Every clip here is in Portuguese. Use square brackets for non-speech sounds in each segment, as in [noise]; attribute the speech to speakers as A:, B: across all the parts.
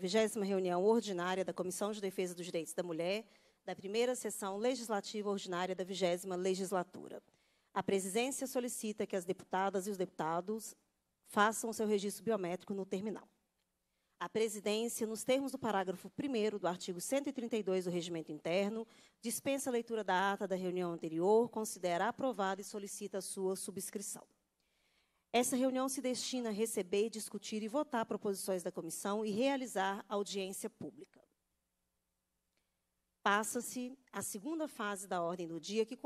A: vigésima reunião ordinária da Comissão de Defesa dos Direitos da Mulher, da primeira sessão legislativa ordinária da vigésima legislatura. A presidência solicita que as deputadas e os deputados façam seu registro biométrico no terminal. A presidência, nos termos do parágrafo 1 do artigo 132 do Regimento Interno, dispensa a leitura da ata da reunião anterior, considera aprovada e solicita a sua subscrição. Essa reunião se destina a receber, discutir e votar proposições da comissão e realizar audiência pública. Passa-se a segunda fase da ordem do dia, que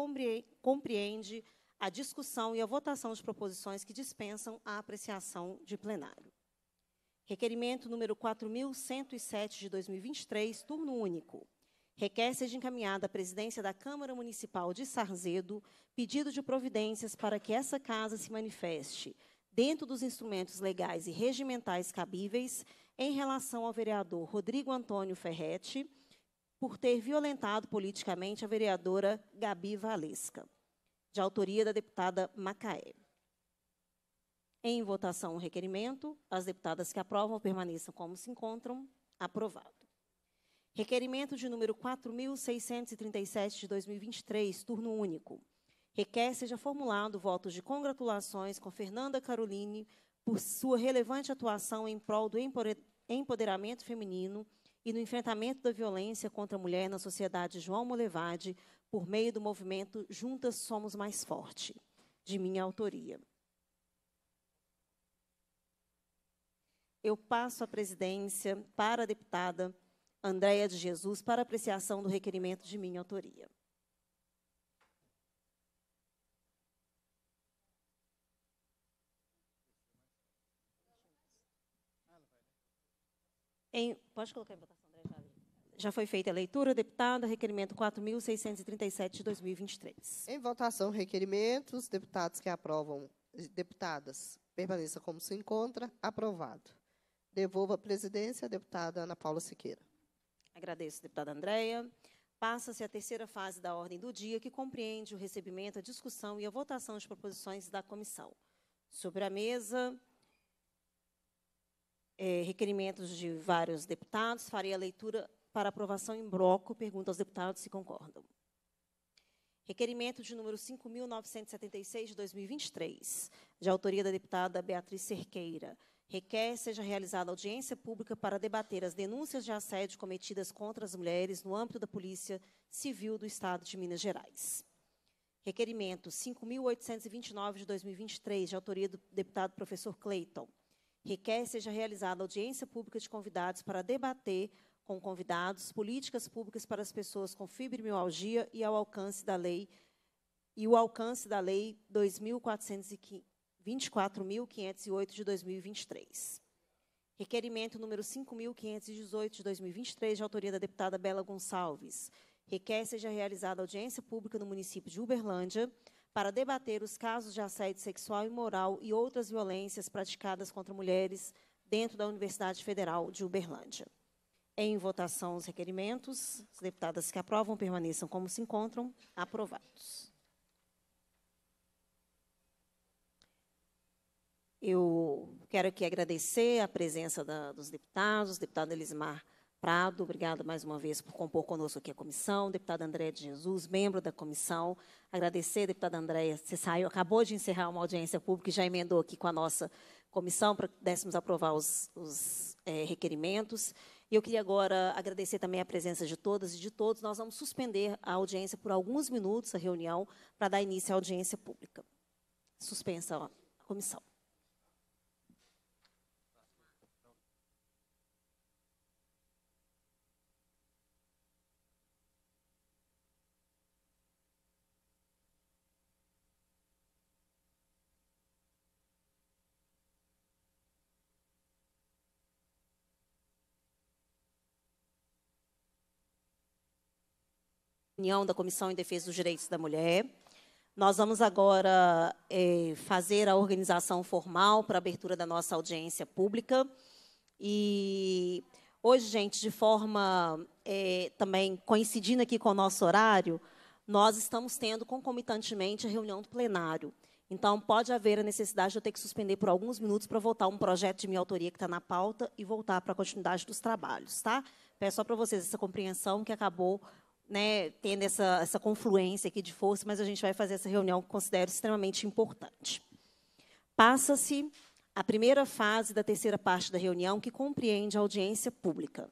A: compreende a discussão e a votação de proposições que dispensam a apreciação de plenário. Requerimento número 4107 de 2023, turno único requer seja encaminhado à presidência da Câmara Municipal de Sarzedo pedido de providências para que essa casa se manifeste, dentro dos instrumentos legais e regimentais cabíveis, em relação ao vereador Rodrigo Antônio Ferretti, por ter violentado politicamente a vereadora Gabi Valesca, de autoria da deputada Macaé. Em votação o requerimento, as deputadas que aprovam permaneçam como se encontram. Aprovado. Requerimento de número 4.637 de 2023, turno único. Requer seja formulado votos de congratulações com Fernanda Caroline por sua relevante atuação em prol do empoderamento feminino e no enfrentamento da violência contra a mulher na sociedade João Molevade por meio do movimento Juntas Somos Mais Forte, de minha autoria. Eu passo a presidência para a deputada Andréia de Jesus para apreciação do requerimento de minha autoria. Em, pode colocar em votação, André, já. Já foi feita a leitura, deputada, requerimento 4.637 de 2023. Em votação, requerimento, os deputados que aprovam, deputadas, permaneça como se encontra, aprovado. Devolvo a presidência, deputada Ana Paula Siqueira. Agradeço, deputada Andréia. Passa-se a terceira fase da ordem do dia, que compreende o recebimento, a discussão e a votação de proposições da comissão. Sobre a mesa, é, requerimentos de vários deputados, farei a leitura para aprovação em bloco. Pergunto aos deputados se concordam. Requerimento de número 5.976, de 2023, de autoria da deputada Beatriz Cerqueira Requer seja realizada audiência pública para debater as denúncias de assédio cometidas contra as mulheres no âmbito da Polícia Civil do Estado de Minas Gerais. Requerimento 5.829 de 2023, de autoria do deputado professor Clayton. Requer seja realizada audiência pública de convidados para debater com convidados políticas públicas para as pessoas com fibromialgia e ao alcance da lei e o alcance da lei 2415 24.508 de 2023. Requerimento número 5.518 de 2023, de autoria da deputada Bela Gonçalves. Requer seja realizada audiência pública no município de Uberlândia para debater os casos de assédio sexual e moral e outras violências praticadas contra mulheres dentro da Universidade Federal de Uberlândia. Em votação os requerimentos. As deputadas que aprovam permaneçam como se encontram. Aprovados. Eu quero aqui agradecer a presença da, dos deputados, deputado Elismar Prado, obrigada mais uma vez por compor conosco aqui a comissão, deputado André de Jesus, membro da comissão, agradecer, deputada Andréia, você saiu, acabou de encerrar uma audiência pública e já emendou aqui com a nossa comissão para que dessemos aprovar os, os é, requerimentos. E eu queria agora agradecer também a presença de todas e de todos. Nós vamos suspender a audiência por alguns minutos, a reunião, para dar início à audiência pública. Suspensa a comissão. reunião da Comissão em Defesa dos Direitos da Mulher. Nós vamos agora é, fazer a organização formal para a abertura da nossa audiência pública. E hoje, gente, de forma é, também coincidindo aqui com o nosso horário, nós estamos tendo concomitantemente a reunião do plenário. Então, pode haver a necessidade de eu ter que suspender por alguns minutos para voltar um projeto de minha autoria que está na pauta e voltar para a continuidade dos trabalhos, tá? Peço só para vocês essa compreensão que acabou né, tendo essa, essa confluência aqui de força, mas a gente vai fazer essa reunião que considero extremamente importante. Passa-se a primeira fase da terceira parte da reunião, que compreende a audiência pública.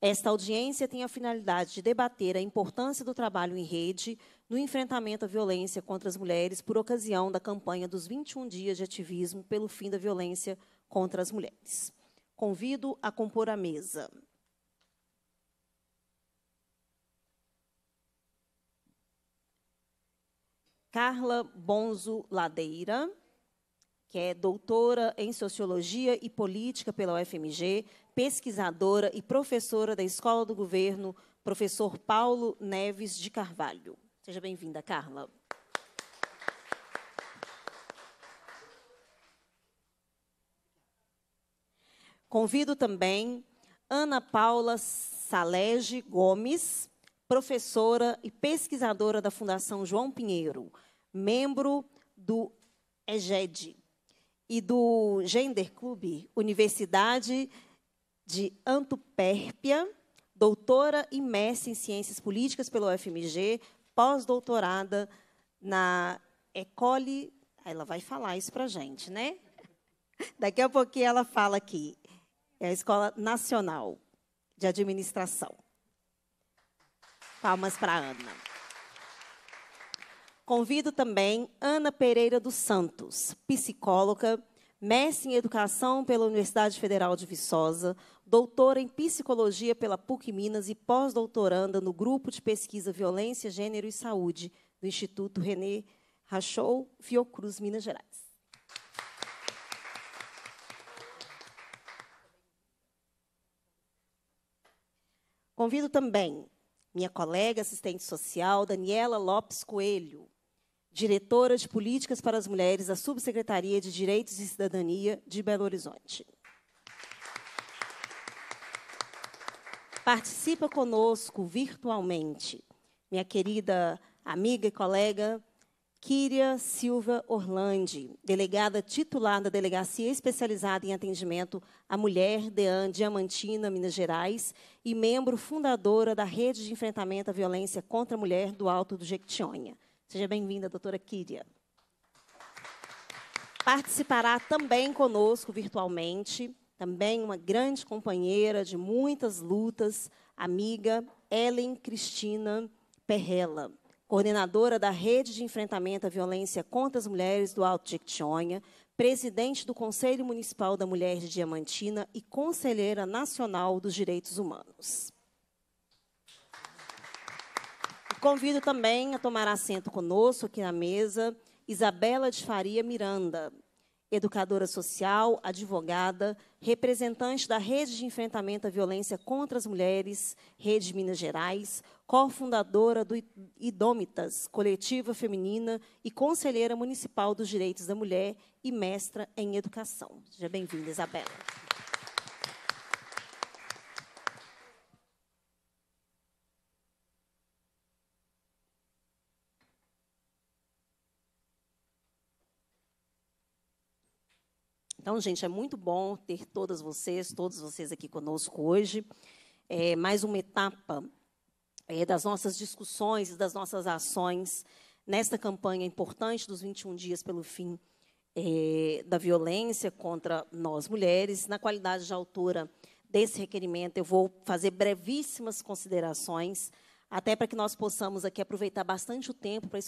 A: Esta audiência tem a finalidade de debater a importância do trabalho em rede no enfrentamento à violência contra as mulheres por ocasião da campanha dos 21 dias de ativismo pelo fim da violência contra as mulheres. Convido a compor a mesa Carla Bonzo Ladeira, que é doutora em Sociologia e Política pela UFMG, pesquisadora e professora da Escola do Governo, professor Paulo Neves de Carvalho. Seja bem-vinda, Carla. Convido também Ana Paula Salege Gomes, professora e pesquisadora da Fundação João Pinheiro, membro do EGED e do Gender Club, Universidade de Antupérpia, doutora e mestre em Ciências Políticas pelo UFMG, pós-doutorada na Ecole. Ela vai falar isso para a gente, né? [laughs] Daqui a pouquinho ela fala aqui. É a Escola Nacional de Administração. Palmas para a Ana. Convido também Ana Pereira dos Santos, psicóloga, mestre em Educação pela Universidade Federal de Viçosa, doutora em Psicologia pela PUC Minas e pós-doutoranda no Grupo de Pesquisa Violência, Gênero e Saúde do Instituto René Rachou, Fiocruz, Minas Gerais. Convido também minha colega assistente social, Daniela Lopes Coelho, diretora de Políticas para as Mulheres da Subsecretaria de Direitos e Cidadania de Belo Horizonte. Participa conosco virtualmente minha querida amiga e colega Kíria Silva Orlandi, delegada titular da Delegacia Especializada em Atendimento à Mulher DEAN Diamantina, Minas Gerais, e membro fundadora da Rede de Enfrentamento à Violência contra a Mulher do Alto do Jequitinhonha. Seja bem-vinda, doutora Kíria. Participará também conosco virtualmente, também uma grande companheira de muitas lutas, amiga Ellen Cristina Perrela, coordenadora da Rede de Enfrentamento à Violência contra as Mulheres do Alto Jequitinhonha, presidente do Conselho Municipal da Mulher de Diamantina e conselheira nacional dos direitos humanos. Convido também a tomar assento conosco aqui na mesa Isabela de Faria Miranda, educadora social, advogada, representante da Rede de Enfrentamento à Violência contra as Mulheres, Rede Minas Gerais, cofundadora do Idômitas, coletiva feminina e conselheira municipal dos direitos da mulher e mestra em educação. Seja bem-vinda, Isabela. Então, gente, é muito bom ter todas vocês, todos vocês aqui conosco hoje. É mais uma etapa é, das nossas discussões e das nossas ações nesta campanha importante dos 21 dias pelo fim é, da violência contra nós mulheres. Na qualidade de autora desse requerimento, eu vou fazer brevíssimas considerações, até para que nós possamos aqui aproveitar bastante o tempo para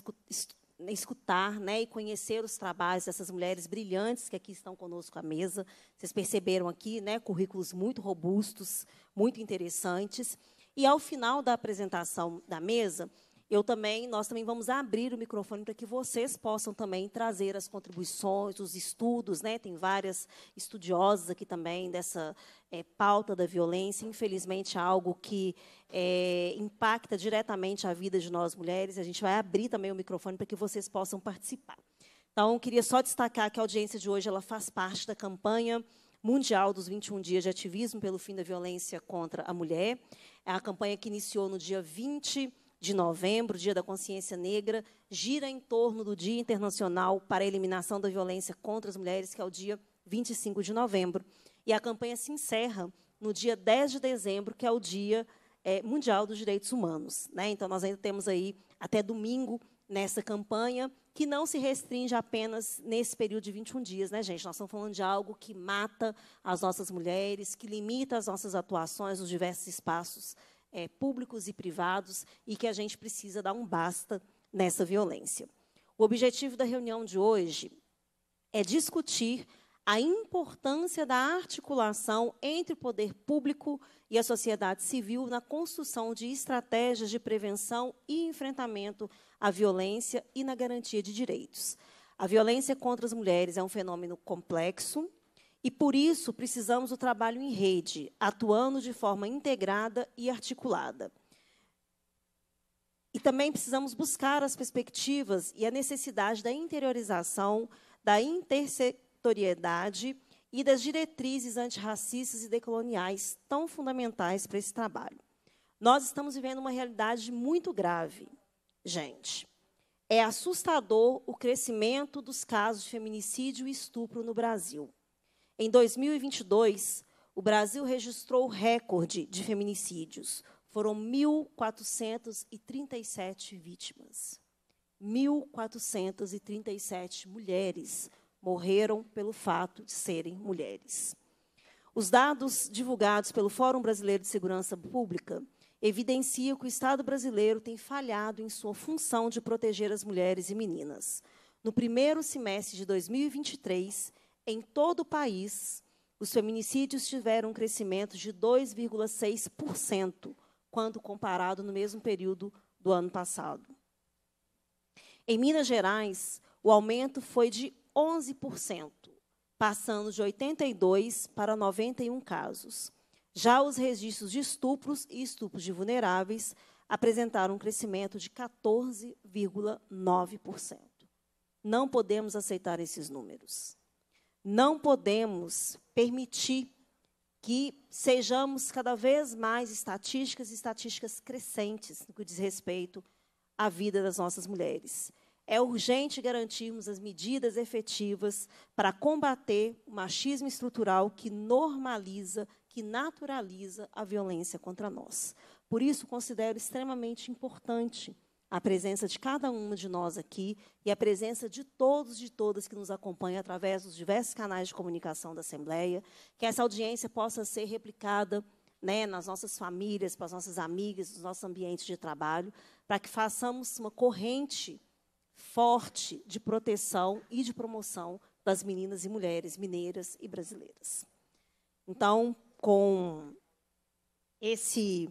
A: né, escutar né, e conhecer os trabalhos dessas mulheres brilhantes que aqui estão conosco à mesa. Vocês perceberam aqui né, currículos muito robustos, muito interessantes. E ao final da apresentação da mesa, eu também, nós também vamos abrir o microfone para que vocês possam também trazer as contribuições, os estudos, né? Tem várias estudiosas aqui também dessa é, pauta da violência, infelizmente é algo que é, impacta diretamente a vida de nós mulheres. A gente vai abrir também o microfone para que vocês possam participar. Então, queria só destacar que a audiência de hoje ela faz parte da campanha mundial dos 21 dias de ativismo pelo fim da violência contra a mulher. É a campanha que iniciou no dia 20 de novembro, Dia da Consciência Negra, gira em torno do Dia Internacional para a Eliminação da Violência contra as Mulheres, que é o dia 25 de novembro. E a campanha se encerra no dia 10 de dezembro, que é o Dia é, Mundial dos Direitos Humanos. Né? Então, nós ainda temos aí até domingo nessa campanha, que não se restringe apenas nesse período de 21 dias, né, gente? Nós estamos falando de algo que mata as nossas mulheres, que limita as nossas atuações nos diversos espaços é, públicos e privados e que a gente precisa dar um basta nessa violência. O objetivo da reunião de hoje é discutir a importância da articulação entre o poder público e a sociedade civil na construção de estratégias de prevenção e enfrentamento à violência e na garantia de direitos. A violência contra as mulheres é um fenômeno complexo, e por isso precisamos do trabalho em rede, atuando de forma integrada e articulada. E também precisamos buscar as perspectivas e a necessidade da interiorização, da intersetoriedade e das diretrizes antirracistas e decoloniais tão fundamentais para esse trabalho. Nós estamos vivendo uma realidade muito grave, gente. É assustador o crescimento dos casos de feminicídio e estupro no Brasil. Em 2022, o Brasil registrou o recorde de feminicídios. Foram 1.437 vítimas. 1.437 mulheres morreram pelo fato de serem mulheres. Os dados divulgados pelo Fórum Brasileiro de Segurança Pública evidenciam que o Estado brasileiro tem falhado em sua função de proteger as mulheres e meninas. No primeiro semestre de 2023, em todo o país, os feminicídios tiveram um crescimento de 2,6% quando comparado no mesmo período do ano passado. Em Minas Gerais, o aumento foi de 11%, passando de 82 para 91 casos. Já os registros de estupros e estupros de vulneráveis apresentaram um crescimento de 14,9%. Não podemos aceitar esses números não podemos permitir que sejamos cada vez mais estatísticas e estatísticas crescentes no que diz respeito à vida das nossas mulheres. É urgente garantirmos as medidas efetivas para combater o machismo estrutural que normaliza, que naturaliza a violência contra nós. Por isso, considero extremamente importante a presença de cada uma de nós aqui e a presença de todos e todas que nos acompanham através dos diversos canais de comunicação da Assembleia, que essa audiência possa ser replicada né, nas nossas famílias, para as nossas amigas, nos nossos ambientes de trabalho, para que façamos uma corrente forte de proteção e de promoção das meninas e mulheres mineiras e brasileiras. Então, com esse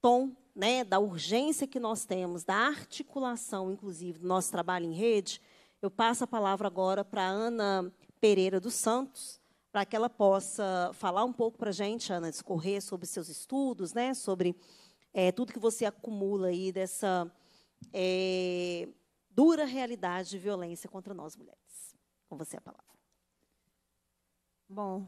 A: tom né, da urgência que nós temos, da articulação, inclusive, do nosso trabalho em rede, eu passo a palavra agora para Ana Pereira dos Santos, para que ela possa falar um pouco para a gente, Ana, discorrer sobre seus estudos, né, sobre é, tudo que você acumula aí dessa é, dura realidade de violência contra nós mulheres. Com você a palavra.
B: Bom,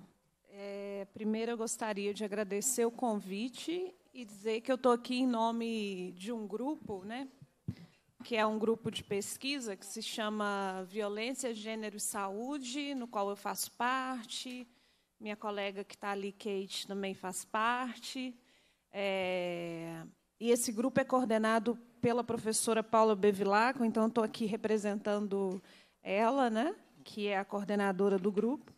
B: é, primeiro eu gostaria de agradecer o convite e dizer que eu estou aqui em nome de um grupo, né, que é um grupo de pesquisa que se chama Violência, Gênero e Saúde, no qual eu faço parte. Minha colega que está ali, Kate, também faz parte. É... E esse grupo é coordenado pela professora Paula Bevilacqua, então estou aqui representando ela, né, que é a coordenadora do grupo.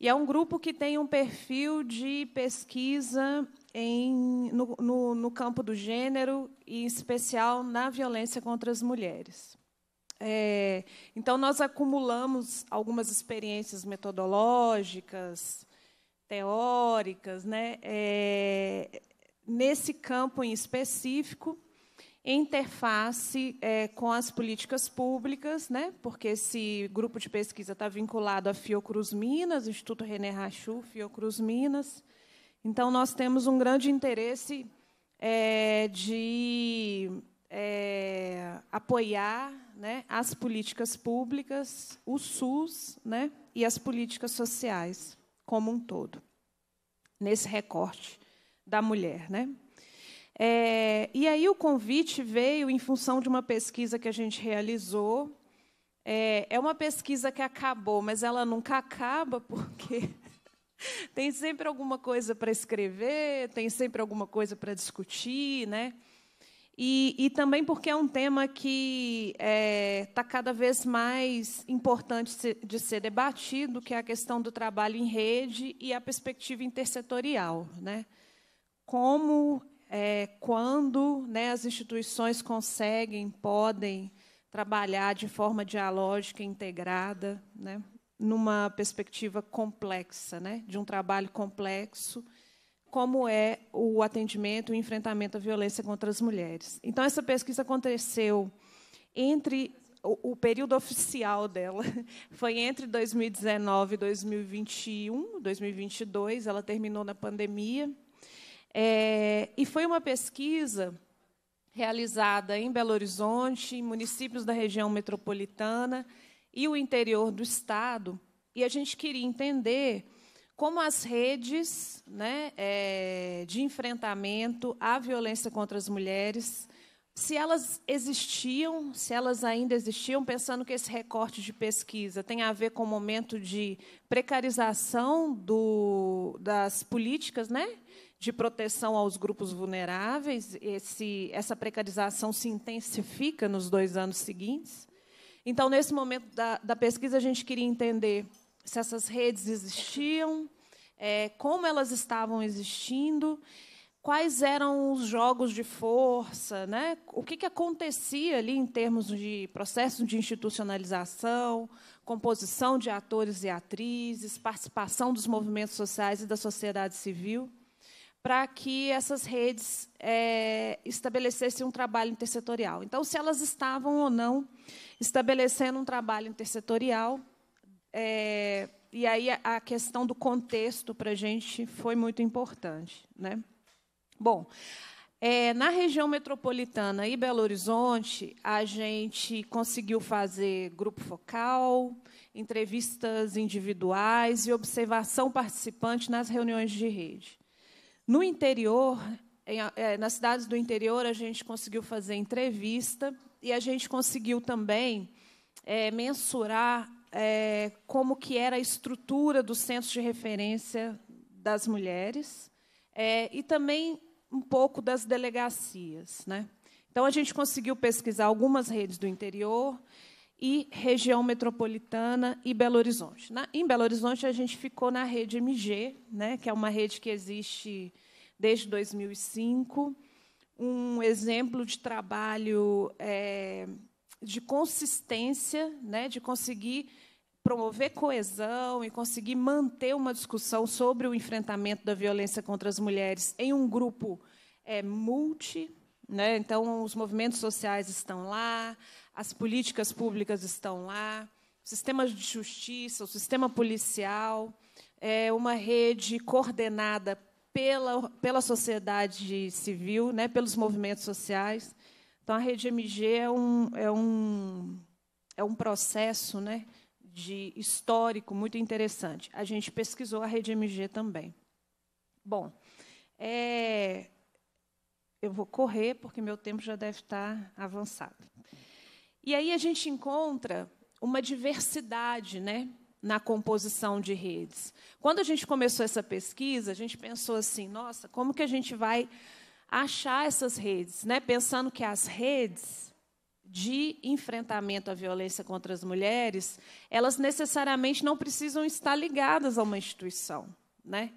B: E é um grupo que tem um perfil de pesquisa em, no, no, no, campo do gênero e, em especial, na violência contra as mulheres. É, então, nós acumulamos algumas experiências metodológicas, teóricas, né, é, nesse campo em específico, interface é, com as políticas públicas, né, porque esse grupo de pesquisa está vinculado à Fiocruz Minas, Instituto René Rachu, Fiocruz Minas, então, nós temos um grande interesse é, de é, apoiar né, as políticas públicas, o SUS né, e as políticas sociais como um todo, nesse recorte da mulher. Né? É, e aí o convite veio em função de uma pesquisa que a gente realizou. É, é uma pesquisa que acabou, mas ela nunca acaba, [laughs] porque [laughs] tem sempre alguma coisa para escrever, tem sempre alguma coisa para discutir, né? E, e, também porque é um tema que está é, tá cada vez mais importante de ser debatido, que é a questão do trabalho em rede e a perspectiva intersetorial. Né? Como, é, quando né, as instituições conseguem, podem trabalhar de forma dialógica, integrada. Né? numa perspectiva complexa, né, de um trabalho complexo, como é o atendimento e enfrentamento à violência contra as mulheres. Então, essa pesquisa aconteceu entre o, o período oficial dela [laughs] foi entre 2019 e 2021, 2022, ela terminou na pandemia. É, e foi uma pesquisa realizada em Belo Horizonte, em municípios da região metropolitana, e o interior do Estado, e a gente queria entender como as redes né, é, de enfrentamento à violência contra as mulheres, se elas existiam, se elas ainda existiam, pensando que esse recorte de pesquisa tem a ver com o momento de precarização do, das políticas né, de proteção aos grupos vulneráveis, esse, essa precarização se intensifica nos dois anos seguintes. Então, nesse momento da, da pesquisa, a gente queria entender se essas redes existiam, é, como elas estavam existindo, quais eram os jogos de força, né? o que, que acontecia ali em termos de processo de institucionalização, composição de atores e atrizes, participação dos movimentos sociais e da sociedade civil para que essas redes é, estabelecessem um trabalho intersetorial. Então, se elas estavam ou não estabelecendo um trabalho intersetorial, é, e aí a, questão do contexto para a gente foi muito importante. Né? Bom, é, na região metropolitana e Belo Horizonte, a gente conseguiu fazer grupo focal, entrevistas individuais e observação participante nas reuniões de rede. No interior, em, é, nas cidades do interior, a gente conseguiu fazer entrevista e a gente conseguiu também é, mensurar é, como que era a estrutura dos centros de referência das mulheres é, e também um pouco das delegacias. Né? Então, a gente conseguiu pesquisar algumas redes do interior e região metropolitana e Belo Horizonte. Na, em Belo Horizonte, a gente ficou na rede MG, né, que é uma rede que existe desde 2005. Um exemplo de trabalho é, de consistência, né, de conseguir promover coesão e conseguir manter uma discussão sobre o enfrentamento da violência contra as mulheres em um grupo é, multi. Né? Então, os movimentos sociais estão lá, as políticas públicas estão lá, sistemas de justiça, o sistema policial, é uma rede coordenada pela, pela sociedade civil, né, pelos movimentos sociais. Então, a rede MG é um, é um, é um processo né, de histórico muito interessante. A gente pesquisou a rede MG também. Bom, é, eu vou correr, porque meu tempo já deve estar avançado. E aí a gente encontra uma diversidade, né? na composição de redes. Quando a gente começou essa pesquisa, a gente pensou assim, nossa, como que a gente vai achar essas redes, né? Pensando que as redes de enfrentamento à violência contra as mulheres, elas necessariamente não precisam estar ligadas a uma instituição, né?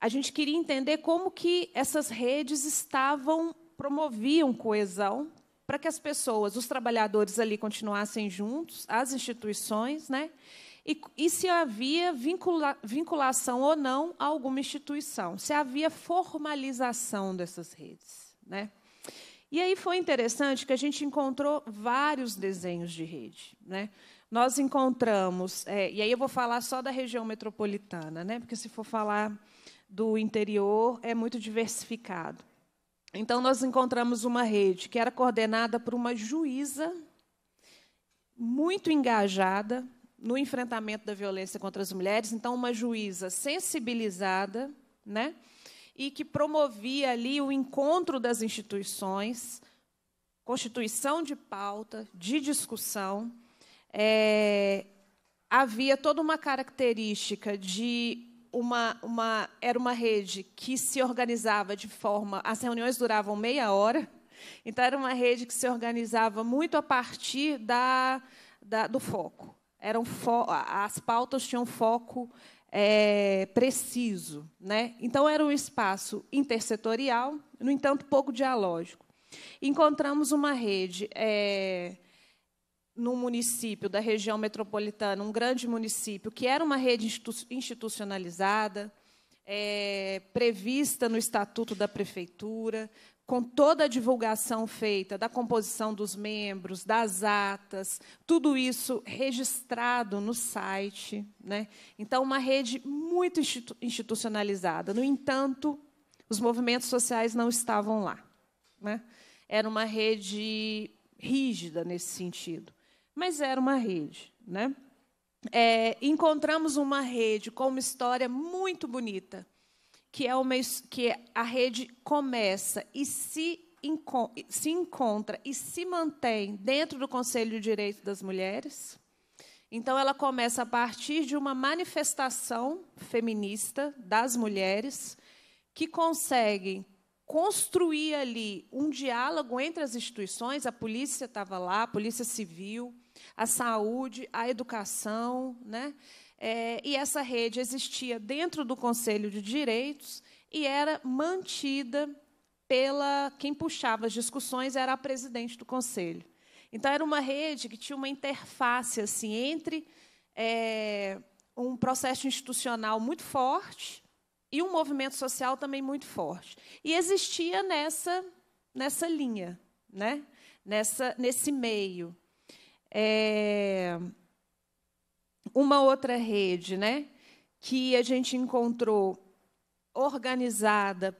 B: A gente queria entender como que essas redes estavam promoviam coesão, para que as pessoas, os trabalhadores ali continuassem juntos, as instituições, né? E, e se havia vincula, vinculação ou não a alguma instituição, se havia formalização dessas redes, né? E aí foi interessante que a gente encontrou vários desenhos de rede, né? Nós encontramos, é, e aí eu vou falar só da região metropolitana, né? Porque se for falar do interior é muito diversificado. Então, nós encontramos uma rede que era coordenada por uma juíza muito engajada no enfrentamento da violência contra as mulheres, então, uma juíza sensibilizada, né? e que promovia ali o encontro das instituições, constituição de pauta, de discussão. É, havia toda uma característica de uma, uma, era uma rede que se organizava de forma. As reuniões duravam meia hora, então era uma rede que se organizava muito a partir da, da do foco. Eram fo as pautas tinham foco é, preciso. Né? Então, era um espaço intersetorial, no entanto, pouco dialógico. Encontramos uma rede é, num município da região metropolitana, um grande município, que era uma rede institucionalizada, é, prevista no Estatuto da Prefeitura, com toda a divulgação feita da composição dos membros, das atas, tudo isso registrado no site. Né? Então, uma rede muito institucionalizada. No entanto, os movimentos sociais não estavam lá. Né? Era uma rede rígida nesse sentido mas era uma rede. Né? É, encontramos uma rede com uma história muito bonita, que é uma, que a rede começa e se, enco, se encontra e se mantém dentro do Conselho de Direitos das Mulheres. Então, ela começa a partir de uma manifestação feminista das mulheres que conseguem construir ali um diálogo entre as instituições. A polícia estava lá, a polícia civil, a saúde, a educação, né? É, e essa rede existia dentro do Conselho de Direitos e era mantida pela quem puxava as discussões era a presidente do conselho. Então era uma rede que tinha uma interface assim entre é, um processo institucional muito forte e um movimento social também muito forte. E existia nessa nessa linha, né? Nessa nesse meio. É... Uma outra rede né, que a gente encontrou organizada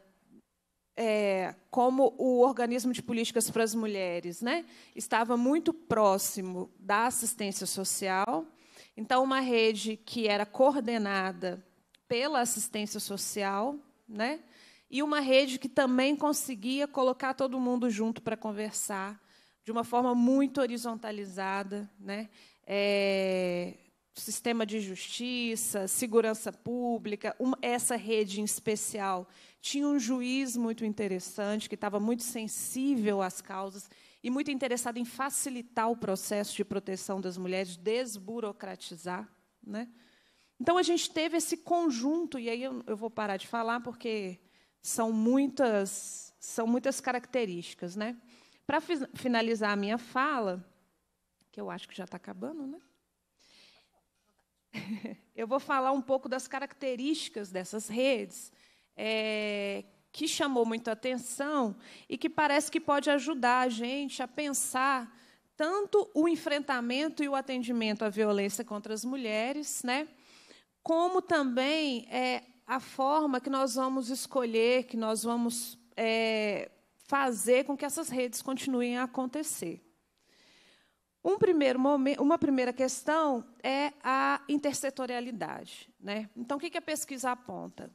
B: é, como o organismo de políticas para as mulheres né, estava muito próximo da assistência social. Então, uma rede que era coordenada pela assistência social, né, e uma rede que também conseguia colocar todo mundo junto para conversar de uma forma muito horizontalizada, né? É, sistema de justiça, segurança pública, essa rede em especial tinha um juiz muito interessante que estava muito sensível às causas e muito interessado em facilitar o processo de proteção das mulheres, desburocratizar, né? Então a gente teve esse conjunto e aí eu, eu vou parar de falar porque são muitas são muitas características, né? Para finalizar a minha fala, que eu acho que já está acabando, né? [laughs] Eu vou falar um pouco das características dessas redes, é, que chamou muita atenção e que parece que pode ajudar a gente a pensar tanto o enfrentamento e o atendimento à violência contra as mulheres, né? como também é, a forma que nós vamos escolher, que nós vamos é, fazer com que essas redes continuem a acontecer. Um primeiro momento, uma primeira questão é a intersetorialidade. Né? Então, o que a pesquisa aponta?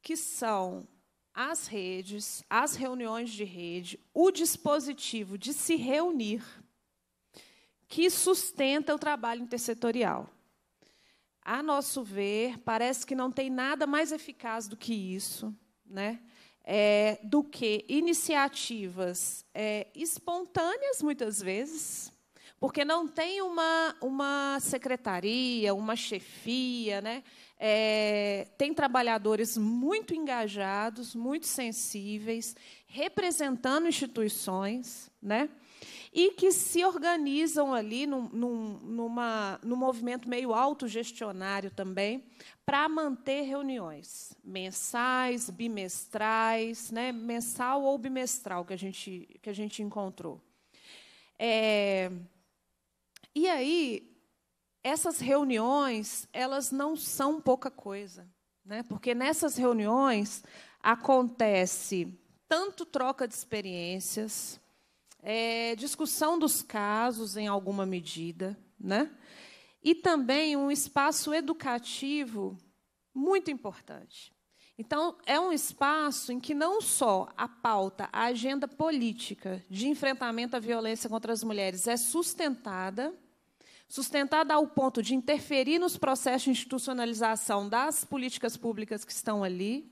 B: Que são as redes, as reuniões de rede, o dispositivo de se reunir que sustenta o trabalho intersetorial. A nosso ver, parece que não tem nada mais eficaz do que isso. Né? é, do que iniciativas é, espontâneas, muitas vezes, porque não tem uma, uma secretaria, uma chefia, né? É, tem trabalhadores muito engajados, muito sensíveis, representando instituições, né? e que se organizam ali num, num, numa, num movimento meio autogestionário também, para manter reuniões mensais, bimestrais, né? mensal ou bimestral que a gente, que a gente encontrou. É, e aí, essas reuniões, elas não são pouca coisa, né? Porque nessas reuniões acontece tanto troca de experiências, é, discussão dos casos em alguma medida, né? E também um espaço educativo muito importante. Então, é um espaço em que não só a pauta, a agenda política de enfrentamento à violência contra as mulheres é sustentada, sustentada ao ponto de interferir nos processos de institucionalização das políticas públicas que estão ali,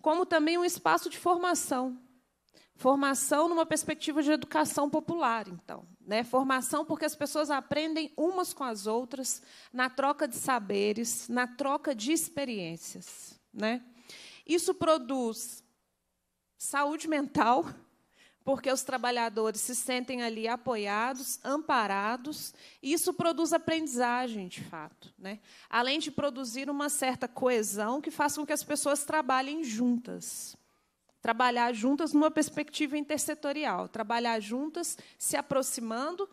B: como também um espaço de formação. Formação numa perspectiva de educação popular, então. Né? Formação porque as pessoas aprendem umas com as outras, na troca de saberes, na troca de experiências. Né? Isso produz saúde mental, porque os trabalhadores se sentem ali apoiados, amparados, e isso produz aprendizagem, de fato. Né? Além de produzir uma certa coesão que faça com que as pessoas trabalhem juntas. Trabalhar juntas numa perspectiva intersetorial, trabalhar juntas, se aproximando,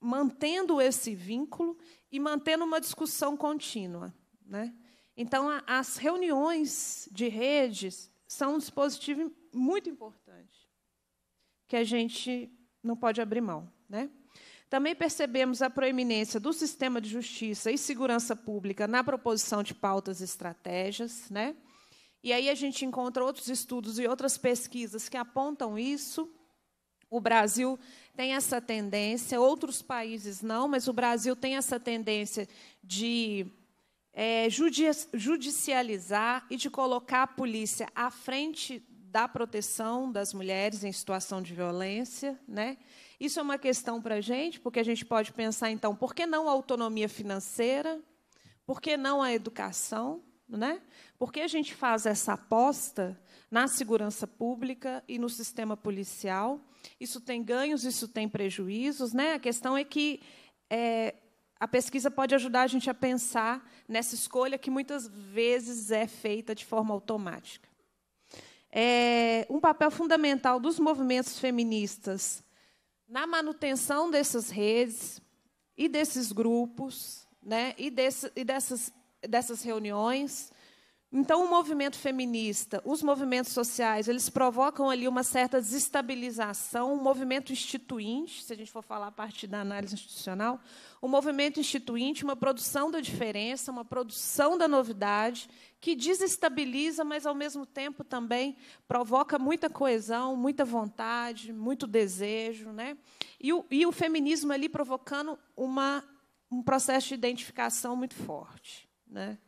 B: mantendo esse vínculo e mantendo uma discussão contínua. Né? Então, as reuniões de redes são um dispositivo muito importante que a gente não pode abrir mão. Né? Também percebemos a proeminência do sistema de justiça e segurança pública na proposição de pautas e estratégias. Né? E aí a gente encontra outros estudos e outras pesquisas que apontam isso. O Brasil tem essa tendência, outros países não, mas o Brasil tem essa tendência de é, judicializar e de colocar a polícia à frente da proteção das mulheres em situação de violência, né? Isso é uma questão para a gente, porque a gente pode pensar, então, por que não a autonomia financeira? Por que não a educação? Né? Por que a gente faz essa aposta na segurança pública e no sistema policial? Isso tem ganhos, isso tem prejuízos. Né? A questão é que é, a pesquisa pode ajudar a gente a pensar nessa escolha que muitas vezes é feita de forma automática é, um papel fundamental dos movimentos feministas na manutenção dessas redes e desses grupos, né, e, desse, e dessas, dessas reuniões, então, o movimento feminista, os movimentos sociais, eles provocam ali uma certa desestabilização, um movimento instituinte, se a gente for falar a partir da análise institucional, um movimento instituinte, uma produção da diferença, uma produção da novidade, que desestabiliza, mas, ao mesmo tempo, também provoca muita coesão, muita vontade, muito desejo. Né? E, o, e o feminismo ali provocando uma, um processo de identificação muito forte. Né?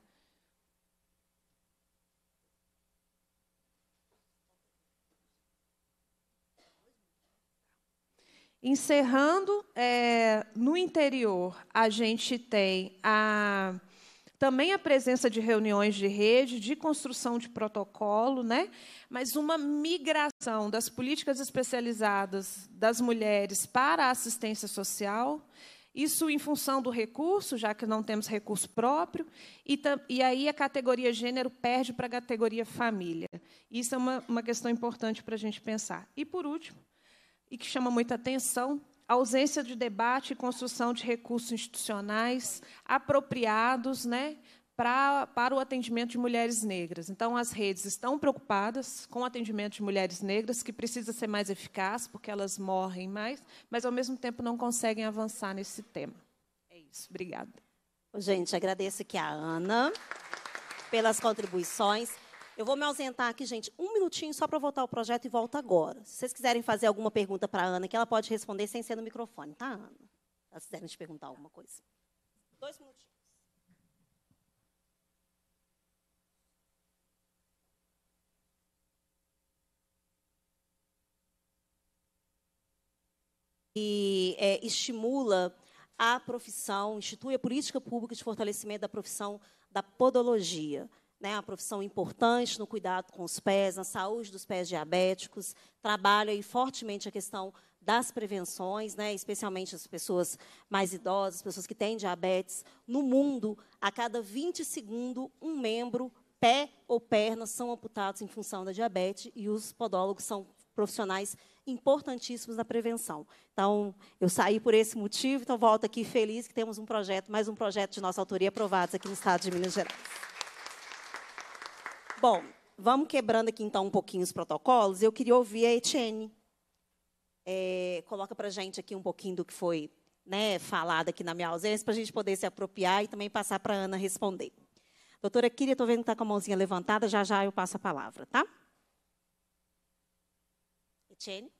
B: Encerrando, é, no interior, a gente tem a, também a presença de reuniões de rede, de construção de protocolo, né? mas uma migração das políticas especializadas das mulheres para a assistência social, isso em função do recurso, já que não temos recurso próprio, e, e aí a categoria gênero perde para a categoria família. Isso é uma, uma questão importante para a gente pensar. E, por último, e que chama muita atenção, a ausência de debate e construção de recursos institucionais apropriados né, pra, para o atendimento de mulheres negras. Então, as redes estão preocupadas com o atendimento de mulheres negras, que precisa ser mais eficaz, porque elas morrem mais, mas, ao mesmo tempo, não conseguem avançar
A: nesse tema. É isso. Obrigada. Gente, agradeço aqui a Ana pelas contribuições. Eu vou me ausentar aqui, gente, um minutinho só para votar o projeto e volto agora. Se vocês quiserem fazer alguma pergunta para a Ana, que ela pode responder sem ser no microfone, tá, Ana? Se quiserem te perguntar alguma coisa. Dois minutinhos. E é, estimula a profissão, institui a política pública de fortalecimento da profissão da podologia né, uma profissão importante no cuidado com os pés, na saúde dos pés diabéticos, trabalha aí fortemente a questão das prevenções, né, especialmente as pessoas mais idosas, pessoas que têm diabetes. No mundo, a cada 20 segundos, um membro, pé ou perna, são amputados em função da diabetes e os podólogos são profissionais importantíssimos na prevenção. Então, eu saí por esse motivo, então volto aqui feliz que temos um projeto, mais um projeto de nossa autoria aprovado aqui no Estado de Minas Gerais. Bom, vamos quebrando aqui então um pouquinho os protocolos. Eu queria ouvir a Etienne. É, coloca para gente aqui um pouquinho do que foi né, falado aqui na minha ausência, para a gente poder se apropriar e também passar para a Ana responder. Doutora Kíria, estou vendo que está com a mãozinha levantada, já já eu passo a palavra, tá? Etienne?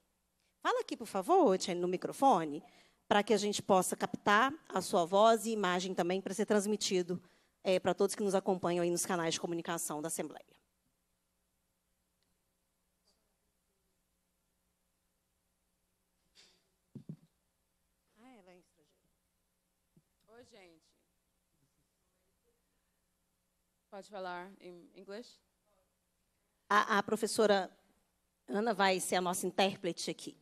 A: Fala aqui, por favor, Etienne, no microfone, para que a gente possa captar a sua voz e imagem também para ser transmitido é, para todos que nos acompanham aí nos canais de comunicação da Assembleia.
C: Ah, é Oi, gente. Pode falar em inglês?
A: A, a professora Ana vai ser a nossa intérprete aqui.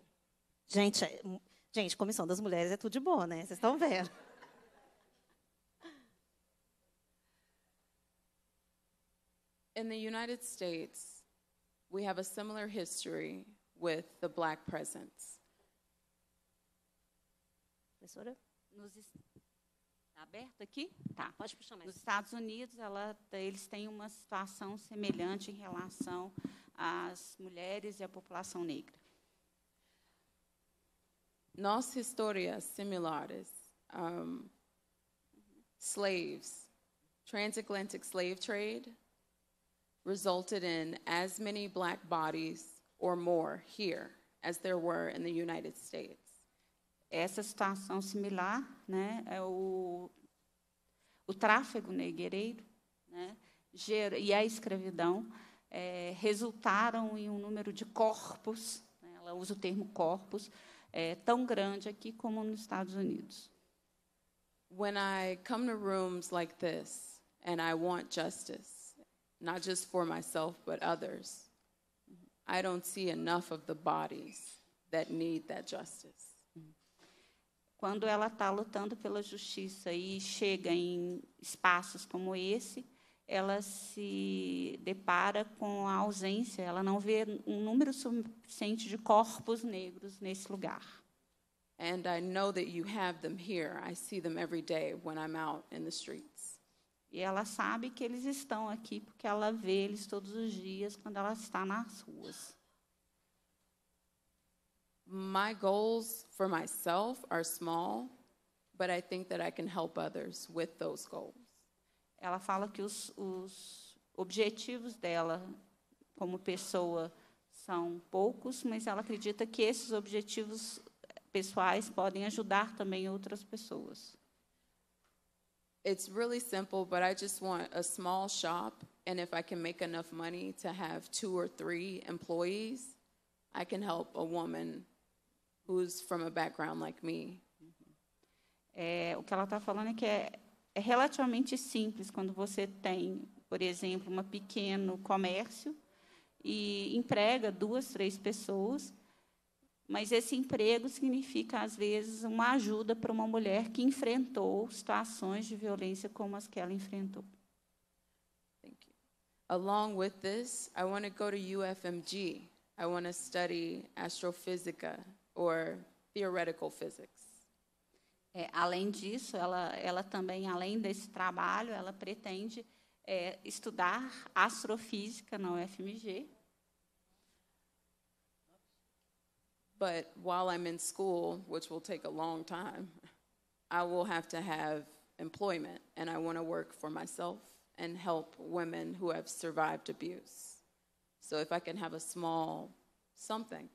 A: Gente, é, gente, Comissão das Mulheres é tudo de bom, né? Vocês estão vendo.
C: in the United States, we have a similar history with the black presence. Professora,
D: nos tá aberto aqui? Tá. Pode puxar mais. Nos Estados Unidos, ela, eles têm uma situação semelhante em relação às mulheres e à
C: população negra. Nossas histórias é similares. Um, slaves, transatlantic slave trade, resulted in as many black bodies or more here as there were in the United States. Essa situação
D: similar, né, é o o tráfego negreiro, né, e a escravidão é, resultaram em um número de corpos, né, ela usa o termo corpos, é, tão grande aqui como nos
C: Estados Unidos. When I come to rooms like this and I want justice, not just for myself, but others. I don't see enough of the bodies that need that justice. Quando ela
D: está lutando pela justiça e chega em espaços como esse, ela se depara com a ausência, ela não vê um número
C: suficiente de corpos negros nesse lugar. And I know that you have them here. I see them every day when I'm out in the streets. E ela sabe que eles
D: estão aqui porque ela vê eles todos os dias quando ela está nas ruas.
C: My goals for myself are small, but I think that I can help others with those goals. Ela fala que os,
D: os objetivos dela como pessoa são poucos, mas ela acredita que esses objetivos pessoais podem ajudar também outras pessoas.
C: It's really simple, but I just want a small shop, and if I can make enough money to have two or three employees, I can help a woman who's from a background like me.
D: É, o que ela está falando é que é, é relativamente simples quando você tem, por exemplo, um pequeno comércio e emprega duas, três pessoas mas esse emprego significa, às vezes, uma ajuda para uma mulher que enfrentou situações de violência como as que ela enfrentou.
C: Along with this, I want to go to UFMG. I want to study astrophysica or theoretical physics.
D: É, além disso, ela, ela também, além desse trabalho, ela pretende é,
C: estudar astrofísica na UFMG. But while I'm in school, which will take a long time, I will have to have employment, and I want to work for myself and help women who have survived abuse. So if I can have a small something,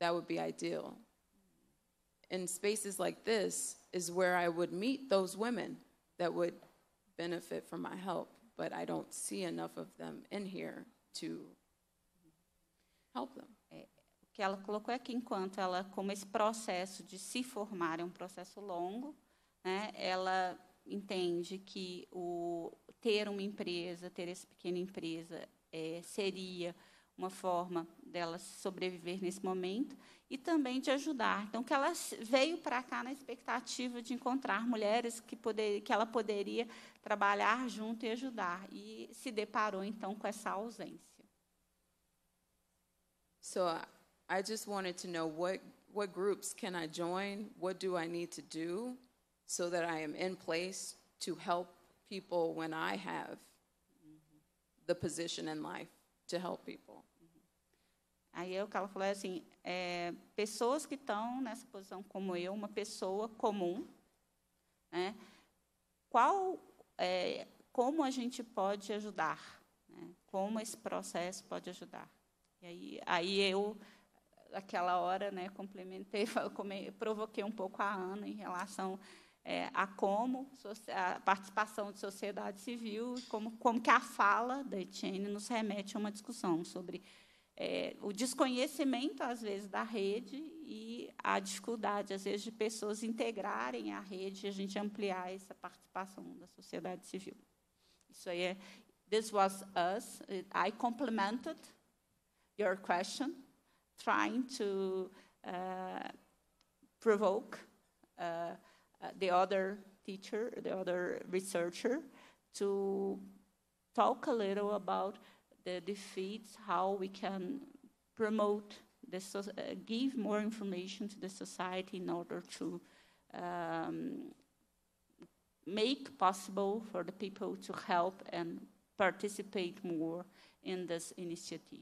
C: that would be ideal. In spaces like this is where I would meet those women that would benefit from my help, but I don't see enough of them in here to
D: help them. que ela colocou é que enquanto ela, como esse processo de se formar é um processo longo, né, ela entende que o ter uma empresa, ter essa pequena empresa, é, seria uma forma dela sobreviver nesse momento e também de ajudar. Então, que ela veio para cá na expectativa de encontrar mulheres que, poder, que ela poderia trabalhar junto e ajudar. E se deparou, então, com essa ausência.
C: So I just wanted to know what, what groups can I join? What do I need to do so that I am in place to help people when I have the position in life to help people?
D: Aí o que ela falou é assim, é, pessoas que estão nessa posição como eu, uma pessoa comum, né? Qual, é, como a gente pode ajudar? Né? Como esse processo pode ajudar? E aí, aí eu aquela hora, né, complementei, [laughs] provoquei um pouco a Ana em relação é, a como a participação de sociedade civil como, como que a fala da Etienne nos remete a uma discussão sobre é, o desconhecimento, às vezes, da rede e a dificuldade, às vezes, de pessoas integrarem a rede e a gente ampliar essa participação da sociedade civil. Isso aí é... This was us. I complemented your question. trying to uh, provoke uh, uh, the other teacher, the other researcher, to talk a little about the defeats, how we can promote this, uh, give more information to the society in order to um, make possible for the people to help and participate more in this initiative.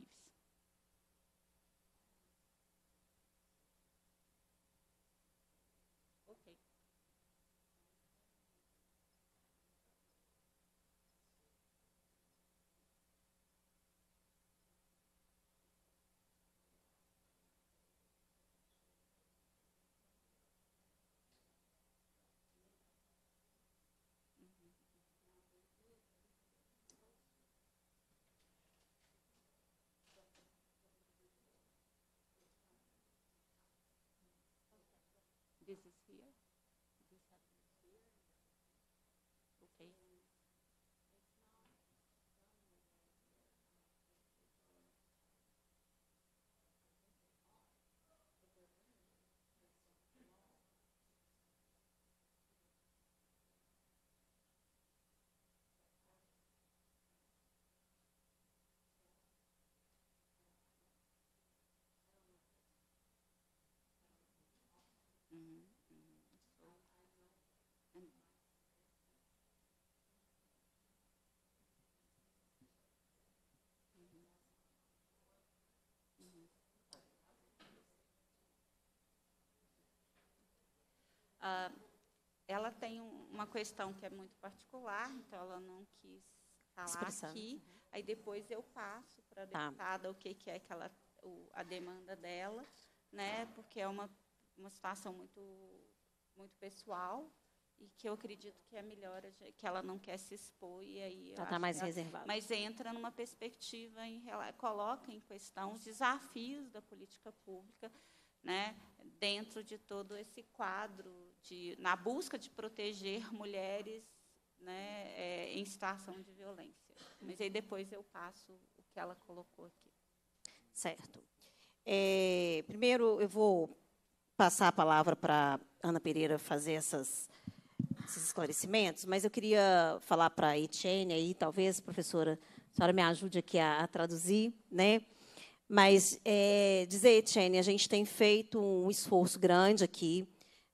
D: this is Uh, ela tem um, uma questão que é muito particular, então ela não quis falar Expressão. aqui. Aí depois eu passo para a tá. deputada tá. o que, que é que ela, o, a demanda dela, né? Porque é uma uma situação muito, muito pessoal e que eu acredito que é melhor que ela não quer se expor e aí ela está mais reservada. Mas entra numa perspectiva em coloca em questão os desafios da política pública, né, dentro de todo esse quadro de na busca de proteger mulheres, né, é, em situação de violência. Mas aí depois eu passo o que ela colocou aqui.
A: Certo. É, primeiro eu vou passar a palavra para Ana Pereira fazer essas, esses esclarecimentos, mas eu queria falar para a Etienne aí, talvez, professora, a senhora me ajude aqui a, a traduzir, né? Mas é, dizer, Etienne, a gente tem feito um esforço grande aqui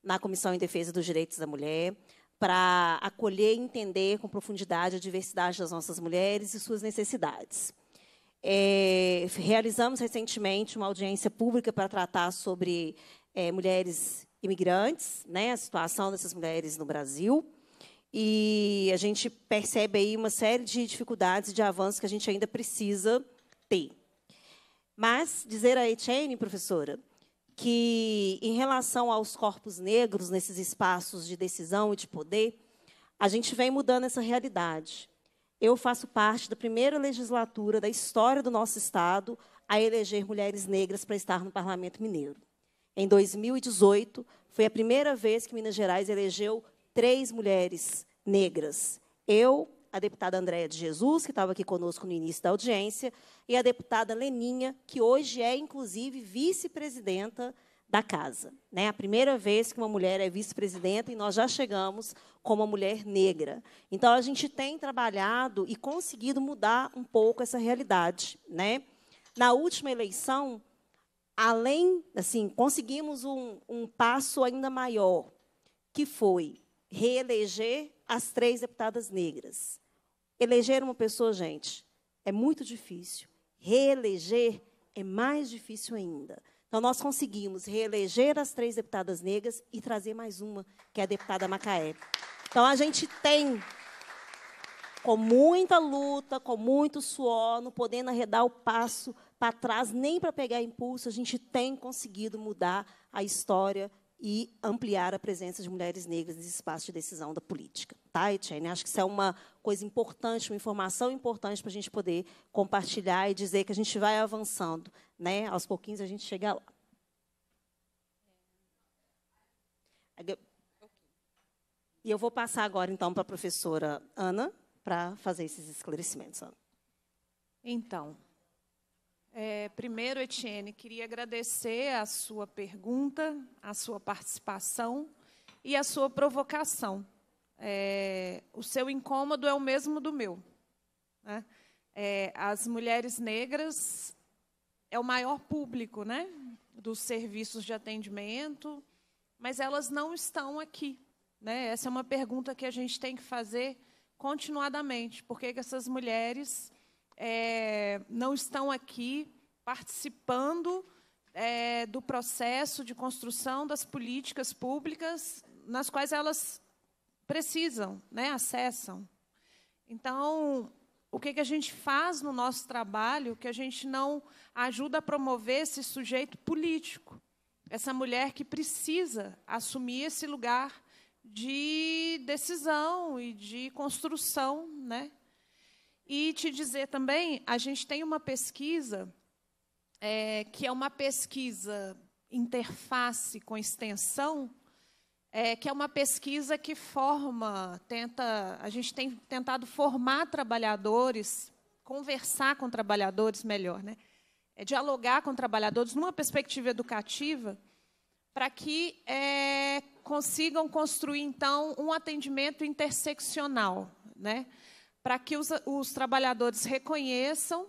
A: na Comissão em Defesa dos Direitos da Mulher para acolher e entender com profundidade a diversidade das nossas mulheres e suas necessidades. É, realizamos recentemente uma audiência pública para tratar sobre é, mulheres imigrantes, né, a situação dessas mulheres no Brasil. E a gente percebe aí uma série de dificuldades e de avanços que a gente ainda precisa ter. Mas dizer a Etienne, professora, que em relação aos corpos negros nesses espaços de decisão e de poder, a gente vem mudando essa realidade. Eu faço parte da primeira legislatura da história do nosso estado a eleger mulheres negras para estar no Parlamento Mineiro. Em 2018, foi a primeira vez que Minas Gerais elegeu três mulheres negras. Eu, a deputada Andréa de Jesus, que estava aqui conosco no início da audiência, e a deputada Leninha, que hoje é, inclusive, vice-presidenta da casa. Né? A primeira vez que uma mulher é vice-presidenta e nós já chegamos com uma mulher negra. Então, a gente tem trabalhado e conseguido mudar um pouco essa realidade. Né? Na última eleição, além, assim, conseguimos um, um passo ainda maior, que foi reeleger as três deputadas negras. Eleger uma pessoa, gente, é muito difícil. Reeleger é mais difícil ainda. Então, nós conseguimos reeleger as três deputadas negras e trazer mais uma, que é a deputada Macaé. Então, a gente tem, com muita luta, com muito suor, não podendo arredar o passo para trás, nem para pegar impulso, a gente tem conseguido mudar a história e ampliar a presença de mulheres negras nesse espaço de decisão da política. Tá, Etienne? Acho que isso é uma coisa importante, uma informação importante para a gente poder compartilhar e dizer que a gente vai avançando. Né? Aos pouquinhos a gente chega lá. E eu vou passar agora, então, para a professora Ana, para fazer esses esclarecimentos. Ana.
B: Então, é, primeiro, Etienne, queria agradecer a sua pergunta, a sua participação e a sua provocação. É, o seu incômodo é o mesmo do meu. Né? É, as mulheres negras é o maior público né, dos serviços de atendimento, mas elas não estão aqui. Né? Essa é uma pergunta que a gente tem que fazer continuadamente. Por que, que essas mulheres é, não estão aqui participando é, do processo de construção das políticas públicas nas quais elas precisam, né, acessam. Então, o que, que a gente faz no nosso trabalho que a gente não ajuda a promover esse sujeito político, essa mulher que precisa assumir esse lugar de decisão e de construção né, e te dizer também, a gente tem uma pesquisa é, que é uma pesquisa interface com extensão, é, que é uma pesquisa que forma, tenta, a gente tem tentado formar trabalhadores, conversar com trabalhadores melhor, né? É dialogar com trabalhadores numa perspectiva educativa para que é, consigam construir então um atendimento interseccional, né? para que os, os trabalhadores reconheçam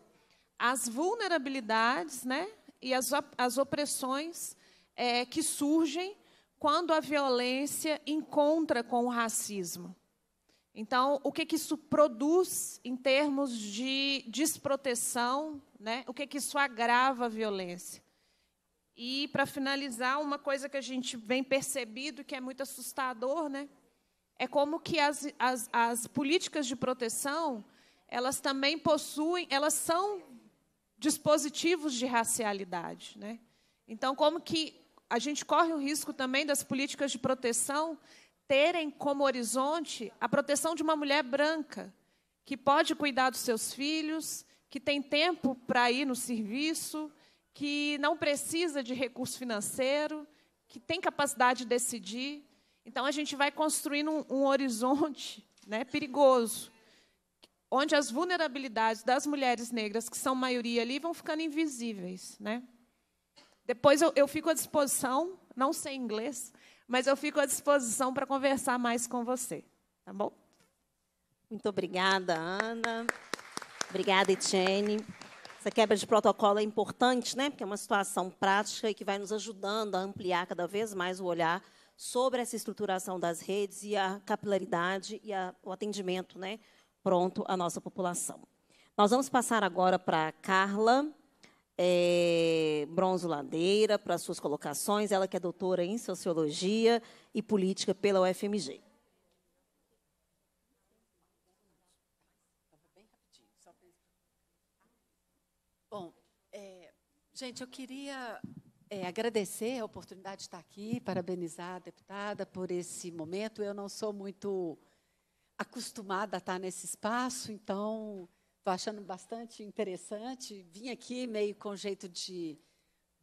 B: as vulnerabilidades né, e as, as opressões é, que surgem quando a violência encontra com o racismo. Então, o que, que isso produz em termos de desproteção, né? o que, que isso agrava a violência? E, para finalizar, uma coisa que a gente vem percebido que é muito assustador, né? é como que as, as, as políticas de proteção, elas também possuem, elas são dispositivos de racialidade. Né? Então, como que a gente corre o risco também das políticas de proteção terem como horizonte a proteção de uma mulher branca, que pode cuidar dos seus filhos, que tem tempo para ir no serviço, que não precisa de recurso financeiro, que tem capacidade de decidir. Então, a gente vai construindo um, um horizonte né, perigoso, onde as vulnerabilidades das mulheres negras, que são maioria ali, vão ficando invisíveis. Né? Depois eu, eu fico à disposição, não sei inglês, mas eu fico à disposição
A: para conversar mais com você. Tá bom? Muito obrigada, Ana. Obrigada, Etienne. Essa quebra de protocolo é importante, né? Porque é uma situação prática e que vai nos ajudando a ampliar cada vez mais o olhar sobre essa estruturação das redes e a capilaridade e a, o atendimento né, pronto à nossa população. Nós vamos passar agora para a Carla é, Bronzo Ladeira, para suas colocações. Ela que é doutora em Sociologia e Política pela UFMG.
E: Bom, é, gente, eu queria é, agradecer a oportunidade de estar aqui, parabenizar a deputada por esse momento. Eu não sou muito acostumada a estar nesse espaço, então estou achando bastante interessante. Vim aqui meio com jeito de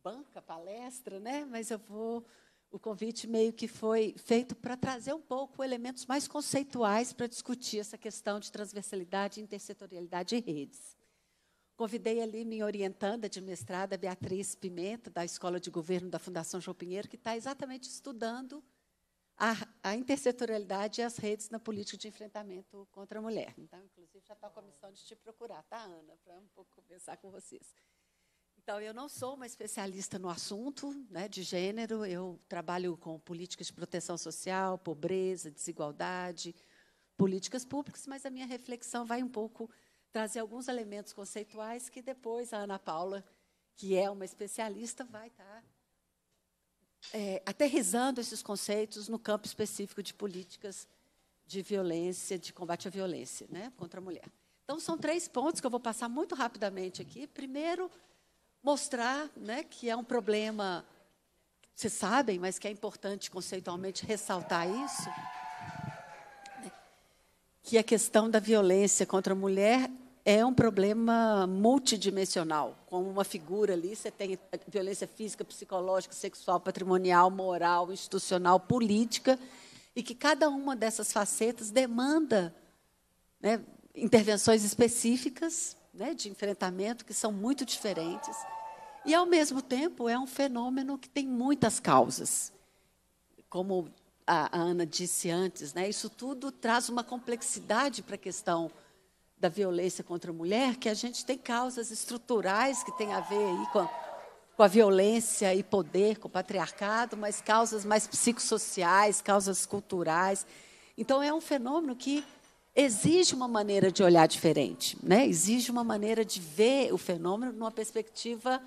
E: banca, palestra, né? mas eu vou. O convite meio que foi feito para trazer um pouco elementos mais conceituais para discutir essa questão de transversalidade, intersetorialidade e redes. Convidei ali minha orientanda de mestrada, Beatriz Pimenta, da Escola de Governo da Fundação João Pinheiro, que está exatamente estudando a, a, intersetorialidade e as redes na política de enfrentamento contra a mulher. Então, inclusive, já está com a missão de te procurar, tá, Ana, para um pouco conversar com vocês. Então, eu não sou uma especialista no assunto né, de gênero, eu trabalho com políticas de proteção social, pobreza, desigualdade, políticas públicas, mas a minha reflexão vai um pouco trazer alguns elementos conceituais que depois a Ana Paula, que é uma especialista, vai estar tá, é, aterrizando esses conceitos no campo específico de políticas de violência, de combate à violência né, contra a mulher. Então, são três pontos que eu vou passar muito rapidamente aqui. Primeiro, mostrar né, que é um problema, vocês sabem, mas que é importante conceitualmente ressaltar isso, né, que a questão da violência contra a mulher é um problema multidimensional. Como uma figura ali, você tem violência física, psicológica, sexual, patrimonial, moral, institucional, política, e que cada uma dessas facetas demanda né, intervenções específicas né, de enfrentamento que são muito diferentes. E, ao mesmo tempo, é um fenômeno que tem muitas causas. Como a Ana disse antes, né, isso tudo traz uma complexidade para a questão da violência contra a mulher, que a gente tem causas estruturais que tem a ver aí com a, com a violência e poder, com o patriarcado, mas causas mais psicossociais, causas culturais. Então, é um fenômeno que exige uma maneira de olhar diferente, né? exige uma maneira de ver o fenômeno numa perspectiva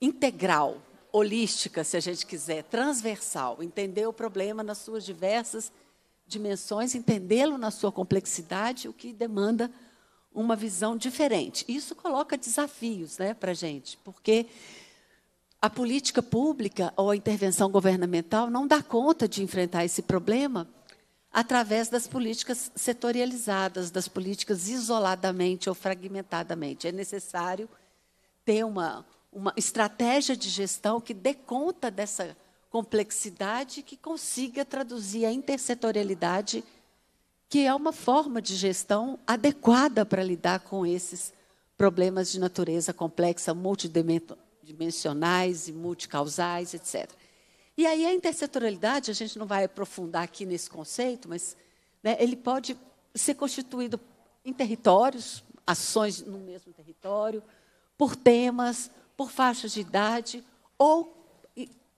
E: integral, holística, se a gente quiser, transversal, entender o problema nas suas diversas dimensões, entendê-lo na sua complexidade, o que demanda uma visão diferente. Isso coloca desafios né, para a gente, porque a política pública ou a intervenção governamental não dá conta de enfrentar esse problema através das políticas setorializadas, das políticas isoladamente ou fragmentadamente. É necessário ter uma, uma estratégia de gestão que dê conta dessa complexidade que consiga traduzir a intersetorialidade que é uma forma de gestão adequada para lidar com esses problemas de natureza complexa, multidimensionais e multicausais, etc. E aí a intersetorialidade, a gente não vai aprofundar aqui nesse conceito, mas né, ele pode ser constituído em territórios, ações no mesmo território, por temas, por faixas de idade, ou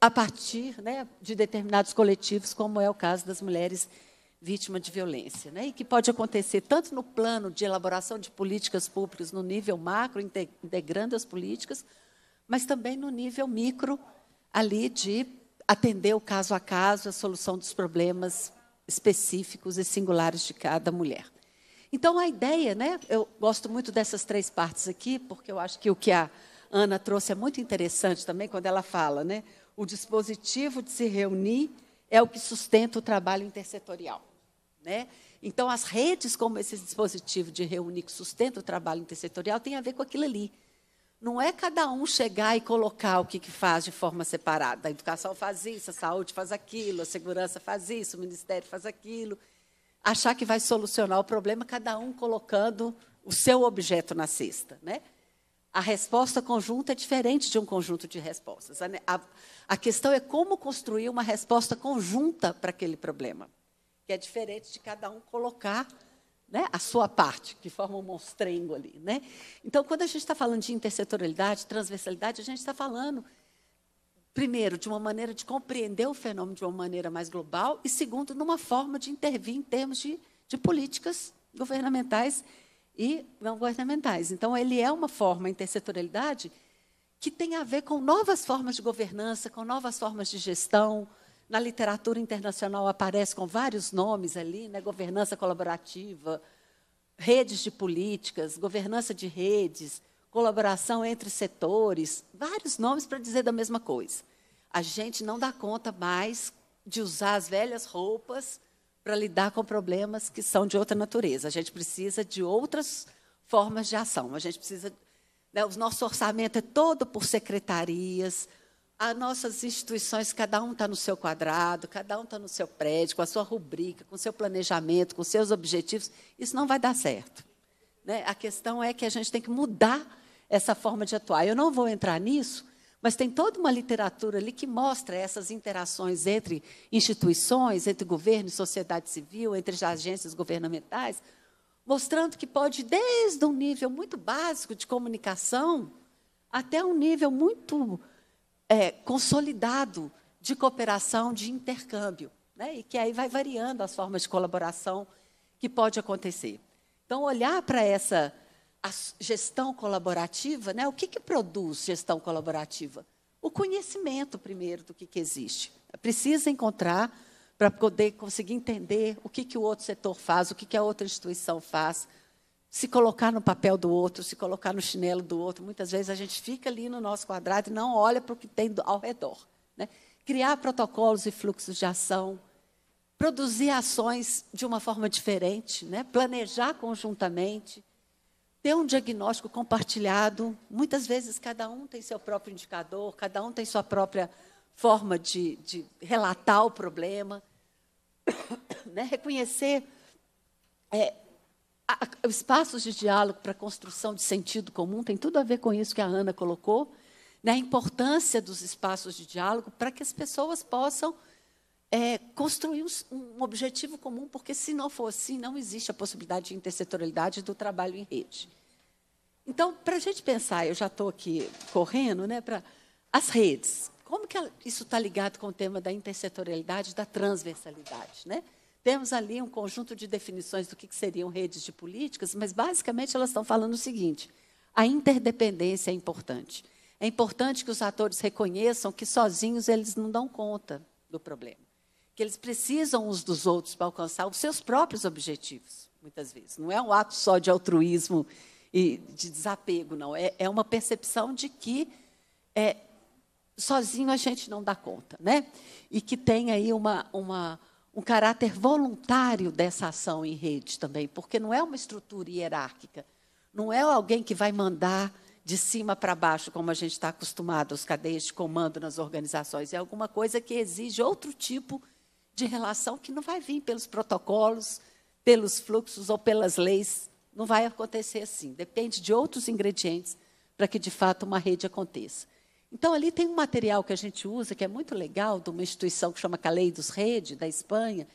E: a partir né, de determinados coletivos, como é o caso das mulheres vítima de violência, né? e que pode acontecer tanto no plano de elaboração de políticas públicas no nível macro, integrando as políticas, mas também no nível micro, ali de atender o caso a caso, a solução dos problemas específicos e singulares de cada mulher. Então, a ideia, né? eu gosto muito dessas três partes aqui, porque eu acho que o que a Ana trouxe é muito interessante também, quando ela fala, né? o dispositivo de se reunir é o que sustenta o trabalho intersetorial. Né? Então, as redes, como esse dispositivo de reunir que sustenta o trabalho intersetorial, tem a ver com aquilo ali. Não é cada um chegar e colocar o que, que faz de forma separada. A educação faz isso, a saúde faz aquilo, a segurança faz isso, o ministério faz aquilo. Achar que vai solucionar o problema, cada um colocando o seu objeto na cesta. Né? A resposta conjunta é diferente de um conjunto de respostas. a, a, a questão é como construir uma resposta conjunta para aquele problema que é diferente de cada um colocar né, a sua parte, que forma um monstrengo ali. Né? Então, quando a gente está falando de intersetorialidade, transversalidade, a gente está falando, primeiro, de uma maneira de compreender o fenômeno de uma maneira mais global, e, segundo, numa forma de intervir em termos de, de políticas governamentais e não governamentais. Então, ele é uma forma, a intersetorialidade, que tem a ver com novas formas de governança, com novas formas de gestão, na literatura internacional aparece com vários nomes ali, né? governança colaborativa, redes de políticas, governança de redes, colaboração entre setores, vários nomes para dizer da mesma coisa. A gente não dá conta mais de usar as velhas roupas para lidar com problemas que são de outra natureza. A gente precisa de outras formas de ação. A gente precisa. Né, o nosso orçamento é todo por secretarias, as nossas instituições, cada um está no seu quadrado, cada um está no seu prédio, com a sua rubrica, com o seu planejamento, com seus objetivos, isso não vai dar certo. Né? A questão é que a gente tem que mudar essa forma de atuar. Eu não vou entrar nisso, mas tem toda uma literatura ali que mostra essas interações entre instituições, entre governo e sociedade civil, entre as agências governamentais, mostrando que pode, desde um nível muito básico de comunicação até um nível muito é, consolidado de cooperação, de intercâmbio, né? e que aí vai variando as formas de colaboração que pode acontecer. Então, olhar para essa gestão colaborativa, né? o que, que produz gestão colaborativa? O conhecimento, primeiro, do que, que existe. É Precisa encontrar para poder conseguir entender o que, que o outro setor faz, o que, que a outra instituição faz, se colocar no papel do outro, se colocar no chinelo do outro. Muitas vezes a gente fica ali no nosso quadrado e não olha para o que tem ao redor. Né? Criar protocolos e fluxos de ação, produzir ações de uma forma diferente, né? planejar conjuntamente, ter um diagnóstico compartilhado. Muitas vezes cada um tem seu próprio indicador, cada um tem sua própria forma de, de relatar o problema. [coughs] né? Reconhecer é, espaços de diálogo para construção de sentido comum tem tudo a ver com isso que a Ana colocou, né? a importância dos espaços de diálogo para que as pessoas possam é, construir um, um, objetivo comum, porque se não for assim, não existe a possibilidade de intersetorialidade do trabalho em rede. Então, para a gente pensar, eu já estou aqui correndo, né, para as redes. Como que isso está ligado com o tema da intersetorialidade, da transversalidade, né? Temos ali um conjunto de definições do que, seriam redes de políticas, mas basicamente elas estão falando o seguinte: a interdependência é importante. É importante que os atores reconheçam que sozinhos eles não dão conta do problema, que eles precisam uns dos outros para alcançar os seus próprios objetivos, muitas vezes. Não é um ato só de altruísmo e de desapego, não. É, é uma percepção de que é, sozinho a gente não dá conta, né? E que tem aí uma, uma o caráter voluntário dessa ação em rede também, porque não é uma estrutura hierárquica, não é alguém que vai mandar de cima para baixo, como a gente está acostumado às cadeias de comando nas organizações, é alguma coisa que exige outro tipo de relação que não vai vir pelos protocolos, pelos fluxos ou pelas leis, não vai acontecer assim, depende de outros ingredientes para que de fato uma rede aconteça. Então, ali tem um material que a gente usa, que é muito legal, de uma instituição que chama Caleidos Rede, da Espanha,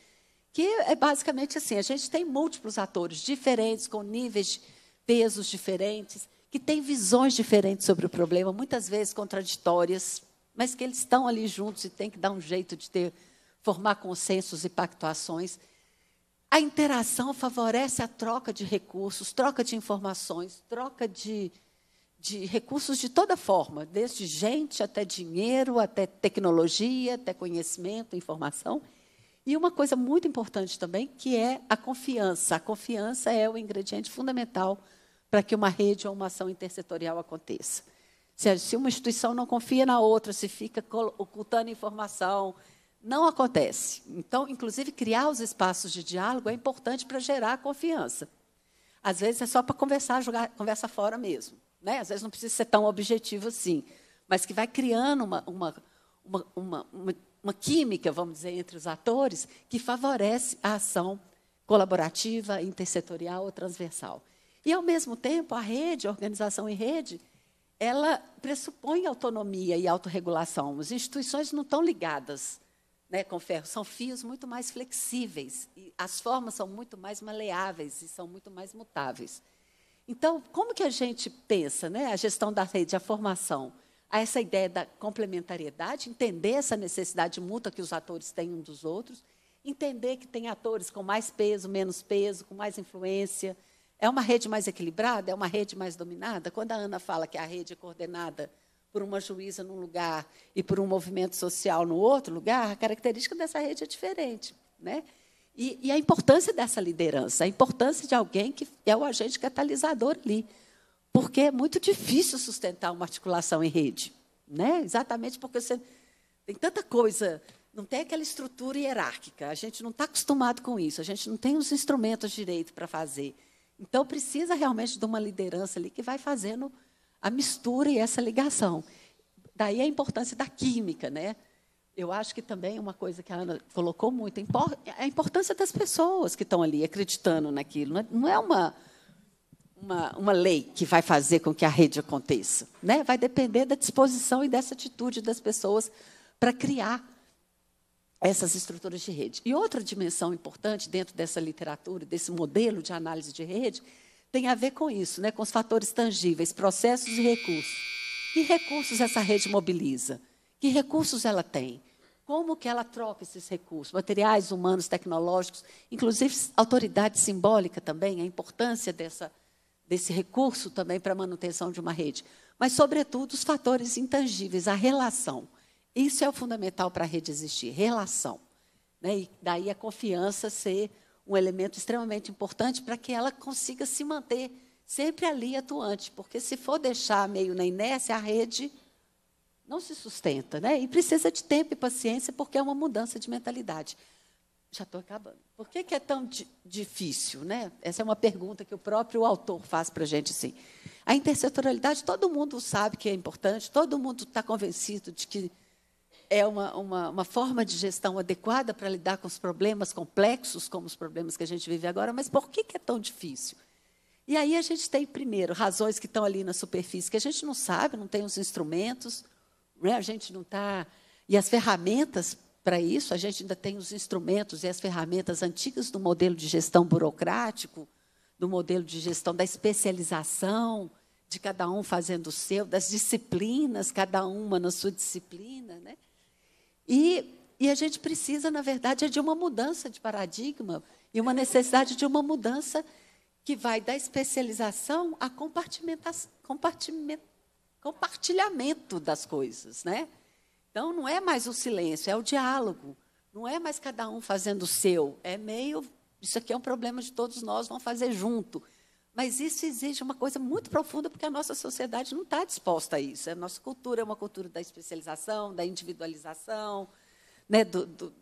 E: que é basicamente assim: a gente tem múltiplos atores diferentes, com níveis, de pesos diferentes, que têm visões diferentes sobre o problema, muitas vezes contraditórias, mas que eles estão ali juntos e tem que dar um jeito de ter, formar consensos e pactuações. A interação favorece a troca de recursos, troca de informações, troca de de recursos de toda forma, desde gente até dinheiro, até tecnologia, até conhecimento, informação. E uma coisa muito importante também, que é a confiança. A confiança é o ingrediente fundamental para que uma rede ou uma ação intersetorial aconteça. Se uma instituição não confia na outra, se fica ocultando informação, não acontece. Então, inclusive, criar os espaços de diálogo é importante para gerar confiança. Às vezes é só para conversar, jogar conversa fora mesmo né? às vezes não precisa ser tão objetivo assim, mas que vai criando uma, uma, uma, uma, uma química, vamos dizer, entre os atores, que favorece a ação colaborativa, intersetorial ou transversal. E, ao mesmo tempo, a rede, a organização em rede, ela pressupõe autonomia e autorregulação. As instituições não estão ligadas né, com ferro, são fios muito mais flexíveis, as formas são muito mais maleáveis e são muito mais mutáveis. Então, como que a gente pensa, né, a gestão da rede, a formação? A essa ideia da complementariedade, entender essa necessidade mútua que os atores têm um dos outros, entender que tem atores com mais peso, menos peso, com mais influência. É uma rede mais equilibrada? É uma rede mais dominada? Quando a Ana fala que a rede é coordenada por uma juíza num lugar e por um movimento social no outro lugar, a característica dessa rede é diferente. Né? E, e a importância dessa liderança, a importância de alguém que é o agente catalisador ali. Porque é muito difícil sustentar uma articulação em rede. Né? Exatamente porque você tem tanta coisa, não tem aquela estrutura hierárquica. A gente não está acostumado com isso, a gente não tem os instrumentos direito para fazer. Então, precisa realmente de uma liderança ali que vai fazendo a mistura e essa ligação. Daí a importância da química, né? Eu acho que também é uma coisa que a Ana colocou muito, a importância das pessoas que estão ali acreditando naquilo. É, não é uma, uma, uma lei que vai fazer com que a rede aconteça. Né? Vai depender da disposição e dessa atitude das pessoas para criar essas estruturas de rede. E outra dimensão importante dentro dessa literatura, desse modelo de análise de rede, tem a ver com isso, né? com os fatores tangíveis, processos e recursos. Que recursos essa rede mobiliza? Que recursos ela tem? Como que ela troca esses recursos, materiais, humanos, tecnológicos, inclusive autoridade simbólica também, a importância dessa, desse recurso também para a manutenção de uma rede. Mas, sobretudo, os fatores intangíveis, a relação. Isso é o fundamental para a rede existir, relação. Né? E daí a confiança ser um elemento extremamente importante para que ela consiga se manter sempre ali atuante, porque se for deixar meio na inércia, a rede não se sustenta, né? E precisa de tempo e paciência porque é uma mudança de mentalidade. Já estou acabando. Por que, que é tão di difícil, né? Essa é uma pergunta que o próprio autor faz para a gente, sim. A intersetorialidade, todo mundo sabe que é importante, todo mundo está convencido de que é uma, uma, uma forma de gestão adequada para lidar com os problemas complexos, como os problemas que a gente vive agora, mas por que, que é tão difícil? E aí a gente tem, primeiro, razões que estão ali na superfície, que a gente não sabe, não tem os instrumentos, né? A gente não está. E as ferramentas para isso, a gente ainda tem os instrumentos e as ferramentas antigas do modelo de gestão burocrático, do modelo de gestão da especialização, de cada um fazendo o seu, das disciplinas, cada uma na sua disciplina. Né? E, e a gente precisa, na verdade, é de uma mudança de paradigma e uma necessidade de uma mudança que vai da especialização à compartimentação compartilhamento das coisas, né? Então não é mais o silêncio, é o diálogo. Não é mais cada um fazendo o seu, é meio isso aqui é um problema de todos nós, vamos fazer junto. Mas isso exige uma coisa muito profunda, porque a nossa sociedade não está disposta a isso. A nossa cultura é uma cultura da especialização, da individualização, né, do, do,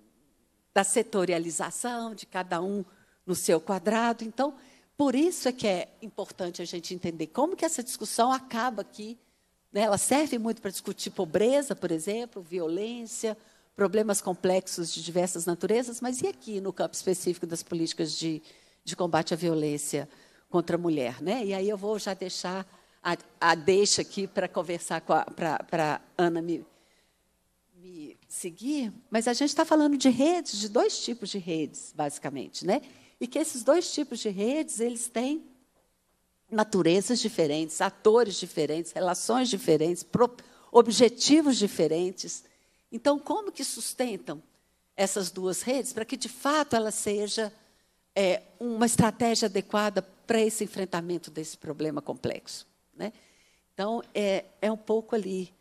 E: da setorialização, de cada um no seu quadrado. Então, por isso é que é importante a gente entender como que essa discussão acaba aqui né? Ela serve muito para discutir pobreza, por exemplo, violência, problemas complexos de diversas naturezas, mas e aqui no campo específico das políticas de, de combate à violência contra a mulher? Né? E aí eu vou já deixar a, a deixa aqui para conversar com para Ana me, me seguir, mas a gente está falando de redes, de dois tipos de redes, basicamente, né? E que esses dois tipos de redes, eles têm naturezas diferentes, atores diferentes, relações diferentes, objetivos diferentes. Então, como que sustentam essas duas redes para que, de fato, ela seja é, uma estratégia adequada para esse enfrentamento desse problema complexo? Né? Então, é, é um pouco ali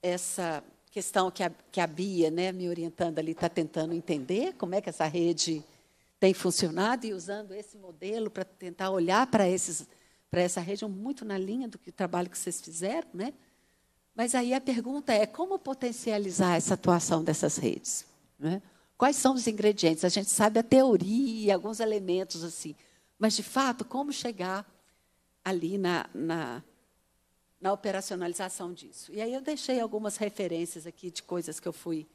E: essa questão que a, que a Bia, né, me orientando ali, está tentando entender como é que essa rede tem funcionado e usando esse modelo para tentar olhar para esses para essa região, muito na linha do que, trabalho que vocês fizeram, né? Mas aí a pergunta é como potencializar essa atuação dessas redes? Né? Quais são os ingredientes? A gente sabe a teoria, alguns elementos assim, mas de fato como chegar ali na, na, na operacionalização disso? E aí eu deixei algumas referências aqui de coisas que eu fui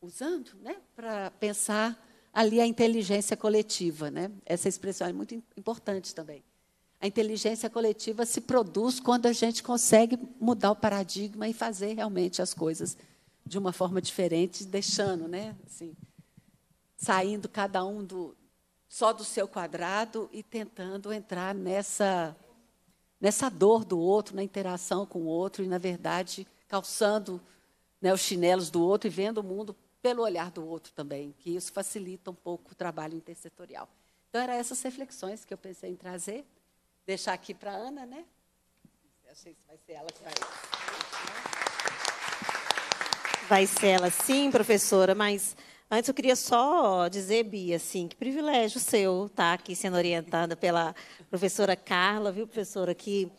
E: usando, né, para pensar ali a inteligência coletiva, né? Essa expressão é muito importante também. A inteligência coletiva se produz quando a gente consegue mudar o paradigma e fazer realmente as coisas de uma forma diferente, deixando, né, assim, saindo cada um do só do seu quadrado e tentando entrar nessa nessa dor do outro, na interação com o outro e na verdade calçando né, os chinelos do outro e vendo o mundo pelo olhar do outro também, que isso facilita um pouco o trabalho intersetorial. Então, eram essas reflexões que eu pensei em trazer deixar aqui para a Ana, né? Achei que vai ser ela que vai.
A: Vai ser ela, sim, professora, mas antes eu queria só dizer, Bia, assim, que privilégio seu estar tá aqui sendo orientada pela professora Carla, viu, professora, que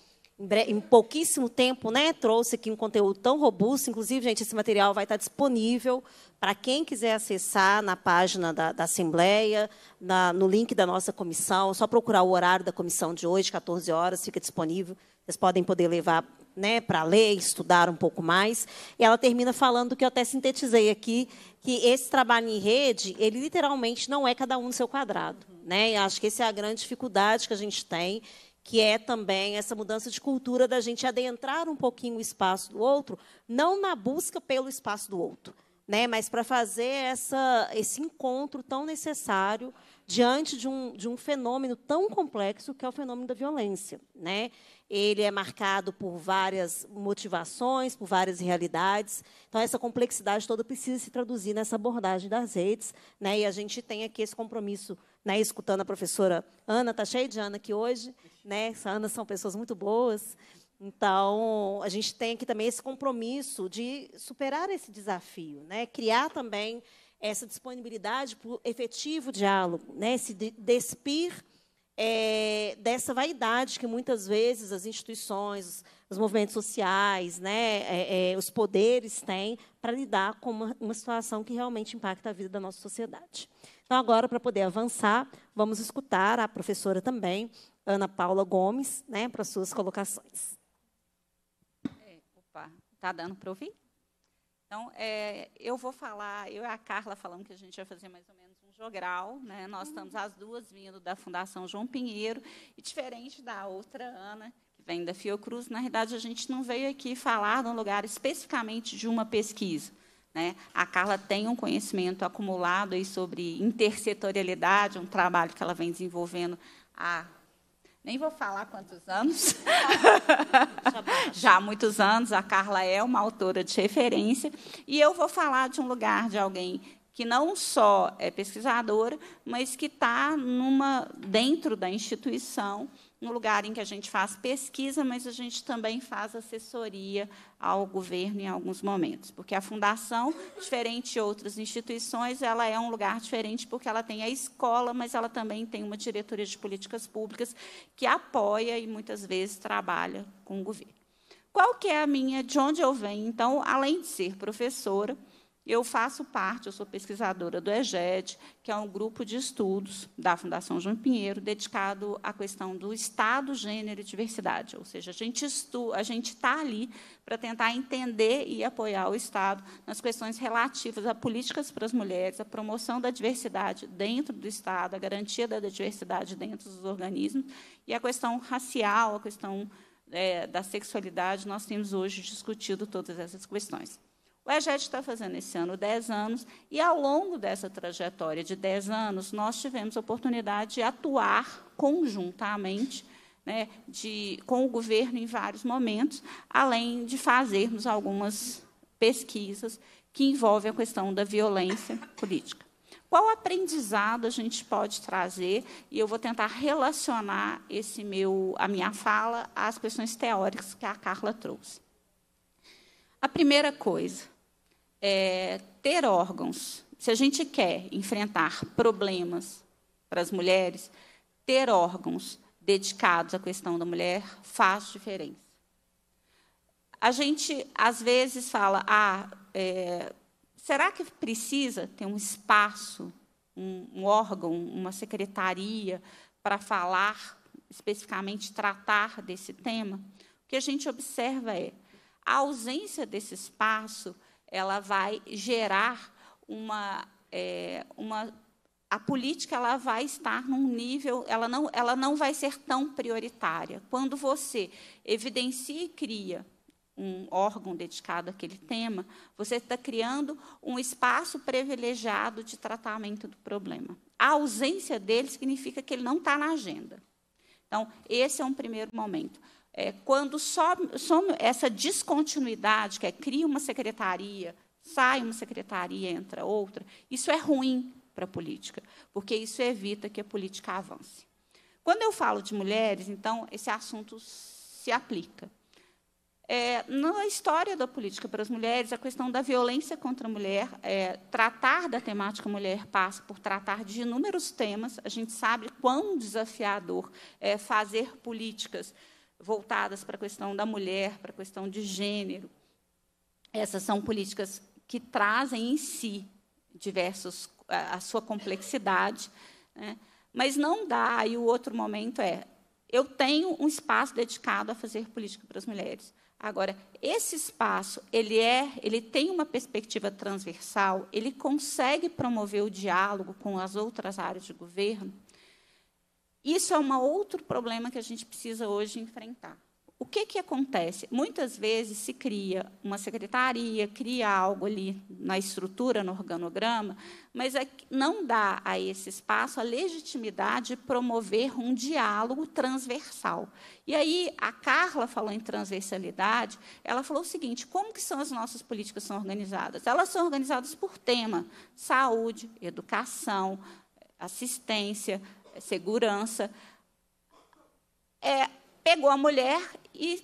A: em pouquíssimo tempo, né, trouxe aqui um conteúdo tão robusto. Inclusive, gente, esse material vai estar disponível para quem quiser acessar na página da, da Assembleia, na, no link da nossa comissão. É só procurar o horário da comissão de hoje, 14 horas, fica disponível. Vocês podem poder levar né, para ler, estudar um pouco mais. E ela termina falando que eu até sintetizei aqui, que esse trabalho em rede, ele literalmente não é cada um no seu quadrado. Né? E acho que essa é a grande dificuldade que a gente tem que é também essa mudança de cultura da gente adentrar um pouquinho o espaço do outro, não na busca pelo espaço do outro, né, mas para fazer essa, esse encontro tão necessário diante de um, de um fenômeno tão complexo que é o fenômeno da violência. Né? Ele é marcado por várias motivações, por várias realidades. Então, essa complexidade toda precisa se traduzir nessa abordagem das redes. Né? E a gente tem aqui esse compromisso, né, escutando a professora Ana, está cheia de Ana aqui hoje né? Ana são pessoas muito boas. Então, a gente tem aqui também esse compromisso de superar esse desafio, né? Criar também essa disponibilidade para o efetivo diálogo, né? Se despir é, dessa vaidade que muitas vezes as instituições, os movimentos sociais, né, é, é, os poderes têm para lidar com uma, uma, situação que realmente impacta a vida da nossa sociedade. Então, agora, para poder avançar, vamos escutar a professora também, Ana Paula Gomes, né, para suas colocações.
D: É, opa, está dando para ouvir? Então, é, eu vou falar, eu e a Carla falamos que a gente vai fazer mais ou menos um jogral, né? Nós estamos as duas vindo da Fundação João Pinheiro, e diferente da outra Ana, que vem da Fiocruz, na realidade a gente não veio aqui falar de um lugar especificamente de uma pesquisa. Né? A Carla tem um conhecimento acumulado aí sobre intersetorialidade, um trabalho que ela vem desenvolvendo há nem vou falar quantos anos. Tá tá Já há muitos anos, a Carla é uma autora de referência. E eu vou falar de um lugar de alguém que não só é pesquisadora, mas que está numa dentro da instituição um lugar em que a gente faz pesquisa, mas a gente também faz assessoria ao governo em alguns momentos, porque a fundação, diferente de outras instituições, ela é um lugar diferente porque ela tem a escola, mas ela também tem uma diretoria de políticas públicas que apoia e muitas vezes trabalha com o governo. Qual que é a minha, de onde eu venho? Então, além de ser professora, eu faço parte, eu sou pesquisadora do EGED, que é um grupo de estudos da Fundação João Pinheiro dedicado à questão do Estado, gênero e diversidade. Ou seja, a gente está tá ali para tentar entender e apoiar o Estado nas questões relativas a políticas para as mulheres, a promoção da diversidade dentro do Estado, a garantia da diversidade dentro dos organismos e a questão racial, a questão é, da sexualidade. Nós temos hoje discutido todas essas questões. O EGED está fazendo esse ano 10 anos, e ao longo dessa trajetória de 10 anos, nós tivemos a oportunidade de atuar conjuntamente né, de, com o governo em vários momentos, além de fazermos algumas pesquisas que envolvem a questão da violência política. Qual aprendizado a gente pode trazer? E eu vou tentar relacionar esse meu, a minha fala às questões teóricas que a Carla trouxe. A primeira coisa, é, ter órgãos, se a gente quer enfrentar problemas para as mulheres, ter órgãos dedicados à questão da mulher faz diferença. A gente, às vezes, fala: ah, é, será que precisa ter um espaço, um, um órgão, uma secretaria para falar, especificamente tratar desse tema? O que a gente observa é a ausência desse espaço ela vai gerar uma, é, uma a política ela vai estar num nível, ela não, ela não vai ser tão prioritária. Quando você evidencia e cria um órgão dedicado àquele tema, você está criando um espaço privilegiado de tratamento do problema. A ausência dele significa que ele não está na agenda. Então, esse é um primeiro momento. É, quando some, essa descontinuidade, que é cria uma secretaria, sai uma secretaria, entra outra, isso é ruim para a política, porque isso evita que a política avance. Quando eu falo de mulheres, então, esse assunto se aplica. É, na história da política para as mulheres, a questão da violência contra a mulher, é, tratar da temática mulher passa por tratar de inúmeros temas. A gente sabe quão desafiador é fazer políticas voltadas para a questão da mulher, para a questão de gênero. Essas são políticas que trazem em si diversos a, a sua complexidade, né? mas não dá. E o outro momento é, eu tenho um espaço dedicado a fazer política para as mulheres. Agora, esse espaço, ele é, ele tem uma perspectiva transversal, ele consegue promover o diálogo com as outras áreas de governo. Isso é um outro problema que a gente precisa hoje enfrentar. O que, que acontece? Muitas vezes se cria uma secretaria, cria algo ali na estrutura, no organograma, mas é não dá a esse espaço a legitimidade de promover um diálogo transversal. E aí a Carla falou em transversalidade, ela falou o seguinte: como que são as nossas políticas são organizadas? Elas são organizadas por tema: saúde, educação, assistência, é segurança. É, pegou a mulher e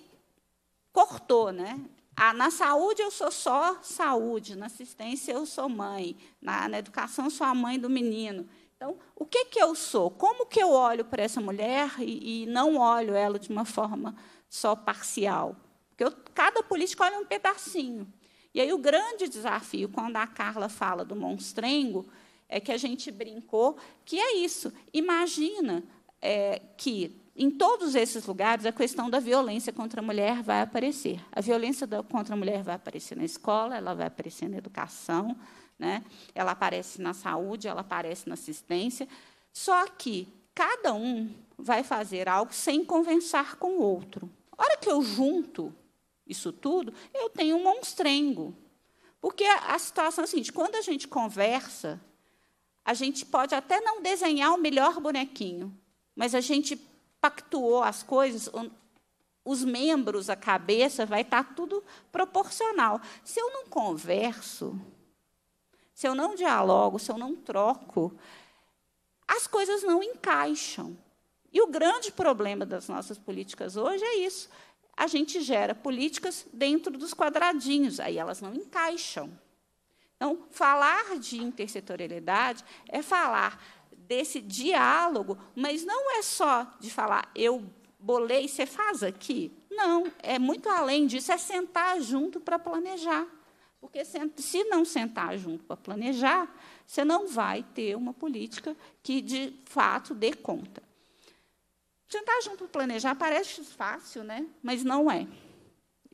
D: cortou, né? Ah, na saúde eu sou só saúde, na assistência eu sou mãe, na, na educação eu sou a mãe do menino. Então, o que, que eu sou? Como que eu olho para essa mulher e, e, não olho ela de uma forma só parcial? Porque eu, cada político olha um pedacinho. E aí o grande desafio, quando a Carla fala do monstrengo, é que a gente brincou, que é isso. Imagina é, que em todos esses lugares a questão da violência contra a mulher vai aparecer. A violência da, contra a mulher vai aparecer na escola, ela vai aparecer na educação, né? ela aparece na saúde, ela aparece na assistência. Só que cada um vai fazer algo sem conversar com o outro. A hora que eu junto isso tudo, eu tenho um monstrengo. Porque a situação é a seguinte: quando a gente conversa a gente pode até não desenhar o melhor bonequinho, mas a gente pactuou as coisas, os membros, a cabeça, vai estar tá tudo proporcional. Se eu não converso, se eu não dialogo, se eu não troco, as coisas não encaixam. E o grande problema das nossas políticas hoje é isso. A gente gera políticas dentro dos quadradinhos, aí elas não encaixam. Então, falar de intersetorialidade é falar desse diálogo, mas não é só de falar eu bolei, você faz aqui. Não, é muito além disso, é sentar junto para planejar. Porque se não sentar junto para planejar, você não vai ter uma política que, de fato, dê conta. Sentar junto para planejar parece fácil, né? mas não é.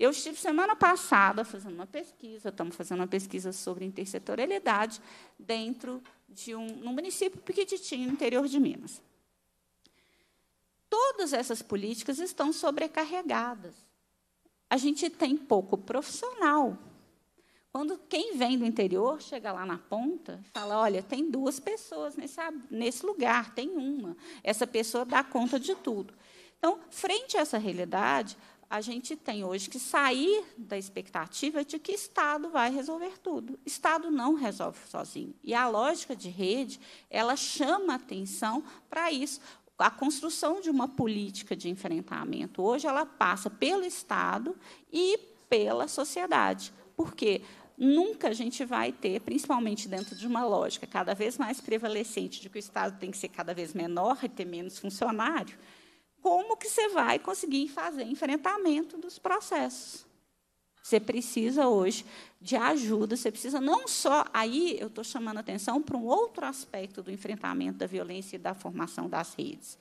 D: Eu estive semana passada fazendo uma pesquisa, estamos fazendo uma pesquisa sobre intersetorialidade dentro de um município pequitinho no interior de Minas. Todas essas políticas estão sobrecarregadas. A gente tem pouco profissional. Quando quem vem do interior chega lá na ponta, fala: olha, tem duas pessoas nesse, nesse lugar, tem uma. Essa pessoa dá conta de tudo. Então, frente a essa realidade, a gente tem hoje que sair da expectativa de que Estado vai resolver tudo. Estado não resolve sozinho. E a lógica de rede, ela chama atenção para isso. A construção de uma política de enfrentamento hoje ela passa pelo Estado e pela sociedade. Por quê? nunca a gente vai ter, principalmente dentro de uma lógica cada vez mais prevalecente de que o Estado tem que ser cada vez menor e ter menos funcionário, como que você vai conseguir fazer enfrentamento dos processos? Você precisa hoje de ajuda, você precisa não só. Aí eu estou chamando atenção para um outro aspecto do enfrentamento da violência e da formação das redes.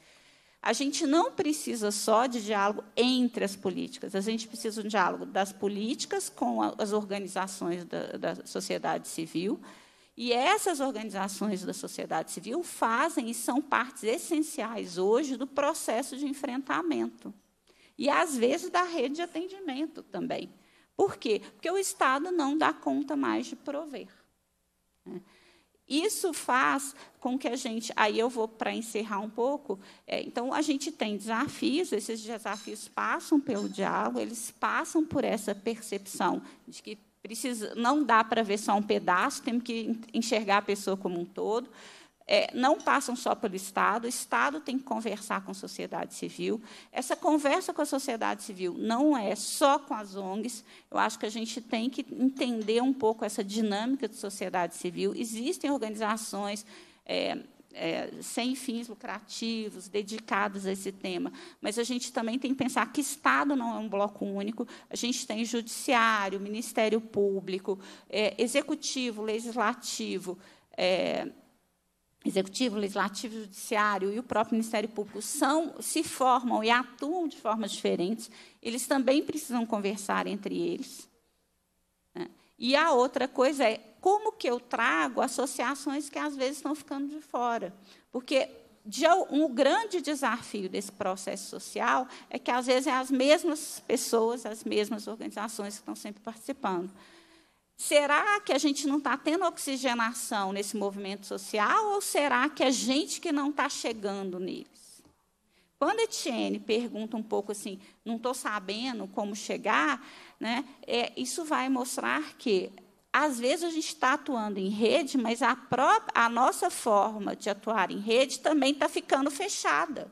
D: A gente não precisa só de diálogo entre as políticas, a gente precisa de um diálogo das políticas com as organizações da, da sociedade civil, e essas organizações da sociedade civil fazem e são partes essenciais hoje do processo de enfrentamento. E, às vezes, da rede de atendimento também. Por quê? Porque o Estado não dá conta mais de prover. Né? Isso faz com que a gente. Aí eu vou para encerrar um pouco. É, então, a gente tem desafios, esses desafios passam pelo diálogo, eles passam por essa percepção de que Precisa, não dá para ver só um pedaço, temos que enxergar a pessoa como um todo. É, não passam só pelo Estado, o Estado tem que conversar com a sociedade civil. Essa conversa com a sociedade civil não é só com as ONGs, eu acho que a gente tem que entender um pouco essa dinâmica de sociedade civil. Existem organizações. É, é, sem fins lucrativos, dedicados a esse tema. Mas a gente também tem que pensar que Estado não é um bloco único, a gente tem judiciário, Ministério Público, é, executivo, legislativo. É, executivo, legislativo, judiciário e o próprio Ministério Público são, se formam e atuam de formas diferentes, eles também precisam conversar entre eles. Né? E a outra coisa é como que eu trago associações que às vezes estão ficando de fora? Porque um grande desafio desse processo social é que às vezes é as mesmas pessoas, as mesmas organizações que estão sempre participando. Será que a gente não está tendo oxigenação nesse movimento social ou será que é gente que não está chegando neles? Quando a Etienne pergunta um pouco assim, não estou sabendo como chegar, né, é, isso vai mostrar que às vezes a gente está atuando em rede, mas a, própria, a nossa forma de atuar em rede também está ficando fechada.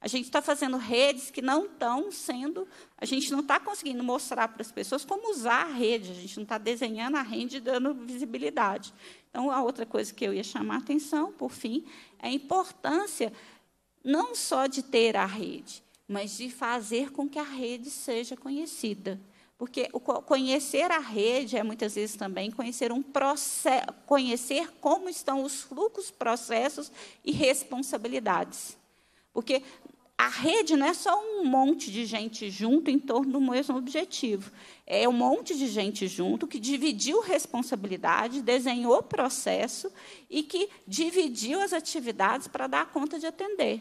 D: A gente está fazendo redes que não estão sendo. A gente não está conseguindo mostrar para as pessoas como usar a rede. A gente não está desenhando a rede e dando visibilidade. Então, a outra coisa que eu ia chamar a atenção, por fim, é a importância não só de ter a rede, mas de fazer com que a rede seja conhecida. Porque conhecer a rede é muitas vezes também conhecer um processo, conhecer como estão os fluxos, processos e responsabilidades. Porque a rede não é só um monte de gente junto em torno do mesmo objetivo. É um monte de gente junto que dividiu responsabilidade, desenhou processo e que dividiu as atividades para dar conta de atender.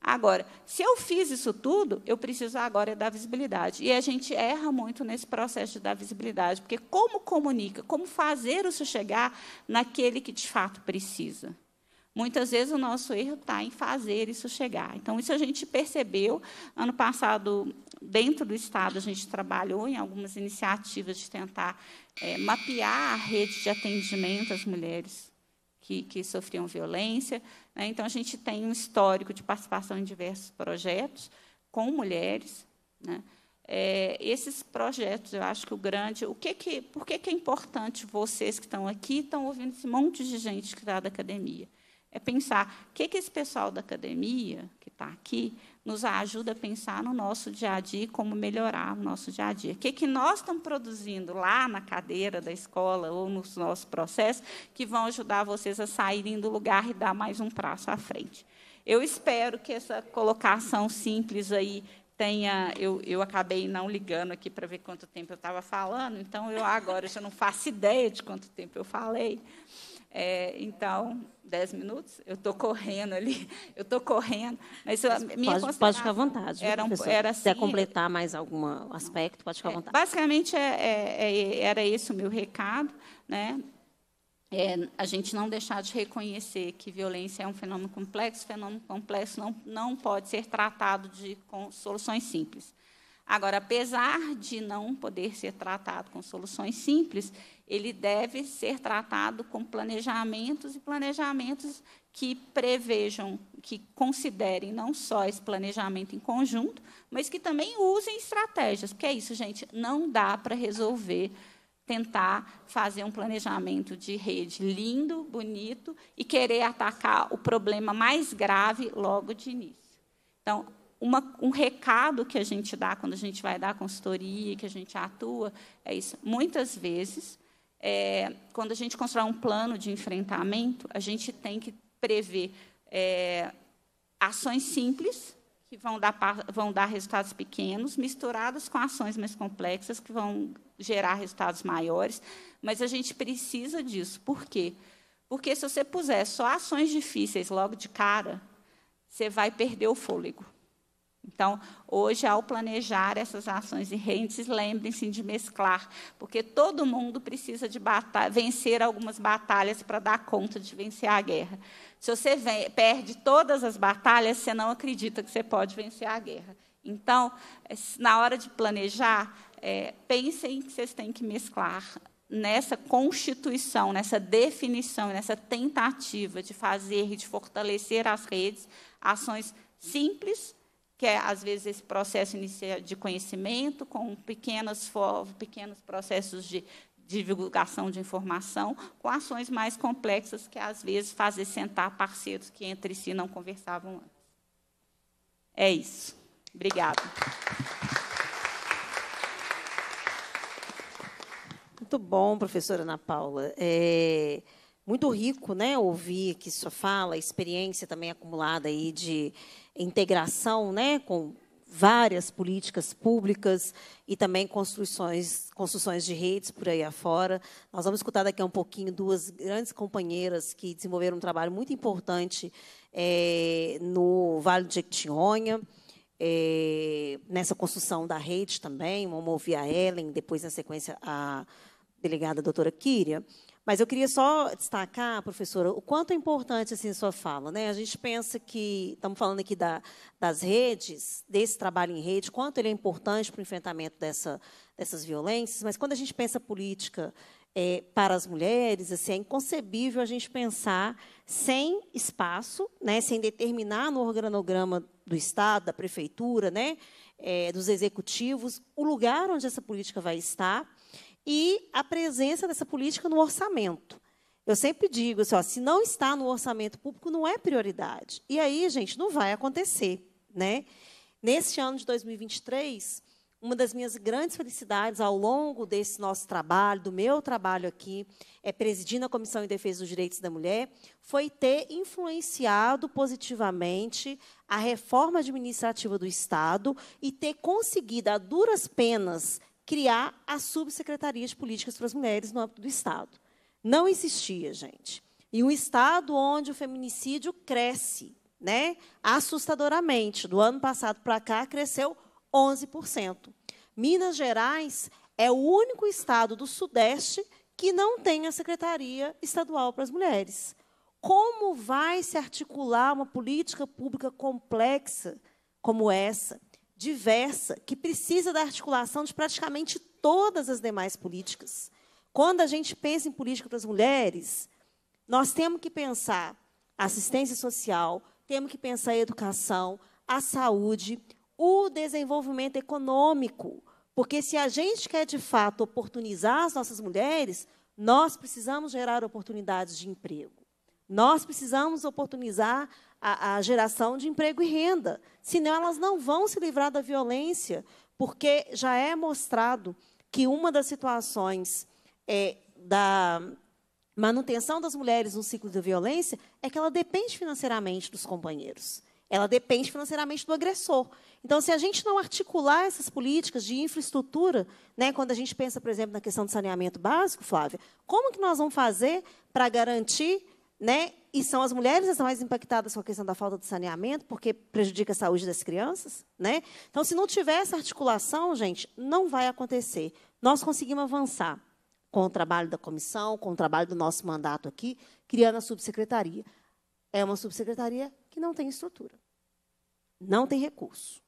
D: Agora, se eu fiz isso tudo, eu preciso agora é da dar visibilidade. E a gente erra muito nesse processo de dar visibilidade, porque como comunica, como fazer isso chegar naquele que de fato precisa? Muitas vezes o nosso erro está em fazer isso chegar. Então, isso a gente percebeu. Ano passado, dentro do Estado, a gente trabalhou em algumas iniciativas de tentar é, mapear a rede de atendimento às mulheres que, que sofriam violência né? Então, a gente tem um histórico de participação em diversos projetos com mulheres. Né? É, esses projetos, eu acho que o grande. O que que, por que, que é importante vocês que estão aqui estão ouvindo esse monte de gente que está da academia? É pensar o que, que esse pessoal da academia, que está aqui, nos ajuda a pensar no nosso dia a dia, como melhorar o nosso dia a dia. O que, que nós estamos produzindo lá na cadeira da escola ou nos nossos processos que vão ajudar vocês a saírem do lugar e dar mais um passo à frente. Eu espero que essa colocação simples aí tenha. Eu, eu acabei não ligando aqui para ver quanto tempo eu estava falando, então eu agora já não faço ideia de quanto tempo eu falei. É, então, dez minutos, eu estou correndo ali, [laughs] eu estou correndo. Mas minha pode, pode ficar à vontade. Era, um, era assim, Se quiser assim, completar
A: mais algum aspecto, pode ficar à é, vontade.
D: Basicamente, é, é, é, era esse o meu recado. Né? É, a gente não deixar de reconhecer que violência é um fenômeno complexo, fenômeno complexo não, não pode ser tratado de, com soluções simples. Agora, apesar de não poder ser tratado com soluções simples, ele deve ser tratado com planejamentos e planejamentos que prevejam, que considerem não só esse planejamento em conjunto, mas que também usem estratégias, porque é isso, gente, não dá para resolver tentar fazer um planejamento de rede lindo, bonito e querer atacar o problema mais grave logo de início. Então, uma, um recado que a gente dá quando a gente vai dar consultoria, que a gente atua, é isso. Muitas vezes, é, quando a gente constrói um plano de enfrentamento, a gente tem que prever é, ações simples, que vão dar, vão dar resultados pequenos, misturadas com ações mais complexas, que vão gerar resultados maiores. Mas a gente precisa disso. Por quê? Porque se você puser só ações difíceis logo de cara, você vai perder o fôlego. Então, hoje, ao planejar essas ações e redes, lembrem-se de mesclar, porque todo mundo precisa de vencer algumas batalhas para dar conta de vencer a guerra. Se você perde todas as batalhas, você não acredita que você pode vencer a guerra. Então, é, na hora de planejar, é, pensem que vocês têm que mesclar nessa constituição, nessa definição, nessa tentativa de fazer e de fortalecer as redes, ações simples, que é, às vezes, esse processo inicial de conhecimento, com pequenas, pequenos processos de, de divulgação de informação, com ações mais complexas que, às vezes, fazem sentar parceiros que entre si não conversavam antes. É isso. Obrigada.
A: Muito bom, professora Ana Paula. É muito rico, né? Ouvir que sua fala, experiência também acumulada aí de integração, né? Com várias políticas públicas e também construções, construções de redes por aí afora. Nós vamos escutar daqui a um pouquinho duas grandes companheiras que desenvolveram um trabalho muito importante é, no Vale de Jequitinhonha, é, nessa construção da rede também, vamos ouvir a Ellen, depois, na sequência, a delegada doutora Kíria. Mas eu queria só destacar, professora, o quanto é importante assim, sua fala. Né? A gente pensa que, estamos falando aqui da, das redes, desse trabalho em rede, quanto ele é importante para o enfrentamento dessa, dessas violências, mas quando a gente pensa política é, para as mulheres, assim, é inconcebível a gente pensar sem espaço, né, sem determinar no organograma do Estado, da prefeitura, né, é, dos executivos, o lugar onde essa política vai estar e a presença dessa política no orçamento. Eu sempre digo assim, ó, se não está no orçamento público, não é prioridade. E aí, gente, não vai acontecer. Né? Neste ano de 2023, uma das minhas grandes felicidades ao longo desse nosso trabalho, do meu trabalho aqui, é presidindo a Comissão em Defesa dos Direitos da Mulher, foi ter influenciado positivamente a reforma administrativa do Estado e ter conseguido, a duras penas, criar as subsecretarias de políticas para as mulheres no âmbito do Estado. Não existia, gente. E um Estado onde o feminicídio cresce, né? assustadoramente. Do ano passado para cá, cresceu 11%. Minas Gerais é o único estado do Sudeste que não tem a Secretaria Estadual para as Mulheres. Como vai se articular uma política pública complexa como essa, diversa, que precisa da articulação de praticamente todas as demais políticas. Quando a gente pensa em política para as mulheres, nós temos que pensar assistência social, temos que pensar a educação, a saúde, o desenvolvimento econômico. Porque se a gente quer, de fato, oportunizar as nossas mulheres, nós precisamos gerar oportunidades de emprego. Nós precisamos oportunizar a, a geração de emprego e renda. Senão, elas não vão se livrar da violência, porque já é mostrado que uma das situações é, da manutenção das mulheres no ciclo da violência é que ela depende financeiramente dos companheiros. Ela depende financeiramente do agressor. Então, se a gente não articular essas políticas de infraestrutura, né, quando a gente pensa, por exemplo, na questão do saneamento básico, Flávia, como que nós vamos fazer para garantir né? E são as mulheres as mais impactadas com a questão da falta de saneamento, porque prejudica a saúde das crianças, né? Então, se não tiver essa articulação, gente, não vai acontecer. Nós conseguimos avançar com o trabalho da comissão, com o trabalho do nosso mandato aqui, criando a subsecretaria. É uma subsecretaria que não tem estrutura, não tem recurso.